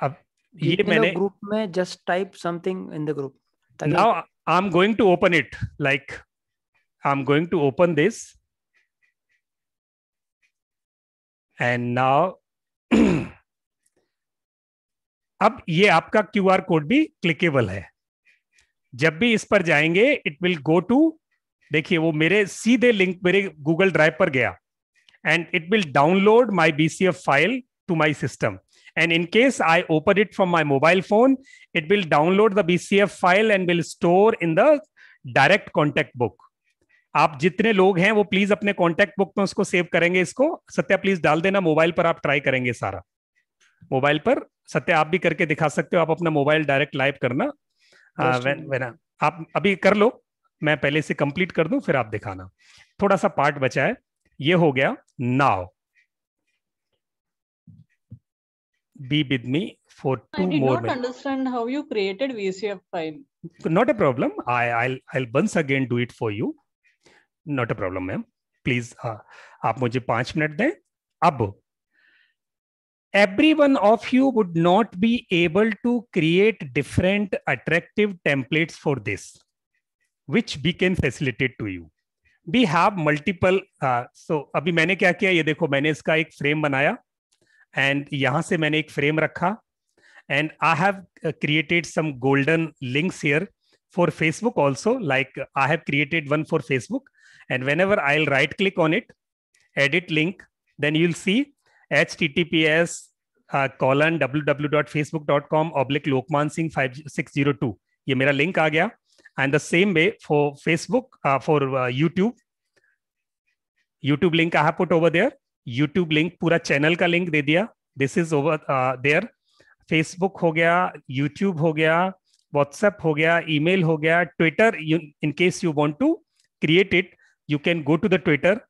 अब ये मैंने ग्रुप में just type something in the group now I am going to open it like I am going to open this and now अब ये आपका क्यू आर कोड भी क्लिकेबल है जब भी इस पर जाएंगे इट विल गो टू देखिए वो मेरे सीधे लिंक मेरे गूगल ड्राइव पर गया and it will download my B C F file to my system And in case I open it from my mobile phone, it will download the BCF file and will store in the direct contact book. आप जितने लोग हैं वो प्लीज अपने कॉन्टेक्ट बुक में उसको सेव करेंगे इसको सत्या प्लीज डाल देना मोबाइल पर आप ट्राई करेंगे सारा मोबाइल पर सत्या आप भी करके दिखा सकते हो आप अपना मोबाइल डायरेक्ट लाइव करना हाँ, आ, वेन, आप अभी कर लो मैं पहले से कंप्लीट कर दूं फिर आप दिखाना थोड़ा सा पार्ट बचा है ये हो गया नाव be with me for two more. minutes. I did not minutes. understand how you created VCF file. Not a problem. I, I'll I'll once again do it for you. Not a problem, ma'am. Please, uh, आप मुझे पांच मिनट दें. अब every one of you would not be able to create different attractive templates for this, which we can facilitate to you. We have multiple. Uh, so अभी मैंने क्या किया ये देखो मैंने इसका एक frame बनाया एंड यहां से मैंने एक फ्रेम रखा and I have created some golden links here for Facebook also like I have created one for Facebook and whenever I right click on it edit link then you'll see H T T P S colon W W dot Facebook dot com oblique Lokman Singh five six zero two ये मेरा लिंक आ गया and the same way for Facebook for YouTube YouTube link I have put over there YouTube link पूरा चैनल का लिंक दे दिया this is over there Facebook हो गया यूट्यूब हो गया व्हाट्सएप हो गया ईमेल हो गया Twitter in case you want to create it you can go to the Twitter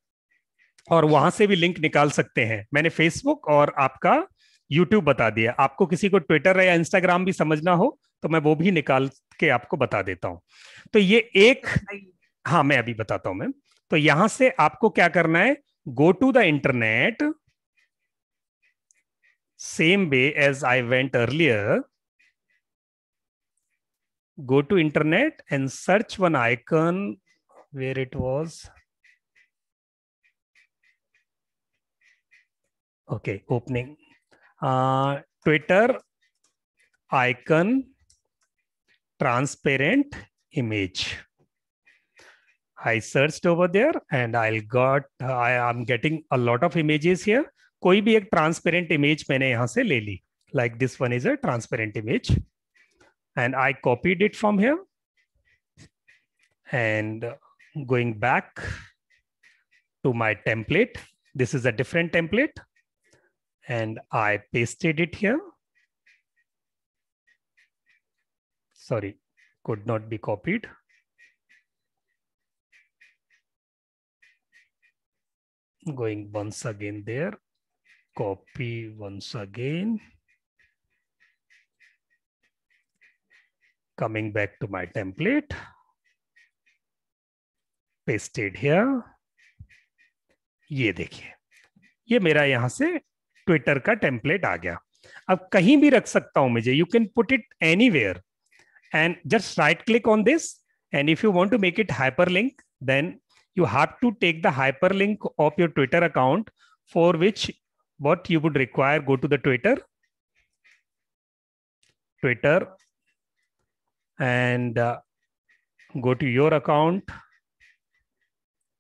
और वहां से भी लिंक निकाल सकते हैं मैंने फेसबुक और आपका यूट्यूब बता दिया आपको किसी को ट्विटर या इंस्टाग्राम भी समझना हो तो मैं वो भी निकाल के आपको बता देता हूँ तो ये एक हाँ मैं अभी बताता हूं मैम तो यहां से आपको क्या करना है go to the internet same way as I went earlier. Go to internet and search one icon where it was. Okay, opening. Uh, Twitter icon transparent image. I searched over there and I got I am getting a lot of images here. कोई भी एक transparent image मैंने यहाँ से ले ली Like this one is a transparent image. And I copied it from here. And going back to my template, this is a different template. And I pasted it here. Sorry, could not be copied. going once again there, copy once again, coming back to my template, paste it here, ये देखिए ये मेरा यहां से ट्विटर का टेम्पलेट आ गया अब कहीं भी रख सकता हूं मुझे you can put it anywhere and just right click on this and if you want to make it hyperlink then you have to take the hyperlink of your Twitter account for which what you would require go to the Twitter, Twitter, and uh, go to your account.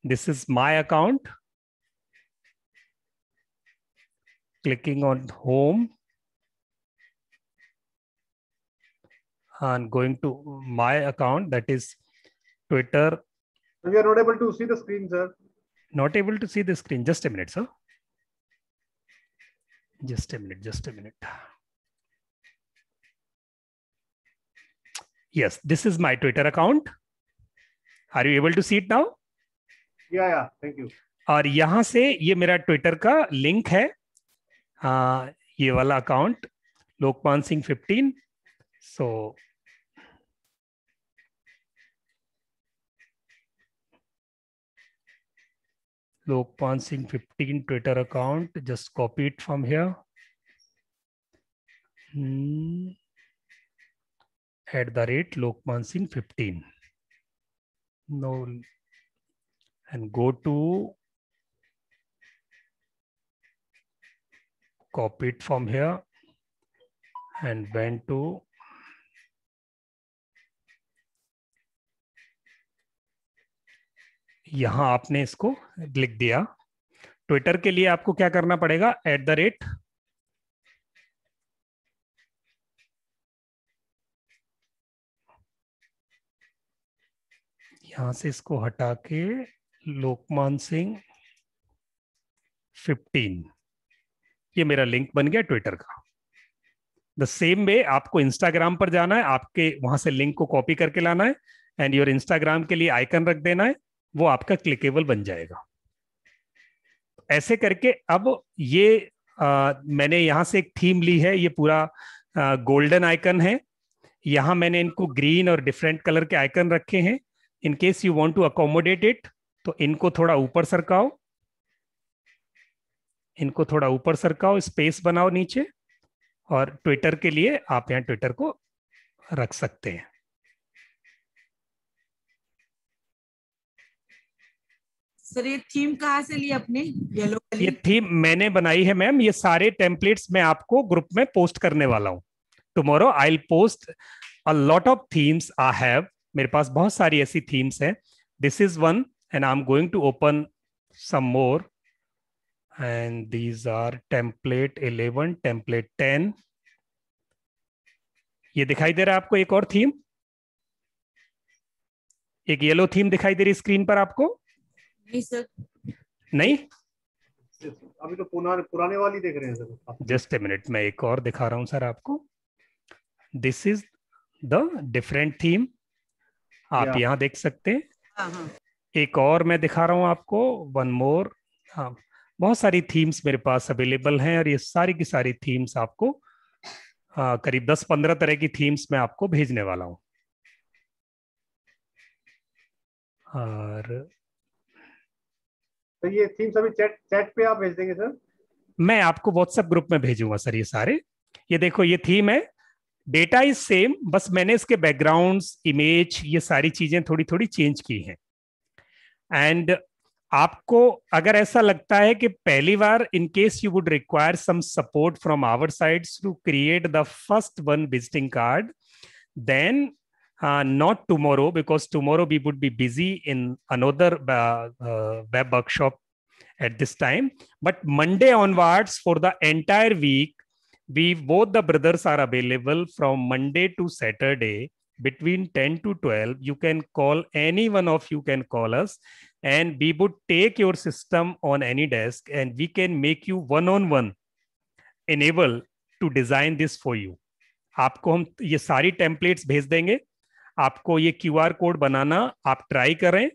This is my account. Clicking on home and going to my account that is Twitter We are not able to see the screen, sir. Not able to see the screen. Just a minute, sir. Just a minute. Just a minute. Yes, this is my Twitter account. Are you able to see it now? Yeah, yeah. Thank you. और यहां से ये मेरा ट्विटर का लिंक है आ, ये वाला account Lokpal Singh fifteen so Lokpan Singh 15 Twitter account. Just copy it from here. Hmm. At the rate Lokman Singh 15. No. And go to copy it from here and went to यहां आपने इसको लिख दिया ट्विटर के लिए आपको क्या करना पड़ेगा एट द रेट यहां से इसको हटा के लोकमान सिंह फिफ्टीन ये मेरा लिंक बन गया ट्विटर का द सेम वे आपको इंस्टाग्राम पर जाना है आपके वहां से लिंक को कॉपी करके लाना है एंड योर इंस्टाग्राम के लिए आइकन रख देना है वो आपका क्लिकेबल बन जाएगा ऐसे करके अब ये आ, मैंने यहां से एक थीम ली है ये पूरा गोल्डन आइकन है यहां मैंने इनको ग्रीन और डिफरेंट कलर के आइकन रखे हैं in case you want to accommodate it तो इनको थोड़ा ऊपर सरकाओ इनको थोड़ा ऊपर सरकाओ स्पेस बनाओ नीचे और ट्विटर के लिए आप यहाँ ट्विटर को रख सकते हैं सर ये थीम कहाँ से ली अपने येलो ये थीम मैंने बनाई है मैम ये सारे टेम्पलेट्स मैं आपको ग्रुप में पोस्ट करने वाला हूँ tomorrow I post a lot of themes I have मेरे पास बहुत सारी ऐसी थीम्स हैं this is one and I am going to open some more and these are template eleven template ten ये दिखाई दे रहा है आपको एक और थीम एक येलो थीम दिखाई दे रही स्क्रीन पर आपको नहीं सर नहीं अभी तो पुराने पुराने वाली देख रहे हैं सर जस्ट ए मिनट मैं एक और दिखा रहा हूं सर आपको this is the different theme आप यहां देख सकते हैं हाँ, हाँ। एक और मैं दिखा रहा हूं आपको वन मोर हाँ बहुत सारी थीम्स मेरे पास अवेलेबल हैं और ये सारी की सारी थीम्स आपको आ, हाँ, करीब दस पंद्रह तरह की थीम्स मैं आपको भेजने वाला हूं और तो ये थीम सभी चैट चैट पे आप भेज देंगे सर मैं आपको व्हाट्सएप ग्रुप में भेजूंगा सर ये सारे ये देखो ये थीम है डेटा इज सेम बस मैंने इसके बैकग्राउंड्स इमेज ये सारी चीजें थोड़ी थोड़ी चेंज की हैं एंड आपको अगर ऐसा लगता है कि पहली बार in case you would require some support from our side to create the first one visiting card then uh, not tomorrow because tomorrow we would be busy in another uh, uh, web workshop at this time but monday onwards for the entire week we both the brothers are available from monday to saturday between 10 to 12 you can call any one of you can call us and we would take your system on any desk and we can make you one on one enable to design this for you आपको हम ये सारी टेम्पलेट्स भेज देंगे आपको ये क्यू कोड बनाना आप ट्राई करें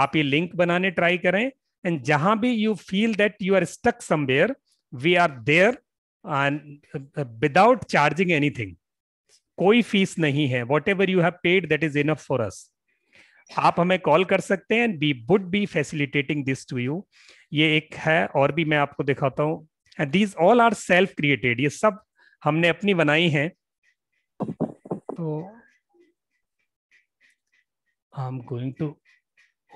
आप ये लिंक बनाने ट्राई करें एंड जहां भी you feel that you are stuck somewhere we are there and without charging anything कोई फीस नहीं है whatever you have paid that is enough for us आप हमें कॉल कर सकते हैं and we would be facilitating this to you ये एक है और भी मैं आपको दिखाता हूँ and these all are self created ये सब हमने अपनी बनाई है तो I'm going to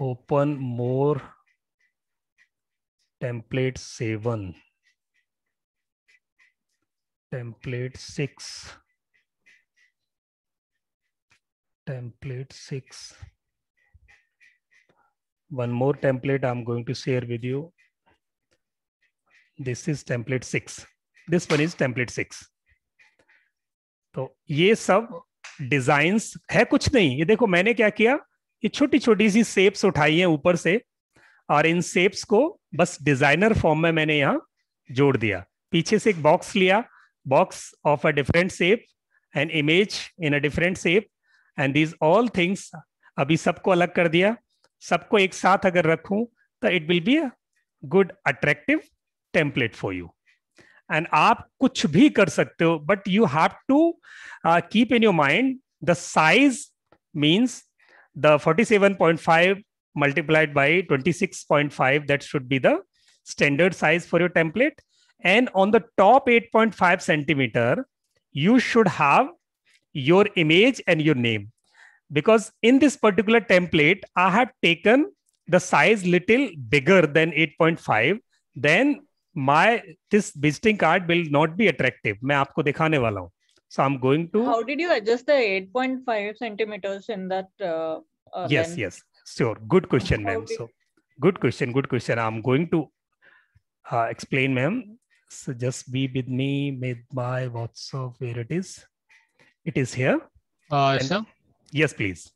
open more template 7 template 6 template 6 one more template i'm going to share with you this is template 6 this one is template 6 तो ये सब डिजाइन है कुछ नहीं ये देखो मैंने क्या किया ये छोटी छोटी सी सेप्स उठाई है ऊपर से और इन सेप्स को बस डिजाइनर फॉर्म में मैंने यहाँ जोड़ दिया पीछे से एक बॉक्स लिया box of a different shape and image in a different shape and these all things अभी सबको अलग कर दिया सबको एक साथ अगर रखूं तो it will be a good attractive template for you and आप कुछ भी कर सकते हो but you have to keep in your mind the size means the 47.5 multiplied by 26.5 that should be the standard size for your template and on the top 8.5 centimeter you should have your image and your name because in this particular template i have taken the size little bigger than 8.5 then my this visiting card will not be attractive मैं आपको दिखाने वाला हूँ so I'm going to. How did you adjust the 8.5 centimeters in that? Uh, uh yes, yes, sure. Good question, ma'am. Did... So, good question, good question. I'm going to uh, explain, ma'am. So just be with me with my WhatsApp where it is. It is here. Uh, and... sir? Yes, please.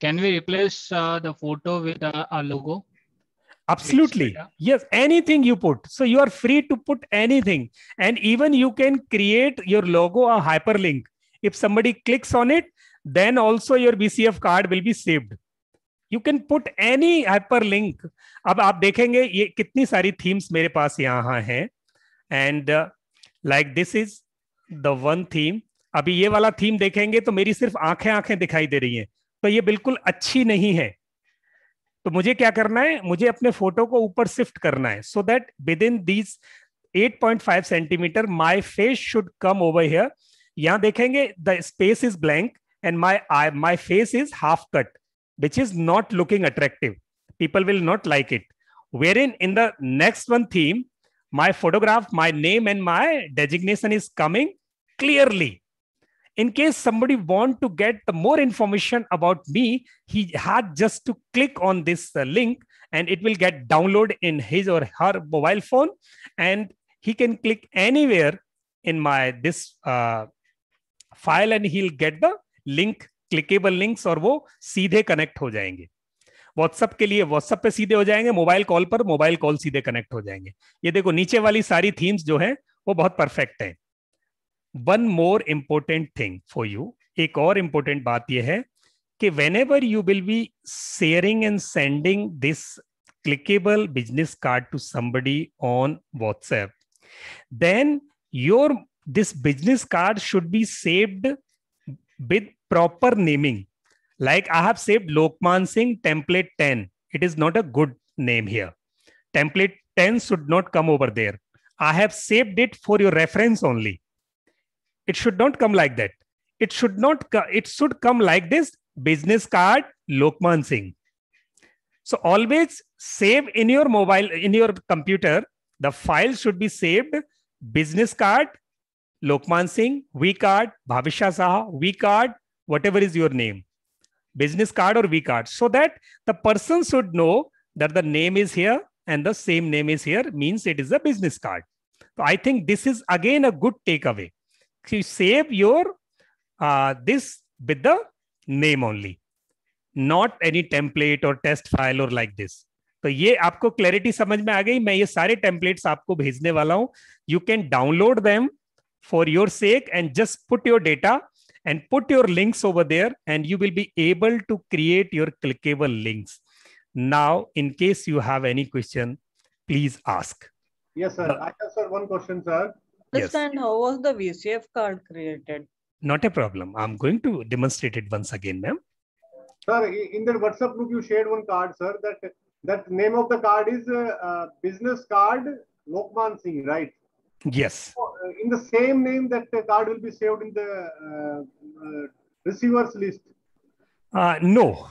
Can we replace uh, the photo with uh, our logo? absolutely yeah. yes anything you put so you are free to put anything and even you can create your logo a hyperlink if somebody clicks on it then also your bcf card will be saved you can put any hyperlink अब आप देखेंगे ये कितनी सारी थीम्स मेरे पास यहाँ हैं and like this is the one theme अभी ये वाला थीम देखेंगे तो मेरी सिर्फ आंखें आंखें दिखाई दे रही हैं तो ये बिल्कुल अच्छी नहीं है तो मुझे क्या करना है मुझे अपने फोटो को ऊपर शिफ्ट करना है so that with in these 8.5 centimetre my face should come over here यहां देखेंगे the space is blank and my eye my face is half cut which is not looking attractive people will not like it where in in the next one theme my photograph my name and my designation is coming clearly in case somebody want to get the more information about me he had just to click on this uh, link and it will get download in his or her mobile phone and he can click anywhere in my this uh, file and he'll get the link clickable links और वो सीधे कनेक्ट हो जाएंगे व्हाट्सएप के लिए व्हाट्सएप पे सीधे हो जाएंगे मोबाइल कॉल पर मोबाइल कॉल सीधे कनेक्ट हो जाएंगे ये देखो नीचे वाली सारी थीम्स जो है वो बहुत परफेक्ट है one more important thing for you एक और इम्पोर्टेंट बात यह है कि whenever you will be sharing and sending this clickable business card to somebody on WhatsApp then your this business card should be saved with proper naming like I have saved Lokman Singh template ten it is not a good name here template ten should not come over there I have saved it for your reference only it should not come like that it should not it should come like this business card lokman singh so always save in your mobile in your computer the file should be saved business card lokman singh v card bhavisha saha v card whatever is your name business card or v card so that the person should know that the name is here and the same name is here means it is a business card so i think this is again a good takeaway to save your uh, this with the name only not any template or test file or like this तो ये आपको क्लैरिटी समझ में आ गई मैं ये सारे टेम्पलेट्स आपको भेजने वाला हूं you can download them for your sake and just put your data and put your links over there and you will be able to create your clickable links now in case you have any question please ask yes sir uh, i have sir one question sir understand yes. how was the VCF card created? Not a problem. I'm going to demonstrate it once again, ma'am. Sir, in the WhatsApp group, you shared one card, sir. That that name of the card is uh, uh, business card Lokman Singh, right? Yes. So, uh, in the same name, that the uh, card will be saved in the uh, uh, receivers list. no,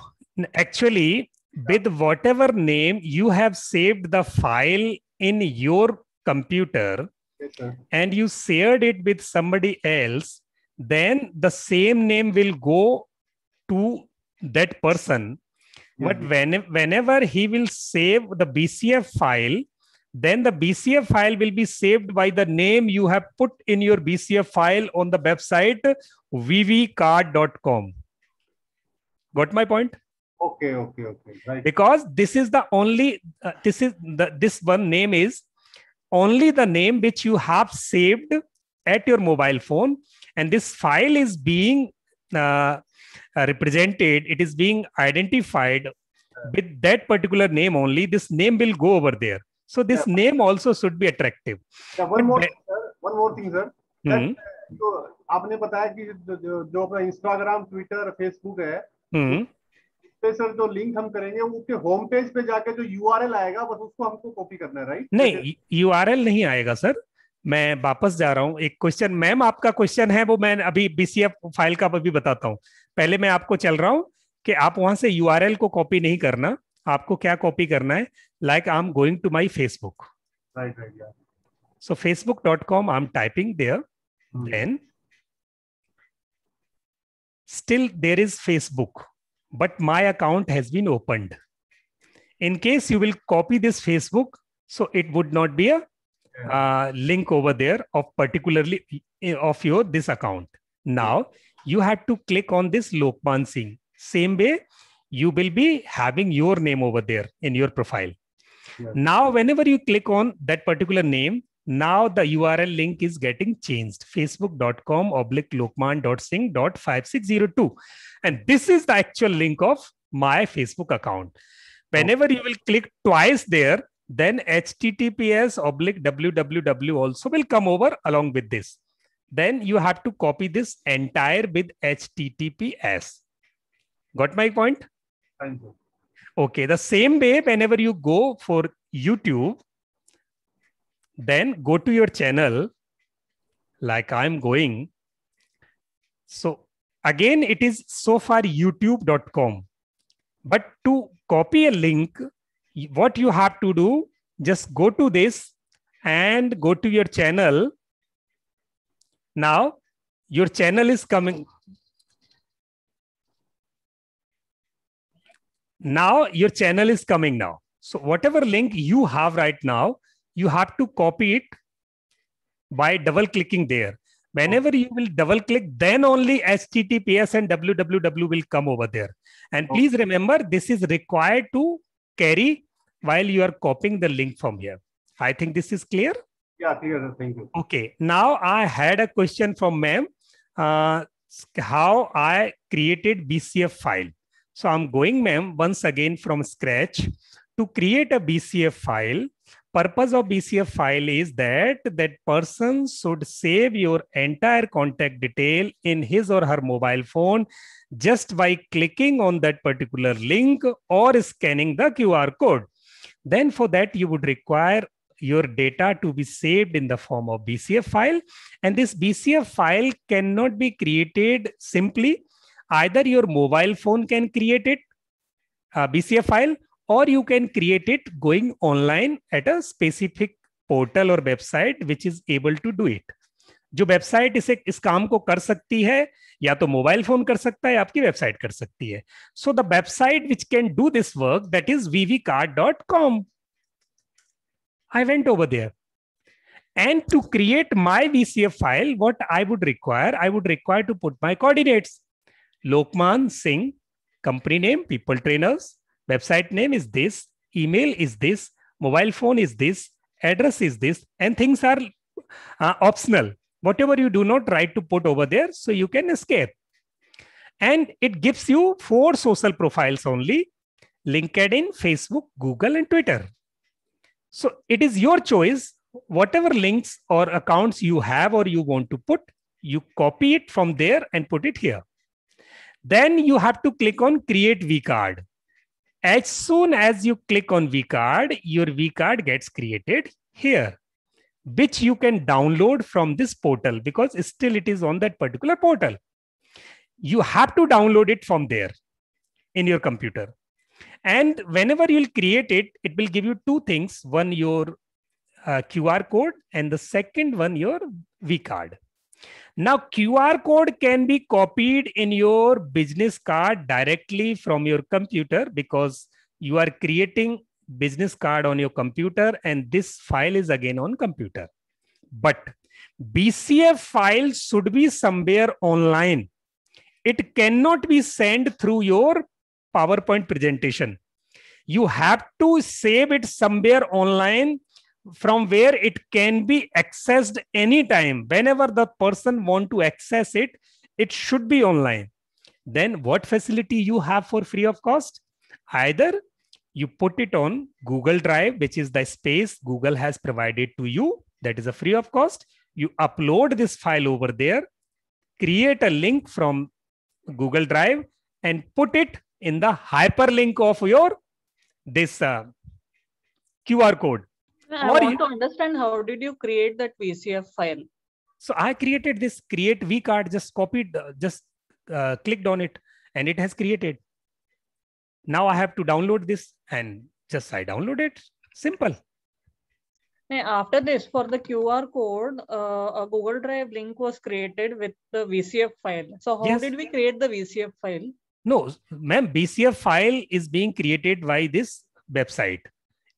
actually, with whatever name you have saved the file in your computer, and you shared it with somebody else, then the same name will go to that person. Mm-hmm. But when, whenever he will save the BCF file, then the BCF file will be saved by the name you have put in your BCF file on the website vvcard.com. Got my point? Okay, okay, okay. Right. Because this is the only, uh, this is the, this one name is only the name which you have saved at your mobile phone and this file is being uh, uh, represented it is being identified with that particular name only this name will go over there so this yeah. name also should be attractive yeah, one, more, sir, one more thing sir mm-hmm. that, तो hmm. uh, आपने बताया कि जो, अपना इंस्टाग्राम ट्विटर फेसबुक है hmm. पे सर जो लिंक हम करेंगे उसके होम पेज पे जाके जो यू आएगा बस उसको हमको कॉपी करना है राइट नहीं यू नहीं आएगा सर मैं वापस जा रहा हूँ एक क्वेश्चन मैम आपका क्वेश्चन है वो मैं अभी बीसीएफ फाइल का अभी बताता हूँ पहले मैं आपको चल रहा हूँ कि आप वहां से यू को कॉपी नहीं करना आपको क्या कॉपी करना है like I am going to my Facebook so Facebook dot com I am typing there then still there is hmm. Facebook but my account has been opened. In case you will copy this Facebook, so it would not be a uh, link over there of particularly eh, of your this account. Now you had to click on this Lokman Singh. Same way, you will be having your name over there in your profile. Yes. Now, whenever you click on that particular name, now the URL link is getting changed. Facebook.com oblique lokman.singh.5602. And this is the actual link of my Facebook account. Whenever okay. you will click twice there, then https oblique www also will come over along with this. Then you have to copy this entire with https. Got my point? Okay. The same way, whenever you go for YouTube, then go to your channel like i'm going so again it is so far youtube.com but to copy a link what you have to do just go to this and go to your channel now your channel is coming now your channel is coming now so whatever link you have right now you have to copy it by double clicking there. Whenever you will double click, then only HTTPS and www will come over there. And please remember, this is required to carry while you are copying the link from here. I think this is clear. Yeah, clear. Thank you. Okay. Now I had a question from ma'am. Uh, how I created BCF file. So I'm going, ma'am, once again from scratch to create a BCF file purpose of bcf file is that that person should save your entire contact detail in his or her mobile phone just by clicking on that particular link or scanning the qr code then for that you would require your data to be saved in the form of bcf file and this bcf file cannot be created simply either your mobile phone can create it a uh, bcf file or you can create it going online at a specific portal or website which is able to do it जो वेबसाइट इसे इस काम को कर सकती है या तो मोबाइल फोन कर सकता है आपकी वेबसाइट कर सकती है so the website which can do this work that is V V card dot com I went over there and to create my VCF file, what I would require, I would require to put my coordinates. Lokman Singh, company name, people trainers, Website name is this, email is this, mobile phone is this, address is this, and things are uh, optional. Whatever you do not write to put over there, so you can escape. And it gives you four social profiles only LinkedIn, Facebook, Google, and Twitter. So it is your choice. Whatever links or accounts you have or you want to put, you copy it from there and put it here. Then you have to click on Create V card. As soon as you click on vCard, your vCard gets created here, which you can download from this portal because still it is on that particular portal. You have to download it from there in your computer. And whenever you'll create it, it will give you two things. One, your uh, QR code, and the second one, your vCard. Now, QR code can be copied in your business card directly from your computer because you are creating business card on your computer and this file is again on computer. But BCF file should be somewhere online. It cannot be sent through your PowerPoint presentation. You have to save it somewhere online from where it can be accessed anytime whenever the person want to access it it should be online then what facility you have for free of cost either you put it on google drive which is the space google has provided to you that is a free of cost you upload this file over there create a link from google drive and put it in the hyperlink of your this uh, qr code I want you, to understand how did you create that VCF file? So I created this create vcard, just copied, uh, just uh, clicked on it, and it has created. Now I have to download this and just I download it. Simple. After this, for the QR code, uh, a Google Drive link was created with the VCF file. So how yes. did we create the VCF file? No, ma'am, VCF file is being created by this website.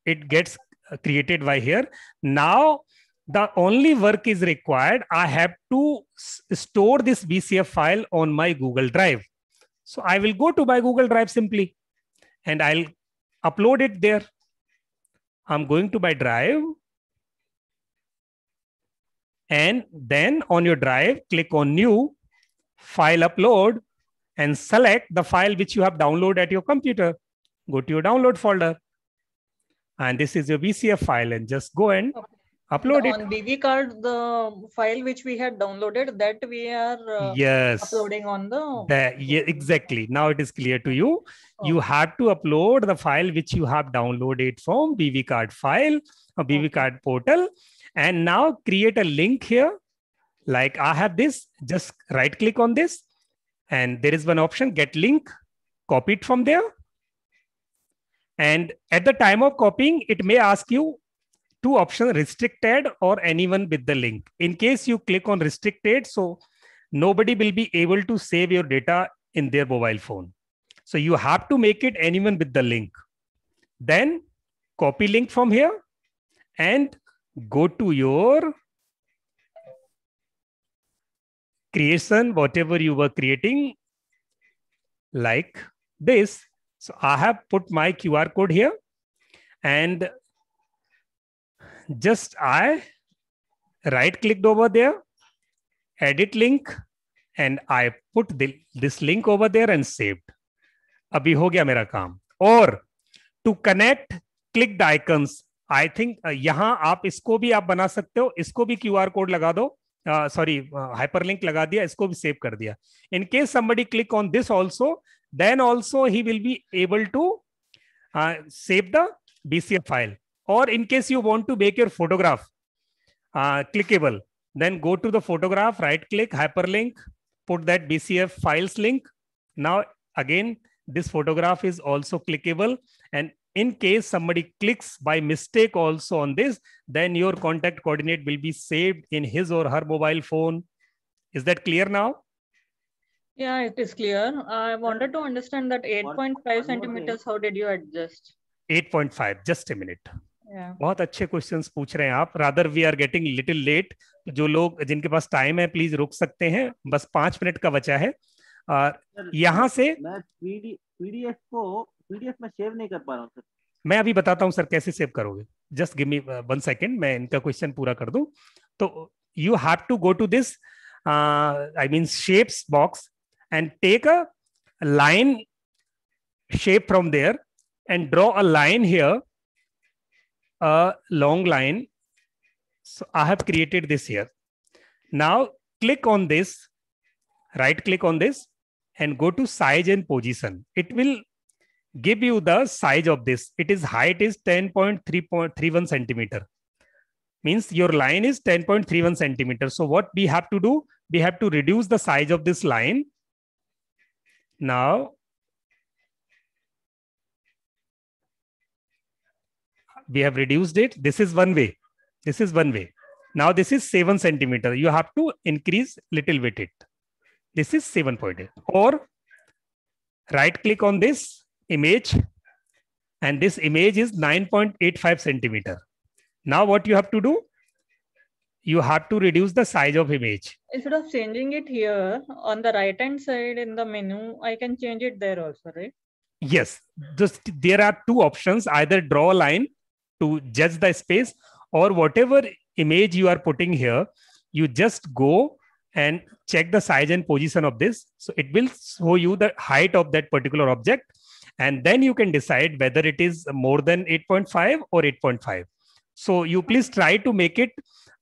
It gets uh, created by here. Now, the only work is required. I have to store this VCF file on my Google Drive. So I will go to my Google Drive simply and I'll upload it there. I'm going to my drive. And then on your drive, click on new file upload and select the file which you have downloaded at your computer. Go to your download folder and this is your VCF file and just go and okay. upload on it. On BV card, the file which we had downloaded that we are uh, yes. uploading on the... the... Yeah, exactly. Now it is clear to you. Okay. You have to upload the file which you have downloaded from BV card file a BV okay. card portal. And now create a link here. Like I have this, just right click on this. And there is one option, get link, copy it from there and at the time of copying, it may ask you two options restricted or anyone with the link. In case you click on restricted, so nobody will be able to save your data in their mobile phone. So you have to make it anyone with the link. Then copy link from here and go to your creation, whatever you were creating, like this. So I have put my QR code here and just I right clicked over there, edit link, and I put the, this link over there and saved. abhi ho gaya mera kaam or to connect click the icons i think uh, yahan aap isko bhi aap bana sakte ho isko bhi qr code laga do sorry hyperlink लगा दिया इसको भी सेव कर दिया in case somebody click on this also then also he will be able to uh, save the BCF file. Or in case you want to make your photograph uh, clickable, then go to the photograph, right click, hyperlink, put that BCF files link. Now, again, this photograph is also clickable. And in case somebody clicks by mistake also on this, then your contact coordinate will be saved in his or her mobile phone. Is that clear now? Yeah, it is clear. I wanted to understand that 8.5 centimeters, how did you adjust? 8.5, just a minute. Yeah. बहुत अच्छे क्वेश्चंस पूछ रहे हैं आप rather we are getting little late जो लोग जिनके पास टाइम है प्लीज रुक सकते हैं बस पांच मिनट का बचा है और यहाँ से मैं पीडीएफ को पीडीएफ में सेव नहीं कर पा रहा हूँ मैं अभी बताता हूँ सर कैसे सेव करोगे just give me one second मैं इनका क्वेश्चन पूरा कर दू तो you have to go to this I mean shapes box and take a line shape from there and draw a line here, a long line. So I have created this here. Now click on this, right click on this and go to size and position. It will give you the size of this. It is height is 10.3.31 centimeter. Means your line is 10.31 centimeter. So what we have to do, we have to reduce the size of this line now, we have reduced it. This is one way. This is one way. Now this is 7 centimeter. You have to increase little bit it. This is 7.8 or right click on this image and this image is 9.85 centimeter. Now what you have to do? you have to reduce the size of image. Instead of changing it here on the right hand side in the menu, I can change it there also, right? Yes. Just there are two options either draw a line to judge the space or whatever image you are putting here, you just go and check the size and position of this. So it will show you the height of that particular object. And then you can decide whether it is more than 8.5 or 8.5. So you please try to make it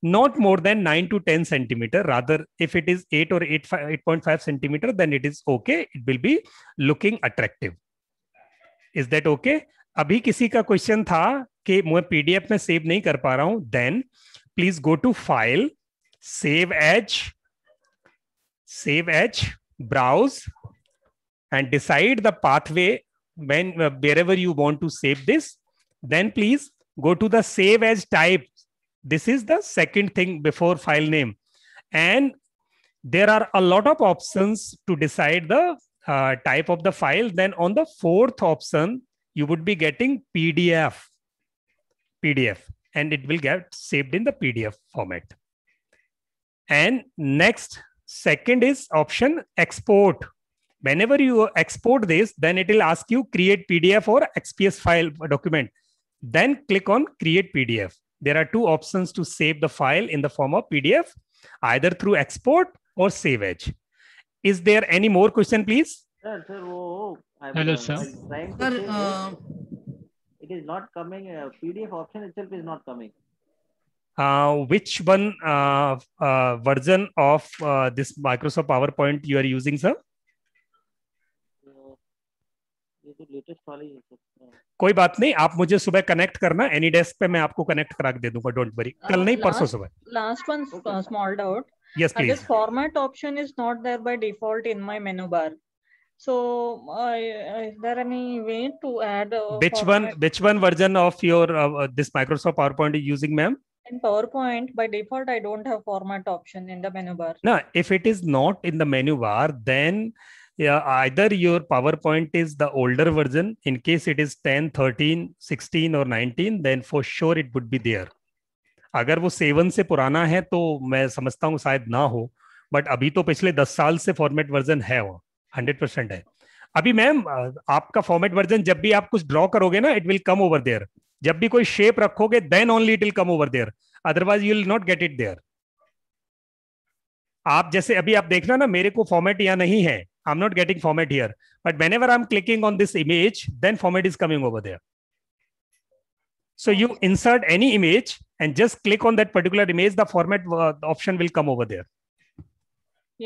not more than 9 to 10 centimeter rather if it is 8 or 8 8.5 centimeter then it is okay it will be looking attractive is that okay अभी किसी का क्वेश्चन था कि मैं पीडीएफ में सेव नहीं कर पा रहा हूं then please go to file save as save as browse and decide the pathway when wherever you want to save this then please go to the save as type This is the second thing before file name. And there are a lot of options to decide the uh, type of the file. Then on the fourth option, you would be getting PDF. PDF. And it will get saved in the PDF format. And next, second is option export. Whenever you export this, then it will ask you create PDF or XPS file document. Then click on create PDF there are two options to save the file in the form of PDF, either through export or save edge. Is there any more question, please? Sir, sir, oh, oh. Hello, sir. sir uh... It is not coming. Uh, PDF option itself is not coming. Uh, which one uh, uh, version of uh, this Microsoft PowerPoint you are using, sir? तो हाँ। कोई बात नहीं आप मुझे सुबह कनेक्ट करना एनी डेस्क पे मैं आपको कनेक्ट करा दे दूंगा डोंट वरी uh, कल नहीं परसों सुबह last one small doubt yes please format option is not there by default in my menu bar so is there any way to add which one which one version of your this Microsoft power PowerPoint using ma'am In PowerPoint, by default, I don't have format option in the menu bar. No, if it is not in the menu bar, then yeah, either your PowerPoint is the older version, in case it is 10, 13, 16 और 19, then for sure it would be there. अगर वो सेवन से पुराना है तो मैं समझता हूँ शायद ना हो बट अभी तो पिछले दस साल से फॉर्मेट वर्जन है वो हंड्रेड परसेंट है अभी मैम आपका फॉर्मेट वर्जन जब भी आप कुछ ड्रॉ करोगे ना it will come over there जब भी कोई शेप रखोगे then only it will come over there otherwise you will not get it there आप जैसे अभी आप देखना ना मेरे को फॉर्मेट यहाँ नहीं है I'm not getting format here. But whenever I'm clicking on this image, then format is coming over there. So you insert any image and just click on that particular image, the format uh, option will come over there.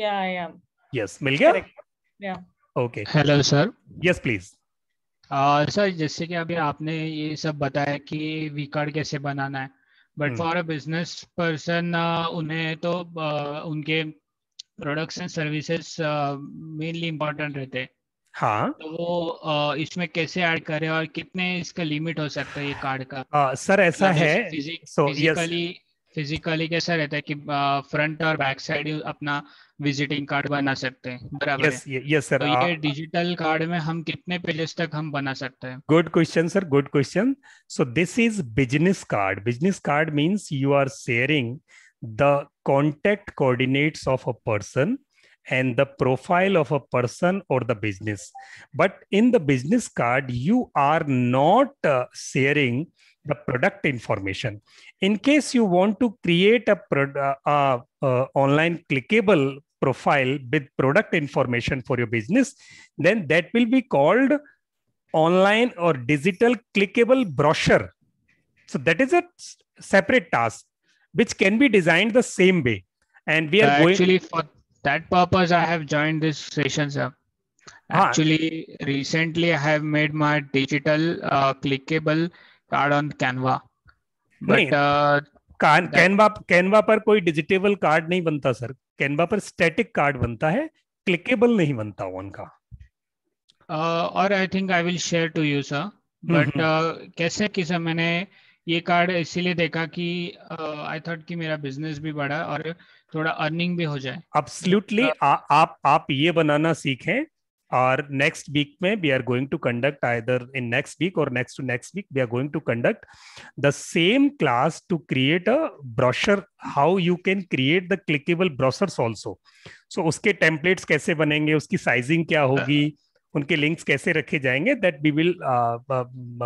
Yeah, I am. Yes, मिल गया? Yeah. Okay. Hello, sir. Yes, please. और सर जैसे कि अभी आपने ये सब बताया कि वी कार्ड कैसे बनाना है but for a business person उन्हें तो uh, उनके products and services mainly important रहते हैं हाँ तो वो इसमें कैसे ऐड करें और कितने इसका लिमिट हो सकता है ये कार्ड का आ, सर ऐसा है फिजिकली फिजिकली कैसा रहता है कि फ्रंट और बैक साइड अपना विजिटिंग कार्ड बना सकते हैं बराबर यस यस सर तो ये डिजिटल कार्ड में हम कितने पेजेस तक हम बना सकते हैं good question sir good question so this is business card business card means you are sharing the contact coordinates of a person and the profile of a person or the business. But in the business card, you are not uh, sharing the product information. In case you want to create a pro- uh, uh, online clickable profile with product information for your business, then that will be called online or digital clickable brochure. So that is a separate task. which can be designed the same way. And we are uh, going... actually for that purpose. I have joined this session sir actually, huh. recently I have made my digital uh, clickable card on Canva. But uh, कान कैनवा कैनवा पर कोई डिजिटेबल कार्ड नहीं बनता सर कैनवा पर स्टैटिक कार्ड बनता है क्लिकेबल नहीं बनता उनका और I think I will share to you sir but कैसे कि सर मैंने uh, ये कार्ड इसीलिए देखा कि आई uh, थॉट कि मेरा बिजनेस भी बढ़ा और थोड़ा अर्निंग भी हो जाए एब्सोल्युटली तो- आप आप ये बनाना सीखें और नेक्स्ट वीक में we are going to conduct either in next week और next to next week we are going to conduct the same class to create a brochure how you can create the clickable brochures also so उसके टेम्पलेट्स कैसे बनेंगे उसकी साइजिंग क्या होगी उनके लिंक्स कैसे रखे जाएंगे दैट वी विल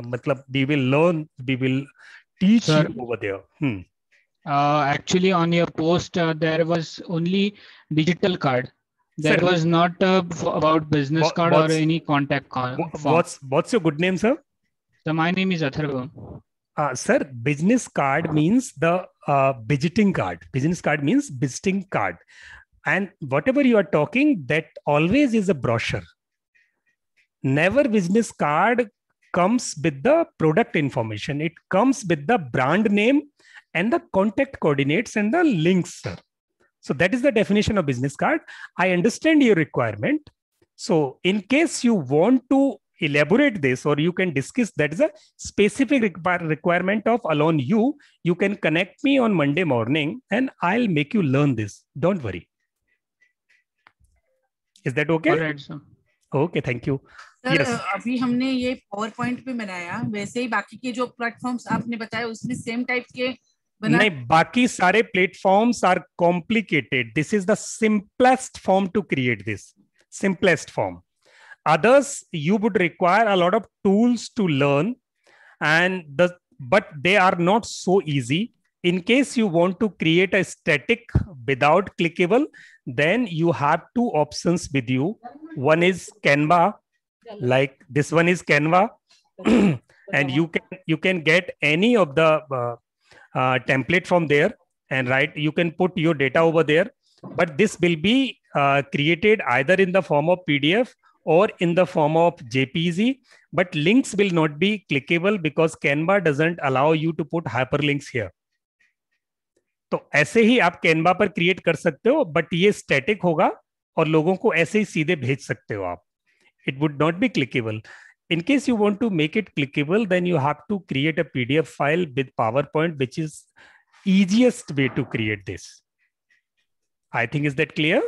मतलब we will learn we will teach over there actually on your post there was only digital card there was not about business card और any contact card what's what's your good name sir so my name is Atharva sir business card means the visiting card business card means visiting card and whatever you are talking that always is a never business card comes with the product information it comes with the brand name and the contact coordinates and the links sir so that is the definition of business card i understand your requirement so in case you want to elaborate this or you can discuss that is a specific requirement of alone you you can connect me on monday morning and i'll make you learn this don't worry is that okay all right sir okay thank you sir yes. अभी हमने ये पावर पॉइंट भी बनाया वैसे ही बाकी के जो प्लेटफॉर्म्स आपने बताया उसमें सेम टाइप के बना... नहीं बाकी सारे platforms are complicated this is the simplest form to create this simplest form others you would require a lot of tools to learn and the but they are not so easy in case you want to create a static without clickable then you have two option with you one is Canva like this one is canva and you can you can get any of the uh, uh, template from there and right you can put your data over there but this will be uh, created either in the form of pdf or in the form of jpg but links will not be clickable because canva doesn't allow you to put hyperlinks here तो ऐसे ही आप कैनवा पर क्रिएट कर सकते हो बट ये स्टैटिक होगा और लोगों को ऐसे ही सीधे भेज सकते हो आप it would not be clickable in case you want to make it clickable then you have to create a pdf file with powerpoint which is easiest way to create this i think is that clear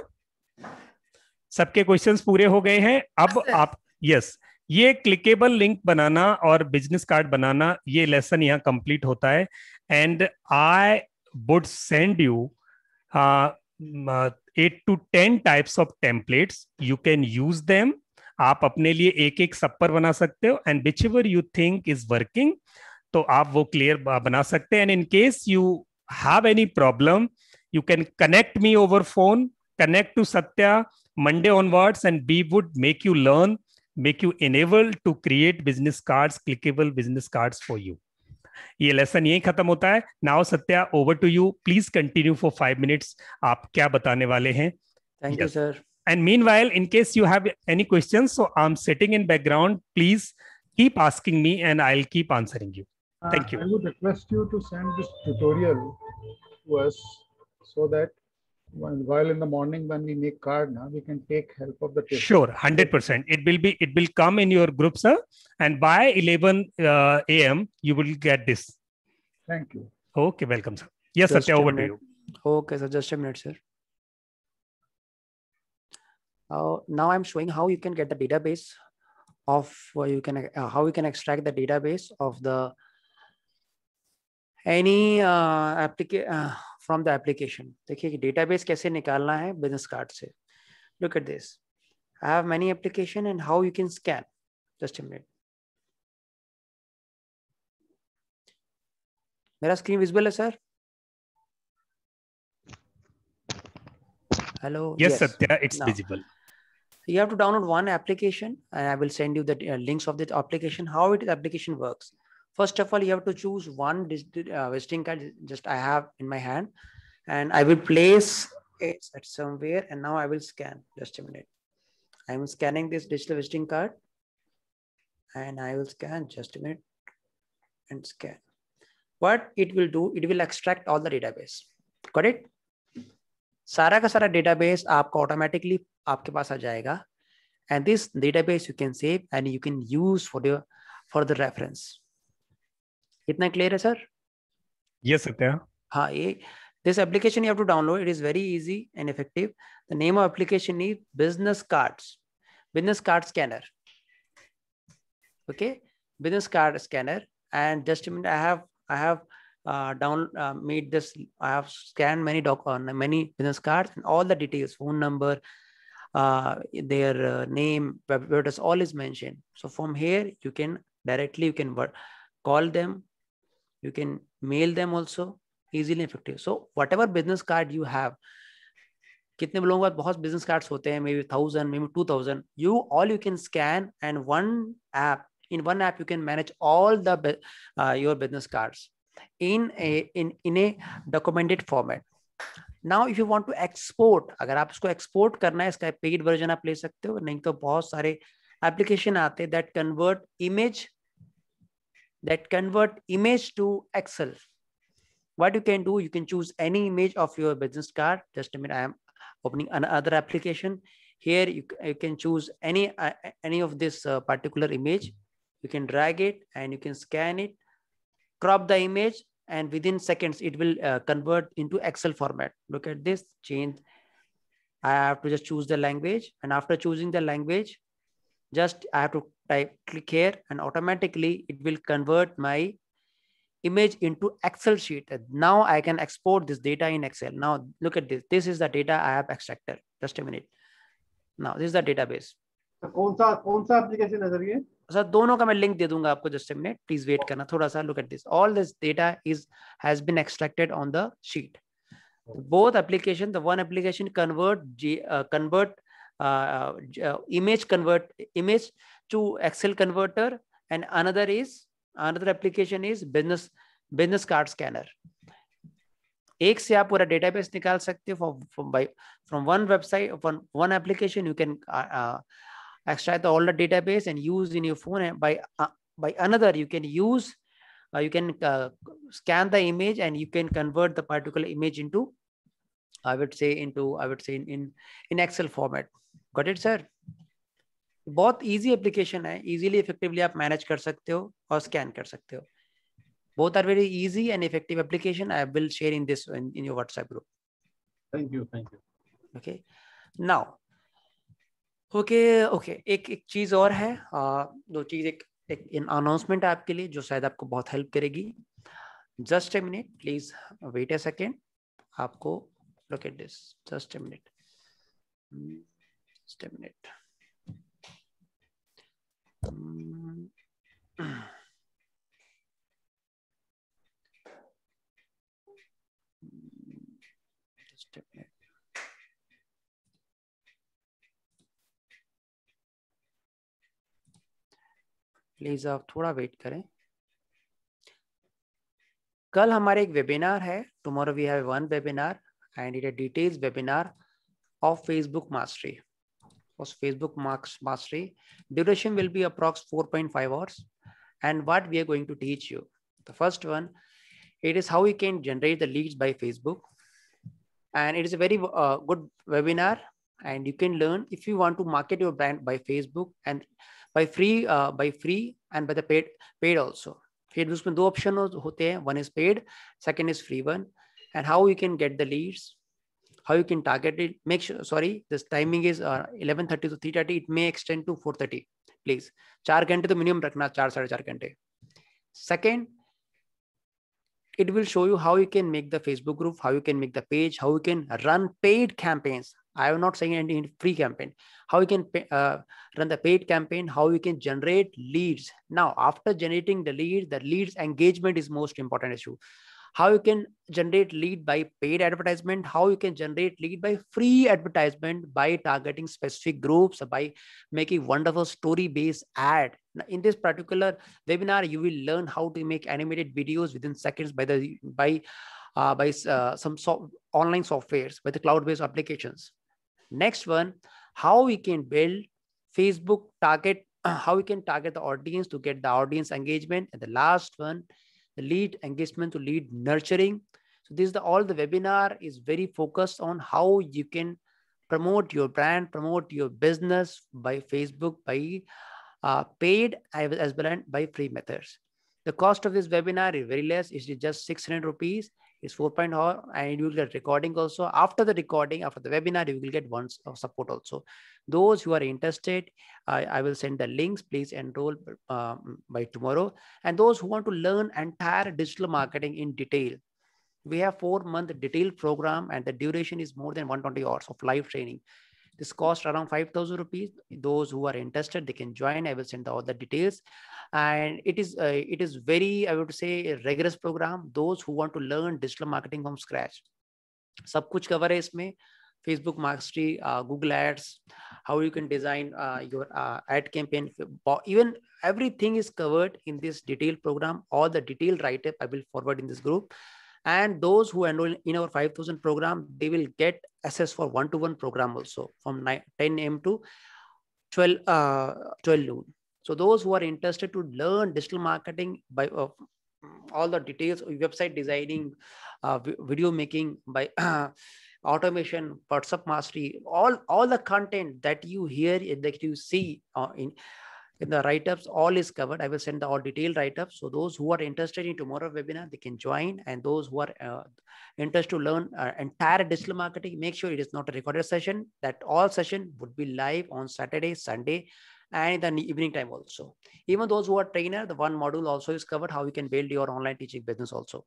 सबके क्वेश्चंस पूरे हो गए हैं अब आप यस yes, ये क्लिकेबल लिंक बनाना और बिजनेस कार्ड बनाना ये लेसन यहाँ कंप्लीट होता है and I would send you eight to ten types of templates you can use them आप अपने लिए एक एक सप्पर बना सकते हो and whichever you think is working तो आप वो क्लियर बना सकते हैं and in case you have any problem you can connect me over phone connect to Satya Monday onwards and be would make you learn make you enable to create business cards clickable business cards for you ये लेसन यही खत्म होता है now Satya over to you please continue for five minutes आप क्या बताने वाले हैं thank you sir And meanwhile, in case you have any questions, so I'm sitting in background. Please keep asking me, and I'll keep answering you. Uh, Thank uh, you. I would request you to send this tutorial to us so that when, while in the morning when we make card, now we can take help of the Sure, hundred percent. It will be. It will come in your group, sir. And by eleven uh, a.m., you will get this. Thank you. Okay, welcome, sir. Yes, just sir. Over to you. Okay, sir. Just a minute, sir now I'm showing how you can get the database of you can uh, how you can extract the database of the any uh, application uh, from the application. देखिए database कैसे निकालना है business card Look at this. I have many application and how you can scan. Just a minute. मेरा स्क्रीन विजिबल है sir Yes, yes It's it's you have to download one application and i will send you the uh, links of this application how it application works first of all you have to choose one uh, visiting card just i have in my hand and i will place it at somewhere and now i will scan just a minute i am scanning this digital visiting card and i will scan just a minute and scan what it will do it will extract all the database got it सारा का सारा डेटाबेस आपका ऑटोमेटिकली आपके पास आ जाएगा and this database you can save and you can use for your for the reference इतना क्लियर है सर ये सकते हैं हाँ ये this application you have it is very easy and effective the name of application is business cards business card scanner okay business card scanner and just minute I have I have down made this I have scan many doc many business card and all the details phone number uh, their uh, name, where does all is mentioned. So from here, you can directly, you can call them, you can mail them also easily effective. So whatever business card you have, कितने लोगों के पास बहुत बिजनेस कार्ड्स होते हैं may be thousand may be two thousand you all you can scan and one app in one app you can manage all the your business cards in a in in a documented format now if you want to export अगर आप इसको एक्सपोर्ट करना है इसका पेड वर्जन आप ले सकते हो नहीं तो बहुत सारे एप्लीकेशन आते that convert image that convert image to Excel what you can do you can choose any image of your business card just mean I am opening other application here you can choose any any of this particular image you can drag it and you can scan it crop the image and within seconds it will uh, convert into excel format look at this change i have to just choose the language and after choosing the language just i have to type click here and automatically it will convert my image into excel sheet now i can export this data in excel now look at this this is the data i have extracted just a minute now this is the database sir अच्छा, दोनों का मैं लिंक दे दूंगा आपको जस्ट मिनट प्लीज वेट करना थोड़ा सा look at this all this data is has been extracted on the sheet both application the one application convert convert image convert image to Excel converter and another is another application is business business card scanner एक से आप पूरा डेटाबेस निकाल सकते हो from from one website one application you can extract the older database and use in your phone and by uh, by another you can use uh, you can uh, scan the image and you can convert the particular image into i would say into i would say in in, in excel format got it sir Both easy application है easily effectively आप manage कर सकते हो और स्कैन कर both are very easy and effective application i will share in this in, in your whatsapp group thank you thank you okay now okay okay, okay okay. एक एक चीज़ और है आ, दो चीज़ एक एक अनाउंसमेंट आपके लिए जो शायद आपको बहुत हेल्प करेगी just a minute please wait a second आपको look at this just a minute just a minute just a minute please आप थोड़ा वेट करें कल हमारे एक वेबिनार है tomorrow we have one webinar and it a details webinar of Facebook mastery उस Facebook marks mastery duration will be approx 4.5 point five hours and what we are going to teach you the first one it is how you can generate the leads by Facebook and it is a very uh, good webinar and you can learn if you want to market your brand by facebook and by free uh, by free and by the paid paid also paid उसमें two option होते one is paid second is free one and how you can get the leads how you can target it make sure sorry this timing is uh, 11:30 to 3:30 it may extend to 4:30 please चार घंटे the minimum रखना चार साढ़े चार घंटे second it will show you how you can make the facebook group how you can make the page how you can run paid campaigns I am not saying any free campaign. How you can pay, uh, run the paid campaign, how you can generate leads. Now, after generating the lead, the leads engagement is most important issue. How you can generate lead by paid advertisement, how you can generate lead by free advertisement by targeting specific groups, by making wonderful story-based ad. Now, in this particular webinar, you will learn how to make animated videos within seconds by the by uh, by uh, some so online softwares, by the cloud-based applications Next one, how we can build Facebook target, how we can target the audience to get the audience engagement. And the last one, the lead engagement to lead nurturing. So this is the, all the webinar is very focused on how you can promote your brand, promote your business by Facebook, by uh, paid as well as by free methods. The cost of this webinar is very less. It is just 600 rupees is 4.0 and you will get recording also. After the recording, after the webinar, you will get one uh, support also. Those who are interested, I, I will send the links. Please enroll um, by tomorrow. And those who want to learn entire digital marketing in detail, we have four month detailed program and the duration is more than 120 hours of live training this cost around 5,000 rupees. Those who are interested, they can join. I will send all the details. And it is, uh, it is very, I would say, a rigorous program. Those who want to learn digital marketing from scratch. subkuch कुछ कवर है Facebook Mastery, uh, Google Ads, how you can design uh, your uh, ad campaign. Even everything is covered in this detailed program. All the detailed write-up I will forward in this group. And those who enroll in our 5000 program, they will get assess for one-to-one program also from 9, 10 a.m. to 12, uh, 12 noon. So those who are interested to learn digital marketing by uh, all the details, website designing, uh, video making by automation, WhatsApp mastery, all all the content that you hear that you see uh, in in the write-ups all is covered i will send the all detailed write-ups so those who are interested in tomorrow webinar they can join and those who are uh, interested to learn uh, entire digital marketing make sure it is not a recorded session that all session would be live on saturday sunday and the evening time also even those who are trainer the one module also is covered how you can build your online teaching business also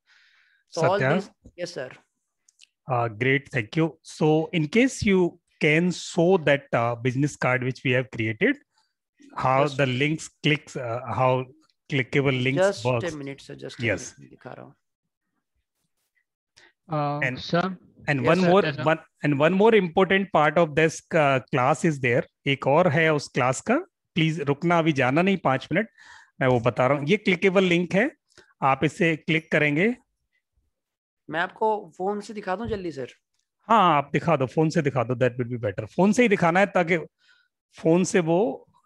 so Satya, all these yes sir uh, great thank you so in case you can show that uh, business card which we have created how just, the links clicks, uh, how clickable links just works. a minute, sir. Just yes. Dikha raha uh, and sir, and yes, one sir, more sir. one and one more important part of this uh, class is there ek aur hai us class ka please rukna abhi jana nahi 5 minute मैं वो बता रहा हूँ ये क्लिकेबल लिंक है आप इसे क्लिक करेंगे मैं आपको फोन से दिखा दूं जल्दी सर हाँ आप दिखा दो फोन से दिखा दो that will be better phone से ही दिखाना है ताकि फोन से वो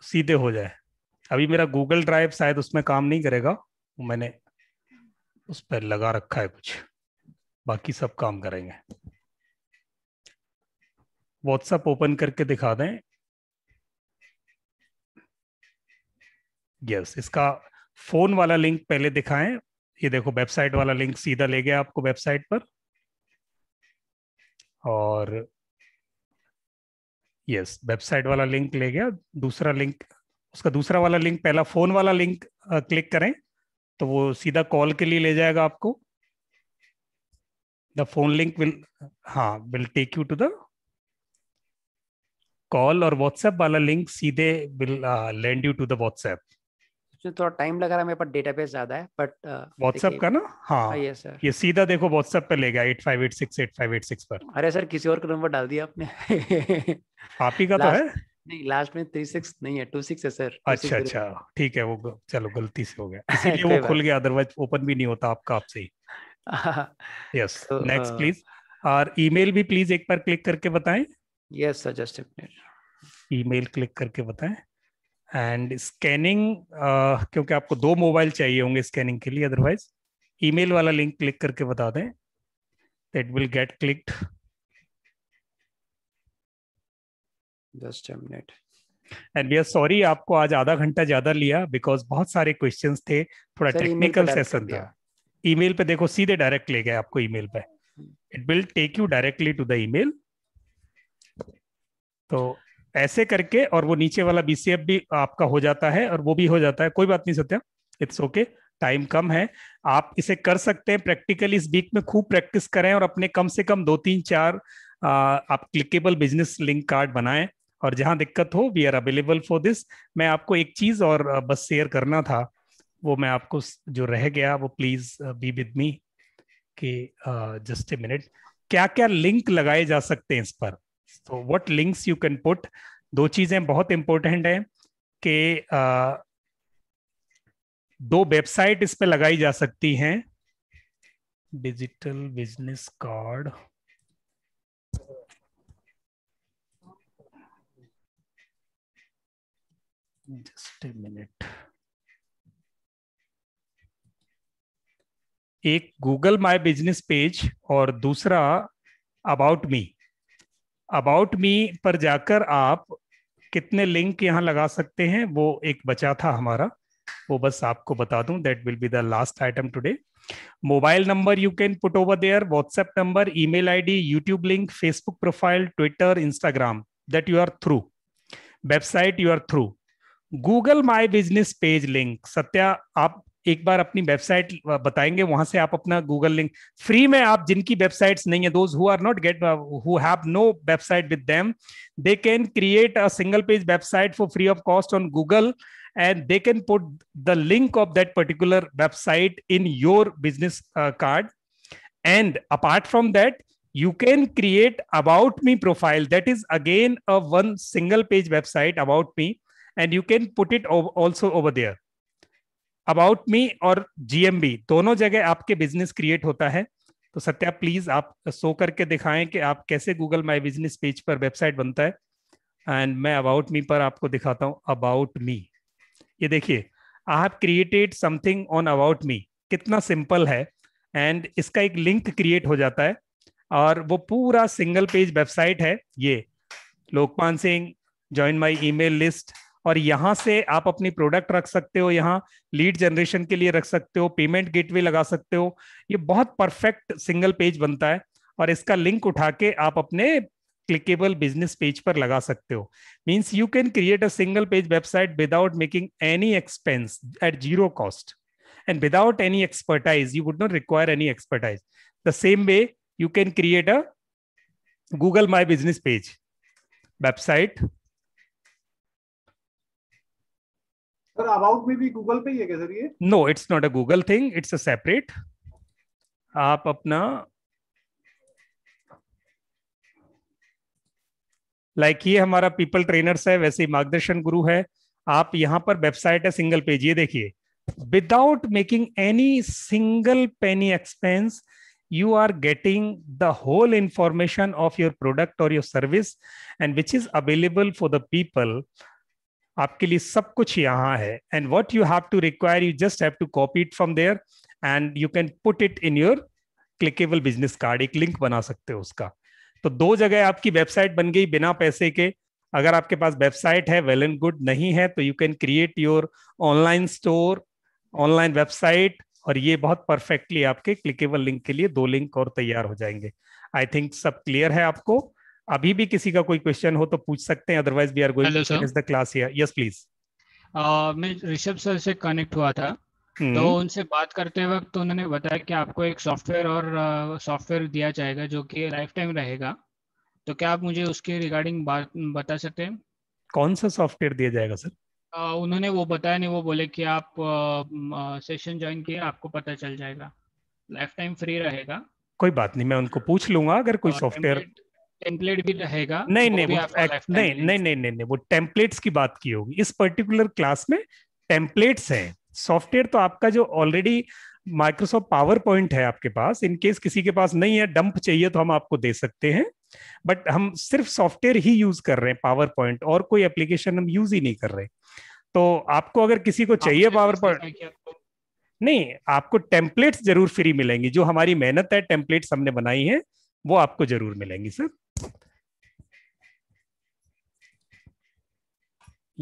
सीधे हो जाए अभी मेरा गूगल ड्राइव शायद उसमें काम नहीं करेगा मैंने उस पर लगा रखा है कुछ बाकी सब काम करेंगे व्हाट्सएप ओपन करके दिखा दें यस इसका फोन वाला लिंक पहले दिखाएं ये देखो वेबसाइट वाला लिंक सीधा ले गया आपको वेबसाइट पर और यस वेबसाइट वाला लिंक ले गया दूसरा लिंक उसका दूसरा वाला लिंक पहला फोन वाला लिंक क्लिक करें तो वो सीधा कॉल के लिए ले जाएगा आपको द फोन लिंक विल हाँ will take you to the call और व्हाट्सएप वाला लिंक सीधे will lend you to the WhatsApp उसमें थोड़ा टाइम लग रहा है मेरे पास डेटाबेस ज्यादा है बट व्हाट्सएप का ना हाँ ये हाँ, सर ये सीधा देखो व्हाट्सएप पे ले गया eight five eight six eight five eight six पर अरे सर किसी और का नंबर डाल दिया आपने आप ही का तो है नहीं लास्ट में थ्री सिक्स नहीं है टू सिक्स है सर अच्छा अच्छा ठीक है वो चलो गलती से हो गया इसीलिए वो खुल गया अदरवाइज ओपन भी नहीं होता आपका आपसे ही यस नेक्स्ट प्लीज और ईमेल भी प्लीज एक बार क्लिक करके बताएं yes sir just email click करके बताएं एंड स्कैनिंग uh, क्योंकि आपको दो मोबाइल चाहिए होंगे स्कैनिंग के लिए अदरवाइज ईमेल वाला लिंक क्लिक करके बता दें that will get clicked just minute and we are sorry आपको आज आधा घंटा ज्यादा लिया बिकॉज बहुत सारे क्वेश्चन थे थोड़ा टेक्निकल सेशन था ईमेल पे देखो सीधे डायरेक्ट ले गए आपको ईमेल पे it will take you directly to the email तो ऐसे करके और वो नीचे वाला बीसीएफ भी आपका हो जाता है और वो भी हो जाता है कोई बात नहीं सत्या इट्स ओके टाइम कम है आप इसे कर सकते हैं प्रैक्टिकली इस वीक में खूब प्रैक्टिस करें और अपने कम से कम दो तीन चार आ, आप क्लिकेबल बिजनेस लिंक कार्ड बनाएं और जहां दिक्कत हो we are available for this मैं आपको एक चीज और बस शेयर करना था वो मैं आपको जो रह गया वो प्लीज बी विद मी कि जस्ट ए मिनट क्या क्या लिंक लगाए जा सकते हैं इस पर so what links you can put दो चीजें बहुत इंपॉर्टेंट है कि दो वेबसाइट इस पे लगाई जा सकती हैं digital business card just a minute एक गूगल माई बिजनेस पेज और दूसरा अबाउट मी अबाउट मी पर जाकर आप कितने लिंक यहाँ लगा सकते हैं वो एक बचा था हमारा वो बस आपको बता दूं that will be the last item today mobile number you can put over there WhatsApp number email ID YouTube link Facebook profile Twitter Instagram that you are through website you are through Google my business page link Satya आप एक बार अपनी वेबसाइट बताएंगे वहां से आप अपना गूगल लिंक फ्री में आप जिनकी वेबसाइट्स नहीं है those who are not get who have no website with them they can create a single page website for free of cost on Google and they can put the link of that particular website in your business card and apart from that you can create about me profile that is again a one single page website about me and you can put it also over there about me और जीएमबी दोनों जगह आपके बिजनेस क्रिएट होता है तो सत्या प्लीज आप शो करके दिखाएं कि आप कैसे गूगल माई बिजनेस पेज पर वेबसाइट बनता है एंड मैं अबाउट मी पर आपको दिखाता हूँ अबाउट मी ये देखिए I have created something on about me कितना सिंपल है एंड इसका एक लिंक क्रिएट हो जाता है और वो पूरा सिंगल पेज वेबसाइट है ये Lokpal Singh join my email list और यहाँ से आप अपनी प्रोडक्ट रख सकते हो यहाँ लीड जनरेशन के लिए रख सकते हो पेमेंट गेटवे लगा सकते हो ये बहुत परफेक्ट सिंगल पेज बनता है और इसका लिंक उठा के आप अपने क्लिकेबल बिजनेस पेज पर लगा सकते हो means you can create a single page website without making any expense at zero cost and without any expertise you would not require any expertise the same way you can create a Google my business page website sir about में भी गूगल पे ही है क्या sir no it's not a Google thing it's a separate आप अपना लाइक like ये हमारा पीपल ट्रेनर्स है वैसे ही मार्गदर्शन गुरु है आप यहाँ पर वेबसाइट है सिंगल पेज ये देखिए without making any single penny expense you are getting the whole information of your product और your service and which is available for the people आपके लिए सब कुछ यहाँ है and what you have to require you just have to copy it from there and you can put it in your clickable business card एक लिंक बना सकते हो उसका तो दो जगह आपकी वेबसाइट बन गई बिना पैसे के अगर आपके पास वेबसाइट है वेल एंड गुड नहीं है तो you can create your online store online website और ये बहुत परफेक्टली आपके क्लिकेबल लिंक के लिए दो लिंक और तैयार हो जाएंगे आई थिंक सब क्लियर है आपको अभी भी किसी का कोई क्वेश्चन हो तो पूछ सकते हैं otherwise we are going the class yes please मैं ऋषभ सर से कनेक्ट हुआ था हम्म। तो उनसे बात करते वक्त तो उन्होंने बताया कि आपको एक सॉफ्टवेयर और सॉफ्टवेयर uh, दिया जाएगा जो कि लाइफ टाइम रहेगा तो क्या आप मुझे उसके रिगार्डिंग बात बता सकते हैं कौन सा सॉफ्टवेयर दिया जाएगा सर uh, उन्होंने वो बताया नहीं वो बोले कि आप सेशन ज्वाइन किए आपको पता चल जाएगा लाइफ टाइम फ्री रहेगा कोई बात नहीं मैं उनको पूछ लूंगा अगर कोई सॉफ्टवेयर टेम्पलेट भी रहेगा नहीं नहीं नहीं नहीं नहीं नहीं वो टेम्पलेट्स की बात की होगी इस पर्टिकुलर क्लास में टेम्पलेट्स हैं सॉफ्टवेयर तो आपका जो ऑलरेडी माइक्रोसॉफ्ट पावर पॉइंट है आपके पास इनकेस किसी के पास नहीं है डंप चाहिए तो हम आपको दे सकते हैं बट हम सिर्फ सॉफ्टवेयर ही यूज कर रहे हैं पावर पॉइंट और कोई एप्लीकेशन हम यूज ही नहीं कर रहे तो आपको अगर किसी को चाहिए पावर पॉइंट नहीं आपको टेम्पलेट्स जरूर फ्री मिलेंगी जो हमारी मेहनत है टेम्पलेट्स हमने बनाई है वो आपको जरूर मिलेंगी सर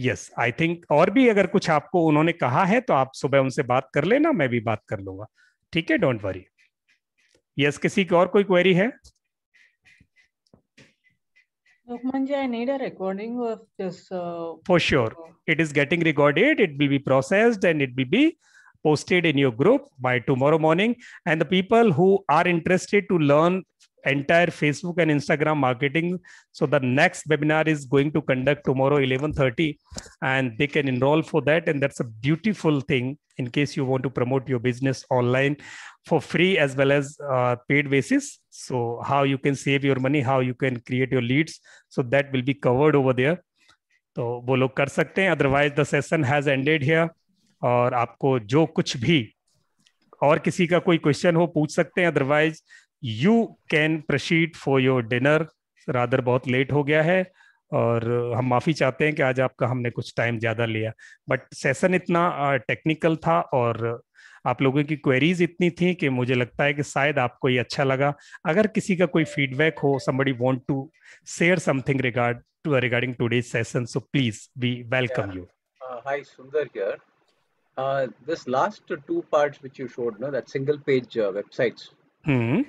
यस आई थिंक और भी अगर कुछ आपको उन्होंने कहा है तो आप सुबह उनसे बात कर लेना मैं भी बात कर लूंगा ठीक है डोंट वरी यस किसी की और कोई क्वेरी है people who are interested to learn entire Facebook and Instagram marketing. So the next webinar is going to conduct tomorrow 11:30, and they can enroll for that. And that's a beautiful thing in case you want to promote your business online for free as well as uh, paid basis. So how you can save your money, how you can create your leads. So that will be covered over there. तो वो लोग कर सकते हैं otherwise the session has ended here और आपको जो कुछ भी और किसी का कोई क्वेश्चन हो पूछ सकते हैं otherwise you can proceed for your dinner rather बहुत लेट हो गया है और हम माफ़ी चाहते हैं कि आज आपका हमने कुछ टाइम ज़्यादा लिया बट सेशन इतना टेक्निकल था और आप लोगों की क्वेरीज इतनी थी कि मुझे लगता है कि शायद आपको ये अच्छा लगा अगर किसी का कोई फीडबैक हो somebody want to share something regard to regarding today's session so please we welcome you hi sundar here uh, this last two parts which you showed no that single page uh, websites mm-hmm.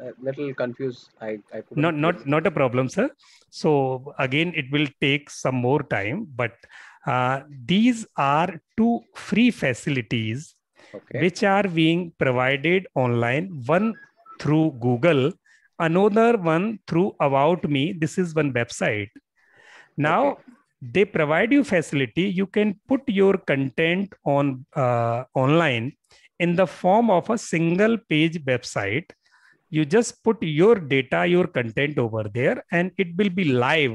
a little confused. I, I not not not a problem, sir. So again, it will take some more time, but uh, these are two free facilities okay. which are being provided online. One through Google, another one through About Me. This is one website. Now. Okay. They provide you facility. You can put your content on uh, online in the form of a single page website you just put your data your content over there and it will be live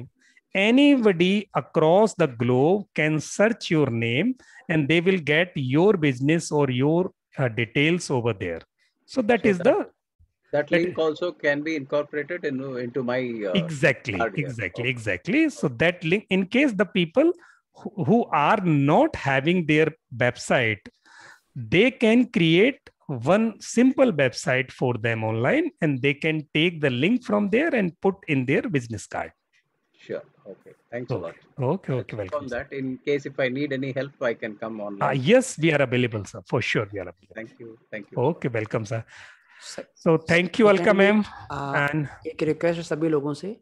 anybody across the globe can search your name and they will get your business or your uh, details over there so that so is that, the that link that, also can be incorporated in, into my uh, exactly exactly okay. exactly so that link in case the people who, who are not having their website they can create one simple website for them online and they can take the link from there and put in their business card sure okay thanks okay. a lot okay okay welcome on that in case if i need any help i can come on uh, yes we are available sir for sure we are available thank you thank you okay welcome sir so thank you Welcome, ma'am. Uh, and एक रिक्वेस्ट है सभी लोगों से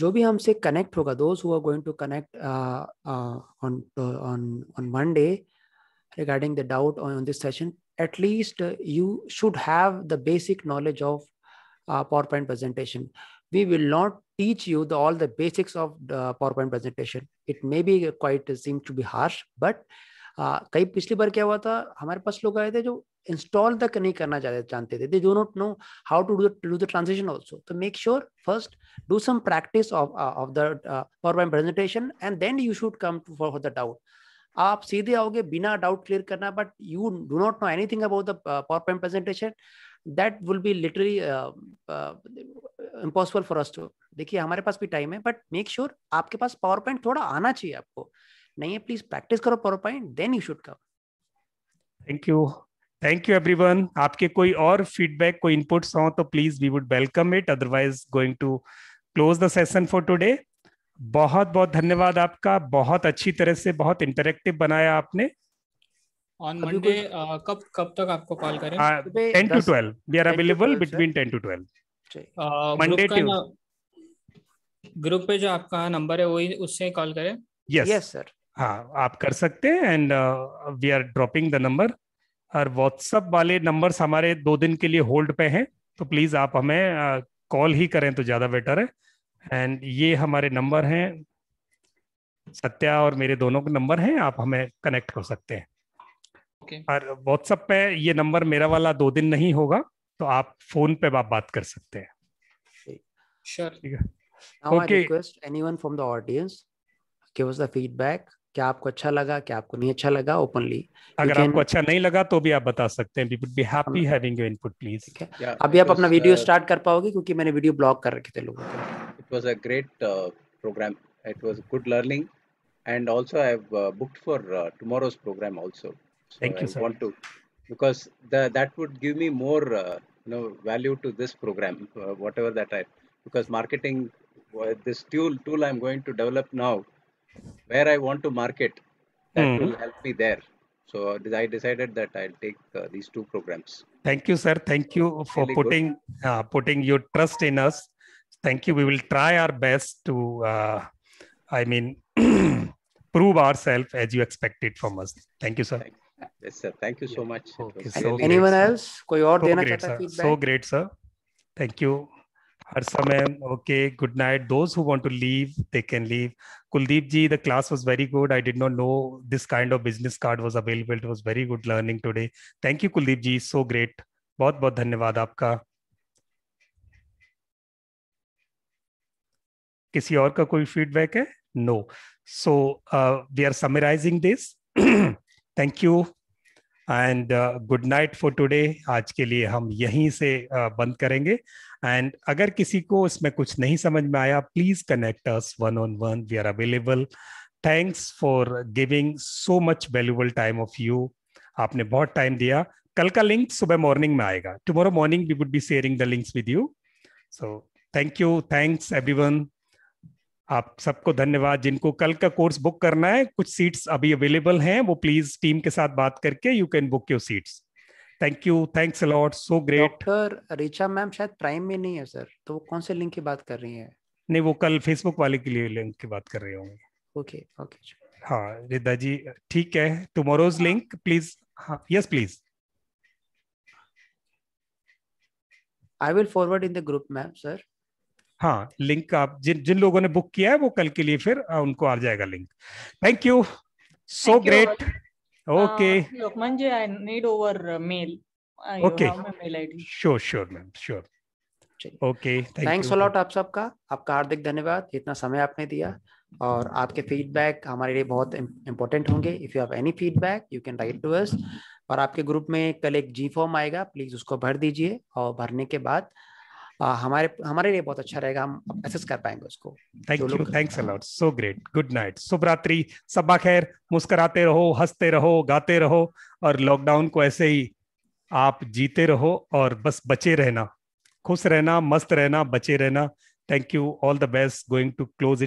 जो भी हमसे कनेक्ट होगा those who going to connect on on on Monday regarding the doubt on this session, at least uh, you should have the basic knowledge of uh, PowerPoint presentation. We will not teach you the, all the basics of the PowerPoint presentation. It may be quite uh, seem to be harsh, but uh, कई पिछली बार क्या हुआ था हमारे पास लोग आए थे जो इंस्टॉल तक नहीं करना चाहते जानते थे they do not know how to do the transaction also तो make sure first do some practice of of the PowerPoint presentation and then you should come for the doubt आप सीधे आओगे बिना डाउट क्लियर करना but you do not know anything about the PowerPoint presentation that will be literally impossible for us to देखिए हमारे पास भी टाइम है बट मेक श्योर आपके पास पावर पॉइंट थोड़ा आना चाहिए आपको नहीं है प्लीज प्रैक्टिस करो PowerPoint then you should come thank you thank you everyone आपके कोई और फीडबैक कोई इनपुट्स हो तो please we would welcome it otherwise going to close the session for today बहुत बहुत धन्यवाद आपका बहुत अच्छी तरह से बहुत इंटरेक्टिव बनाया आपने ऑन मंडे कब कब तक आपको कॉल करें ten to twelve we are available between ten to twelve Monday group पे जो आपका नंबर है वही उससे कॉल करें यस यस सर हाँ आप कर सकते हैं and we are dropping the number और व्हाट्सएप वाले नंबर्स हमारे दो दिन के लिए होल्ड पे हैं तो प्लीज आप हमें कॉल uh, ही करें तो ज्यादा बेटर है एंड ये हमारे नंबर हैं सत्या और मेरे दोनों के नंबर हैं आप हमें कनेक्ट कर सकते हैं okay. और व्हाट्सएप पे ये नंबर मेरा वाला दो दिन नहीं होगा तो आप फोन पे आप बात कर सकते हैं sure. ठीक है okay anyone from the audience give us the feedback क्या आपको अच्छा लगा क्या आपको नहीं अच्छा लगा ओपनली अगर can... आपको अच्छा नहीं लगा तो भी आप बता सकते हैं we would be happy having your input please ठीक है अभी आप अपना वीडियो स्टार्ट कर पाओगे क्योंकि मैंने वीडियो ब्लॉक कर रखे थे लोगों के it was a great program it was good learning and also i have uh, booked for uh, tomorrow's program also so thank you I sir. want to because the that would give me more uh, you know value to this program uh, whatever that i because marketing uh, this tool tool i'm going to develop now where I want to market. That mm. will help me there. So I decided that I'll take uh, these two programs. Thank you, sir. Thank you for really putting uh, putting your trust in us. Thank you. We will try our best to, uh, I mean, prove ourselves as you expected from us. Thank you, sir. Thank you. Yes, sir. Thank you so much. Okay, so anyone great, else? sir. So great, sir. Thank you. हर समय okay good night those who want to leave they can leave Kuldeep ji the class was very good I did not know this kind of business card was available it was very good learning today thank you Kuldeep ji so great बहुत बहुत धन्यवाद आपका किसी और का कोई फीडबैक है no so we are summarising this thank you and good night for today आज के लिए हम यहीं से uh, बंद करेंगे एंड अगर किसी को इसमें कुछ नहीं समझ में आया please connect us one on one we are available thanks for giving so much valuable time of you आपने बहुत टाइम दिया कल का लिंक सुबह मॉर्निंग में आएगा tomorrow morning we would be sharing the links with you so thank you thanks one आप सबको धन्यवाद जिनको कल का कोर्स बुक करना है कुछ सीट्स अभी अवेलेबल हैं वो प्लीज टीम के साथ बात करके you can book your seats thank you thanks a lot so great doctor Richa ma'am शायद प्राइम में नहीं है सर तो वो कौन से लिंक की बात कर रही है नहीं वो कल फेसबुक वाले के लिए लिंक की बात कर रहे होंगे ओके ओके हाँ रिदा जी ठीक है टुमोरोज लिंक प्लीज हाँ yes please I will forward in the group ma'am sir हाँ लिंक आप जिन जिन लोगों ने बुक किया है वो कल के लिए फिर उनको आ जाएगा link thank you so great okay need over mail okay sure sure ma'am sure okay thanks a lot आप सबका आपका हार्दिक धन्यवाद इतना समय आपने दिया और आपके फीडबैक हमारे लिए बहुत इंपॉर्टेंट होंगे if you have any feedback you can write to us और आपके ग्रुप में कल एक जी फॉर्म आएगा प्लीज़ उसको भर दीजिए और भरने के बाद आ, हमारे हमारे लिए बहुत अच्छा रहेगा हम एसेस कर पाएंगे उसको thank you thanks a lot so great good night शुभ रात्रि सबा खैर मुस्कराते रहो हंसते रहो गाते रहो और लॉकडाउन को ऐसे ही आप जीते रहो और बस बचे रहना खुश रहना मस्त रहना बचे रहना thank you all the best going to close